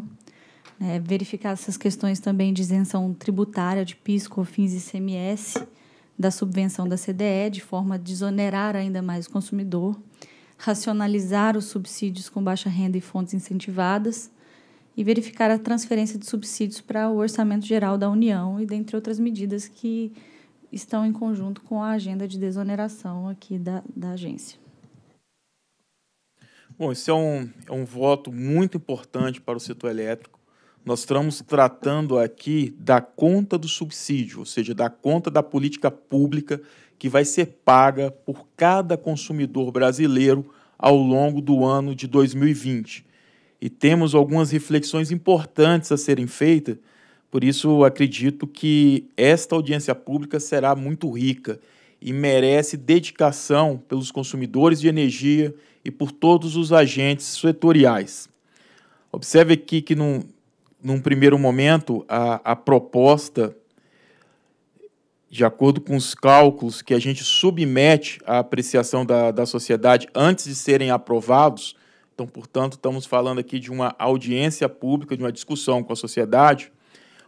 É, verificar essas questões também de isenção tributária de PIS, COFINS e ICMS da subvenção da CDE, de forma a desonerar ainda mais o consumidor, racionalizar os subsídios com baixa renda e fontes incentivadas e verificar a transferência de subsídios para o Orçamento Geral da União e dentre outras medidas que estão em conjunto com a agenda de desoneração aqui da, da agência. Bom, esse é um, é um voto muito importante para o setor elétrico nós estamos tratando aqui da conta do subsídio, ou seja, da conta da política pública que vai ser paga por cada consumidor brasileiro ao longo do ano de 2020. E temos algumas reflexões importantes a serem feitas, por isso acredito que esta audiência pública será muito rica e merece dedicação pelos consumidores de energia e por todos os agentes setoriais. Observe aqui que no, num primeiro momento, a, a proposta, de acordo com os cálculos que a gente submete à apreciação da, da sociedade antes de serem aprovados, então, portanto, estamos falando aqui de uma audiência pública, de uma discussão com a sociedade,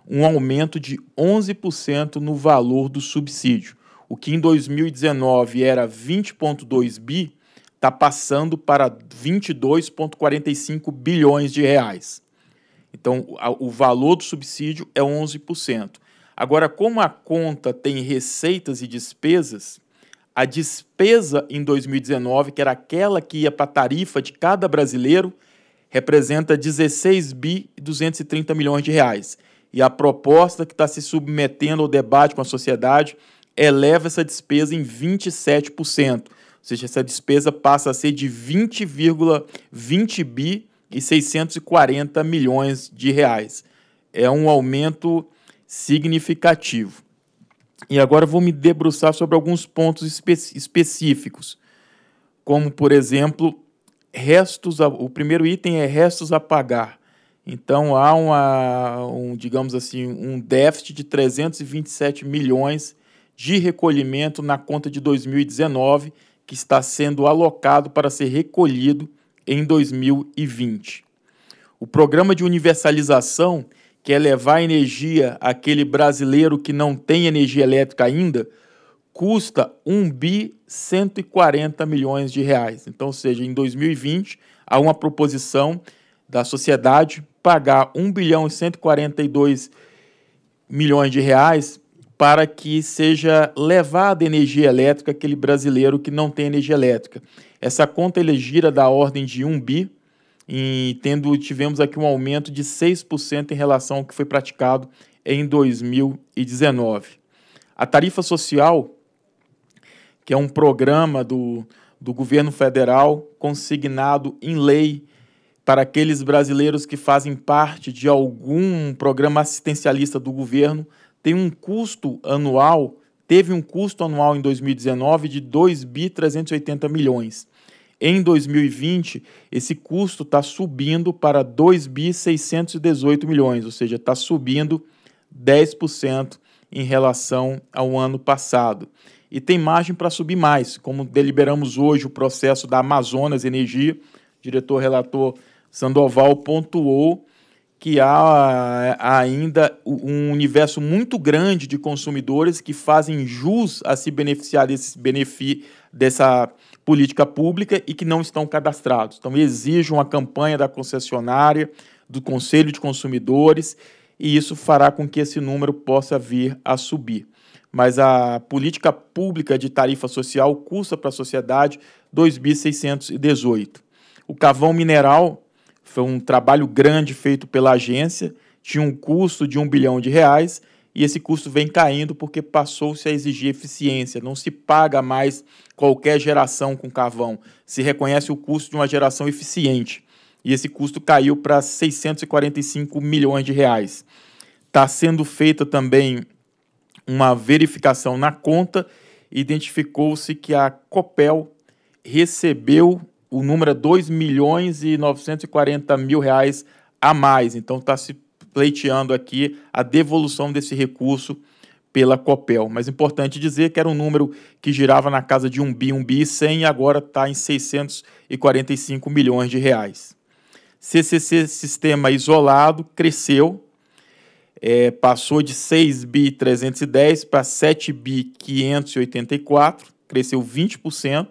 um aumento de 11% no valor do subsídio. O que em 2019 era 20,2 bi, está passando para 22,45 bilhões de reais. Então, o valor do subsídio é 11%. Agora, como a conta tem receitas e despesas, a despesa em 2019, que era aquela que ia para a tarifa de cada brasileiro, representa 16 bi 230 milhões de reais. E a proposta que está se submetendo ao debate com a sociedade eleva essa despesa em 27%. Ou seja, essa despesa passa a ser de 20,20 20 bi e 640 milhões de reais. É um aumento significativo. E agora vou me debruçar sobre alguns pontos espe específicos, como por exemplo, restos a, o primeiro item é restos a pagar. Então há uma, um, digamos assim, um déficit de 327 milhões de recolhimento na conta de 2019 que está sendo alocado para ser recolhido em 2020. O programa de universalização, que é levar energia àquele brasileiro que não tem energia elétrica ainda, custa 1 bi 140 milhões de reais. Então, ou seja, em 2020, há uma proposição da sociedade pagar 1 bilhão e 142 milhões de reais para que seja levada energia elétrica aquele brasileiro que não tem energia elétrica. Essa conta ele gira da ordem de 1 bi, e tendo, tivemos aqui um aumento de 6% em relação ao que foi praticado em 2019. A tarifa social, que é um programa do, do governo federal consignado em lei para aqueles brasileiros que fazem parte de algum programa assistencialista do governo, tem um custo anual, teve um custo anual em 2019 de 2 bi 380 milhões. Em 2020, esse custo está subindo para 2 618 milhões, ou seja, está subindo 10% em relação ao ano passado. E tem margem para subir mais, como deliberamos hoje o processo da Amazonas Energia, o diretor relator Sandoval pontuou que há eh, ainda um universo muito grande de consumidores que fazem jus a se beneficiar desse benefício dessa política pública e que não estão cadastrados. Então, exijam a campanha da concessionária, do Conselho de Consumidores, e isso fará com que esse número possa vir a subir. Mas a política pública de tarifa social custa para a sociedade 2.618. O cavão mineral foi um trabalho grande feito pela agência, tinha um custo de um bilhão de reais e esse custo vem caindo porque passou-se a exigir eficiência, não se paga mais qualquer geração com carvão, se reconhece o custo de uma geração eficiente. E esse custo caiu para 645 milhões de reais. Está sendo feita também uma verificação na conta, identificou-se que a Copel recebeu o número 2 milhões e 940 mil reais a mais. Então está se pleiteando aqui a devolução desse recurso pela Copel. Mas importante dizer que era um número que girava na casa de 1 bi, 1 bi 100 e agora está em 645 milhões de reais. CCC Sistema Isolado cresceu, é, passou de 6 bi 310 para 7 bi 584, cresceu 20%,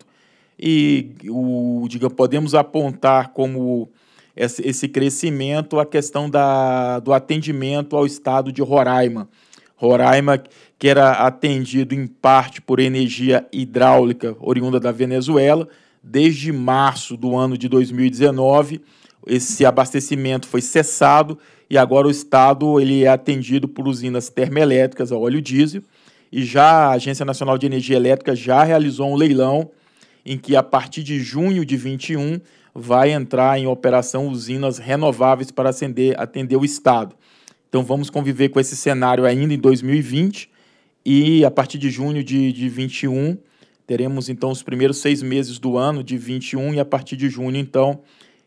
e o, digamos, podemos apontar como esse crescimento a questão da, do atendimento ao estado de Roraima. Roraima, que era atendido em parte por energia hidráulica oriunda da Venezuela, desde março do ano de 2019 esse abastecimento foi cessado e agora o estado ele é atendido por usinas termoelétricas a óleo diesel e já a Agência Nacional de Energia Elétrica já realizou um leilão em que a partir de junho de 21 vai entrar em operação usinas renováveis para atender, atender o Estado. Então vamos conviver com esse cenário ainda em 2020 e a partir de junho de, de 21 teremos então os primeiros seis meses do ano de 21 e a partir de junho então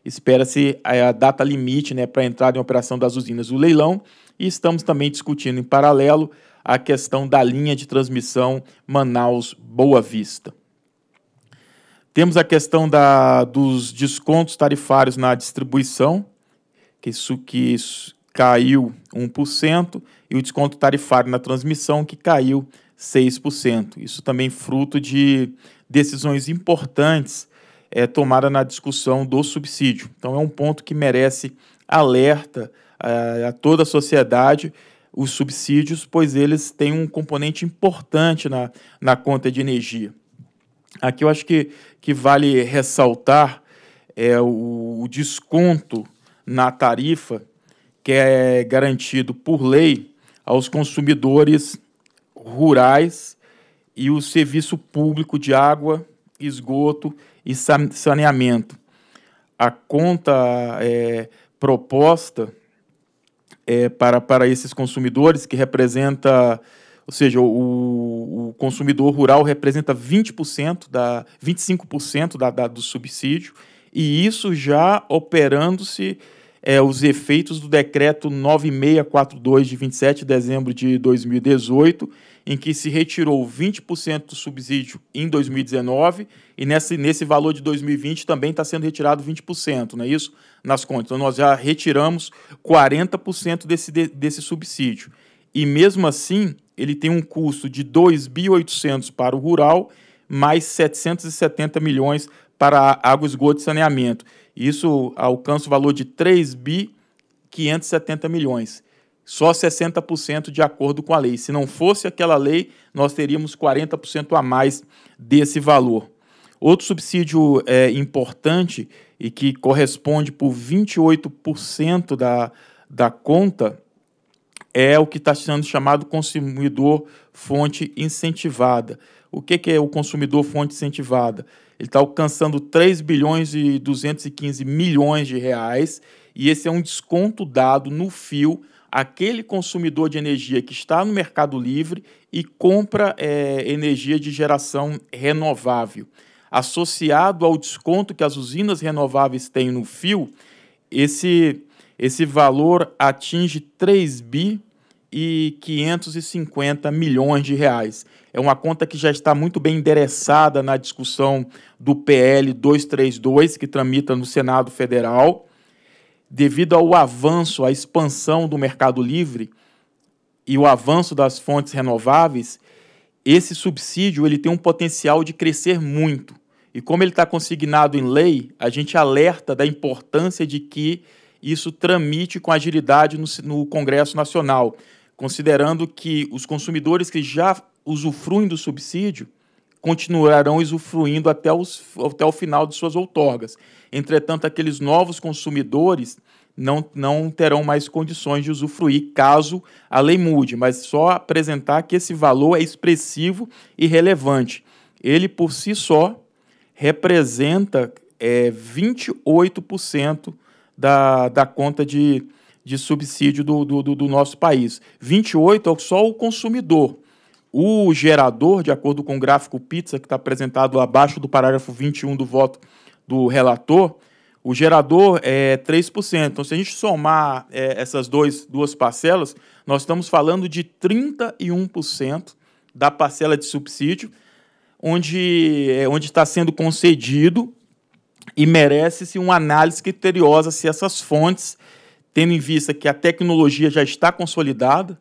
espera-se a data limite né, para a entrada em operação das usinas do leilão e estamos também discutindo em paralelo a questão da linha de transmissão Manaus-Boa Vista. Temos a questão da, dos descontos tarifários na distribuição, que isso que caiu 1%, e o desconto tarifário na transmissão, que caiu 6%. Isso também fruto de decisões importantes é, eh, tomadas na discussão do subsídio. Então, é um ponto que merece alerta a, eh, a toda a sociedade, os subsídios, pois eles têm um componente importante na, na conta de energia. Aqui eu acho que, que vale ressaltar é, o, o desconto na tarifa que é garantido por lei aos consumidores rurais e o serviço público de água, esgoto e saneamento. A conta é, proposta é, para, para esses consumidores, que representa ou seja, o, o consumidor rural representa 20% da 25% da, da, do subsídio, e isso já operando-se é, os efeitos do decreto 9642 de 27 de dezembro de 2018, em que se retirou 20% do subsídio em 2019 e nesse, nesse valor de 2020 também está sendo retirado 20%, não é isso? Nas contas. Então, nós já retiramos 40% desse, desse subsídio. E mesmo assim, ele tem um custo de 2.800 para o rural, mais 770 milhões para água, esgoto e saneamento. Isso alcança o valor de 3.570 milhões. Só 60% de acordo com a lei. Se não fosse aquela lei, nós teríamos 40% a mais desse valor. Outro subsídio é, importante e que corresponde por 28% da, da conta é o que está sendo chamado consumidor fonte incentivada. O que, que é o consumidor fonte incentivada? Ele está alcançando 3 bilhões e 215 milhões de reais, e esse é um desconto dado no fio aquele consumidor de energia que está no mercado livre e compra é, energia de geração renovável. Associado ao desconto que as usinas renováveis têm no fio, esse, esse valor atinge 3 bi e 550 milhões de reais. É uma conta que já está muito bem endereçada na discussão do PL 232, que tramita no Senado Federal. Devido ao avanço, à expansão do Mercado Livre e o avanço das fontes renováveis, esse subsídio ele tem um potencial de crescer muito. E como ele está consignado em lei, a gente alerta da importância de que isso tramite com agilidade no, no Congresso Nacional considerando que os consumidores que já usufruem do subsídio continuarão usufruindo até, os, até o final de suas outorgas. Entretanto, aqueles novos consumidores não, não terão mais condições de usufruir caso a lei mude, mas só apresentar que esse valor é expressivo e relevante. Ele, por si só, representa é, 28% da, da conta de de subsídio do, do, do nosso país. 28 é só o consumidor. O gerador, de acordo com o gráfico pizza que está apresentado abaixo do parágrafo 21 do voto do relator, o gerador é 3%. Então, se a gente somar é, essas dois, duas parcelas, nós estamos falando de 31% da parcela de subsídio, onde é, está sendo concedido e merece-se uma análise criteriosa se essas fontes tendo em vista que a tecnologia já está consolidada, ou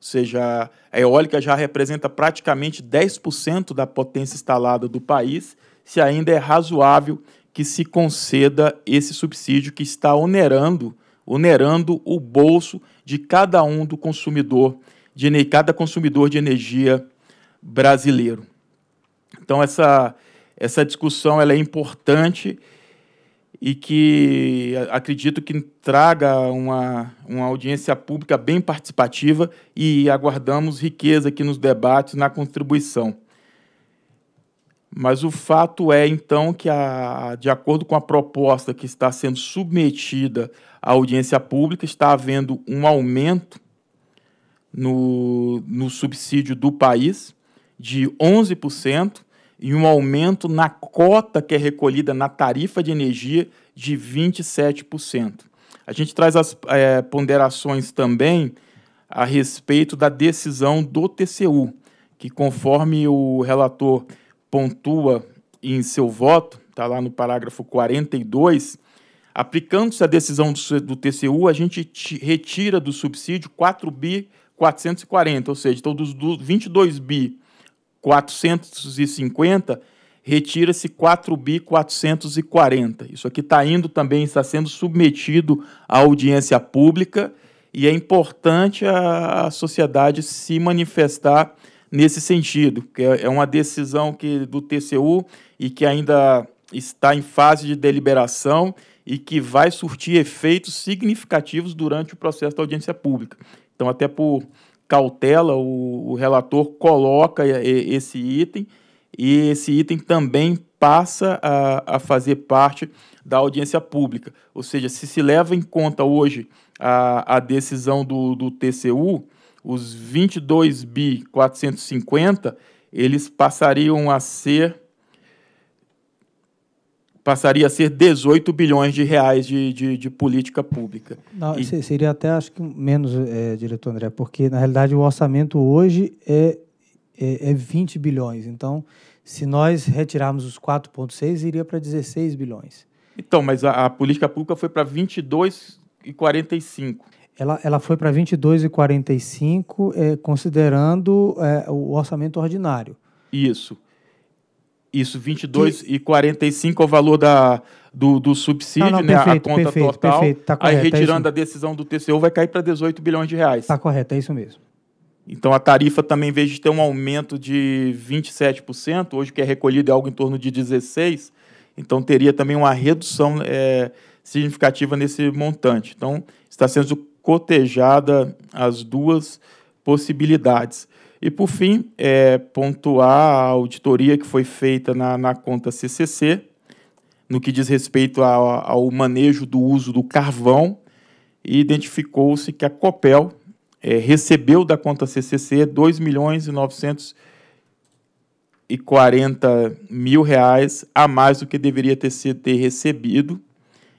seja, a eólica já representa praticamente 10% da potência instalada do país, se ainda é razoável que se conceda esse subsídio que está onerando, onerando o bolso de cada um do consumidor, de cada consumidor de energia brasileiro. Então essa essa discussão ela é importante e que acredito que traga uma, uma audiência pública bem participativa e aguardamos riqueza aqui nos debates, na contribuição. Mas o fato é, então, que, a, de acordo com a proposta que está sendo submetida à audiência pública, está havendo um aumento no, no subsídio do país de 11%, e um aumento na cota que é recolhida na tarifa de energia de 27%. A gente traz as é, ponderações também a respeito da decisão do TCU, que conforme o relator pontua em seu voto, está lá no parágrafo 42, aplicando-se a decisão do, do TCU, a gente retira do subsídio 4 bi 440, ou seja, então dos 22 bi 450, retira-se 4 bi 440. Isso aqui está indo também, está sendo submetido à audiência pública e é importante a, a sociedade se manifestar nesse sentido, que é uma decisão que do TCU e que ainda está em fase de deliberação e que vai surtir efeitos significativos durante o processo da audiência pública. Então, até por cautela, o, o relator coloca eh, esse item e esse item também passa a, a fazer parte da audiência pública. Ou seja, se se leva em conta hoje a, a decisão do, do TCU, os 22 bi 450 eles passariam a ser passaria a ser 18 bilhões de reais de, de, de política pública. Não, e... Seria até, acho que menos, é, diretor André, porque, na realidade, o orçamento hoje é, é, é 20 bilhões. Então, se nós retirarmos os 4,6, iria para 16 bilhões. Então, mas a, a política pública foi para 22,45. Ela, ela foi para 22,45, é, considerando é, o orçamento ordinário. Isso. Isso, 22 que... e 45 é o valor da, do, do subsídio, não, não, né? a conta perfeito, total. Perfeito, tá correto, aí é retirando é a decisão do TCU vai cair para 18 bilhões de reais. Está correto, é isso mesmo. Então a tarifa também, em vez de ter um aumento de 27%, hoje que é recolhido é algo em torno de 16%, então teria também uma redução é, significativa nesse montante. Então está sendo cotejada as duas possibilidades. E, por fim, é, pontuar a auditoria que foi feita na, na conta CCC, no que diz respeito a, ao manejo do uso do carvão, e identificou-se que a COPEL é, recebeu da conta CCC 2 milhões e 940 mil reais a mais do que deveria ter, sido, ter recebido.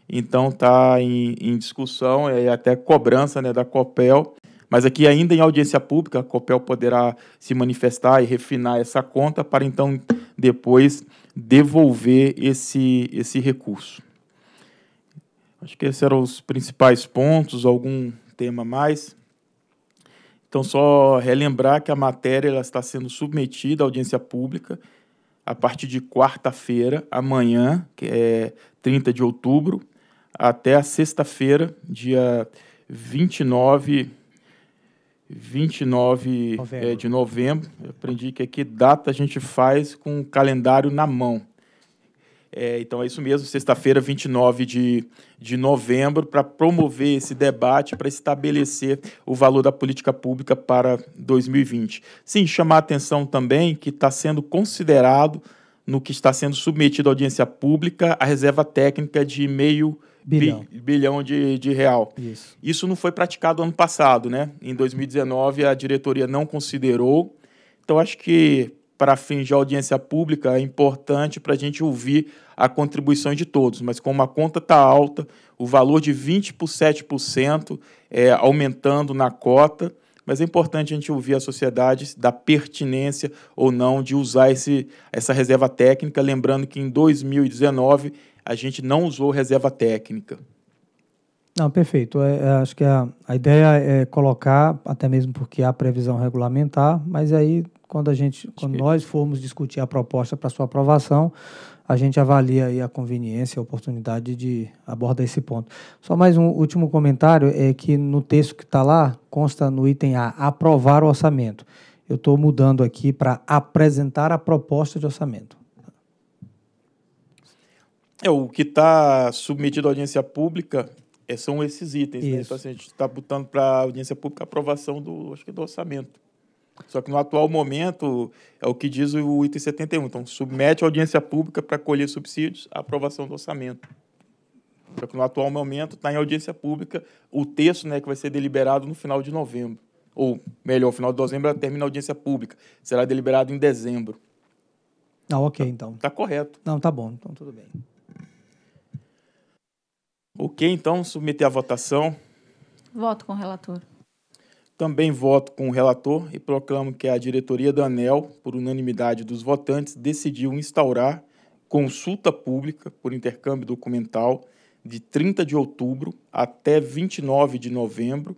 Então está em, em, discussão e é, até cobrança né, da COPEL mas aqui, ainda em audiência pública, a COPEL poderá se manifestar e refinar essa conta para então depois devolver esse, esse recurso. Acho que esses eram os principais pontos, algum tema mais. Então, só relembrar que a matéria ela está sendo submetida à audiência pública a partir de quarta-feira, amanhã, que é 30 de outubro, até a sexta-feira, dia 29 29 novembro. É, de novembro. Eu aprendi que aqui data a gente faz com o calendário na mão. É, então é isso mesmo, sexta-feira, 29 de, de novembro, para promover esse debate, para estabelecer o valor da política pública para 2020. Sim, chamar a atenção também que está sendo considerado, no que está sendo submetido à audiência pública, a reserva técnica de meio bilhão, bilhão de, de real. Isso. Isso não foi praticado ano passado, né? Em 2019, a diretoria não considerou. Então, acho que para fins de audiência pública é importante para a gente ouvir a contribuição de todos, mas como a conta está alta, o valor de 20 por 7% é, aumentando na cota, mas é importante a gente ouvir a sociedade da pertinência ou não de usar esse, essa reserva técnica, lembrando que em 2019 a gente não usou reserva técnica. Não, perfeito. É, é, acho que a, a ideia é colocar, até mesmo porque há previsão regulamentar, mas aí quando a gente, quando nós formos discutir a proposta para sua aprovação, a gente avalia aí a conveniência, a oportunidade de abordar esse ponto. Só mais um último comentário é que no texto que está lá consta no item A aprovar o orçamento. Eu estou mudando aqui para apresentar a proposta de orçamento. É, o que está submetido à audiência pública é, são esses itens. Né? Então, assim, a gente está botando para a audiência pública a aprovação do, acho que do orçamento. Só que no atual momento é o que diz o item 71. Então, submete a audiência pública para colher subsídios a aprovação do orçamento. Só que no atual momento está em audiência pública o texto né, que vai ser deliberado no final de novembro. Ou, melhor, final de dezembro termina a audiência pública. Será deliberado em dezembro. Ah, ok, então. Está tá correto. Não, tá bom, então tudo bem. Ok, então, submeter à votação. Voto com o relator. Também voto com o relator e proclamo que a diretoria da ANEL, por unanimidade dos votantes, decidiu instaurar consulta pública por intercâmbio documental de 30 de outubro até 29 de novembro,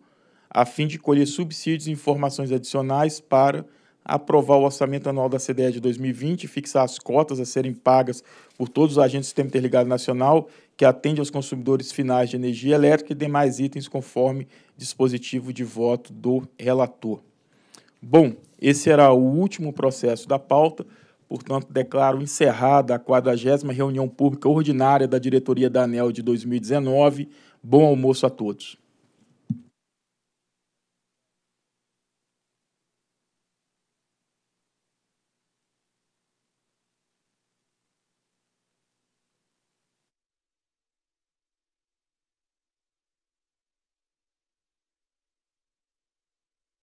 a fim de colher subsídios e informações adicionais para aprovar o orçamento anual da CDE de 2020, fixar as cotas a serem pagas por todos os agentes do Sistema Interligado Nacional que atende aos consumidores finais de energia elétrica e demais itens conforme dispositivo de voto do relator. Bom, esse era o último processo da pauta, portanto, declaro encerrada a 40 reunião pública ordinária da diretoria da ANEL de 2019. Bom almoço a todos.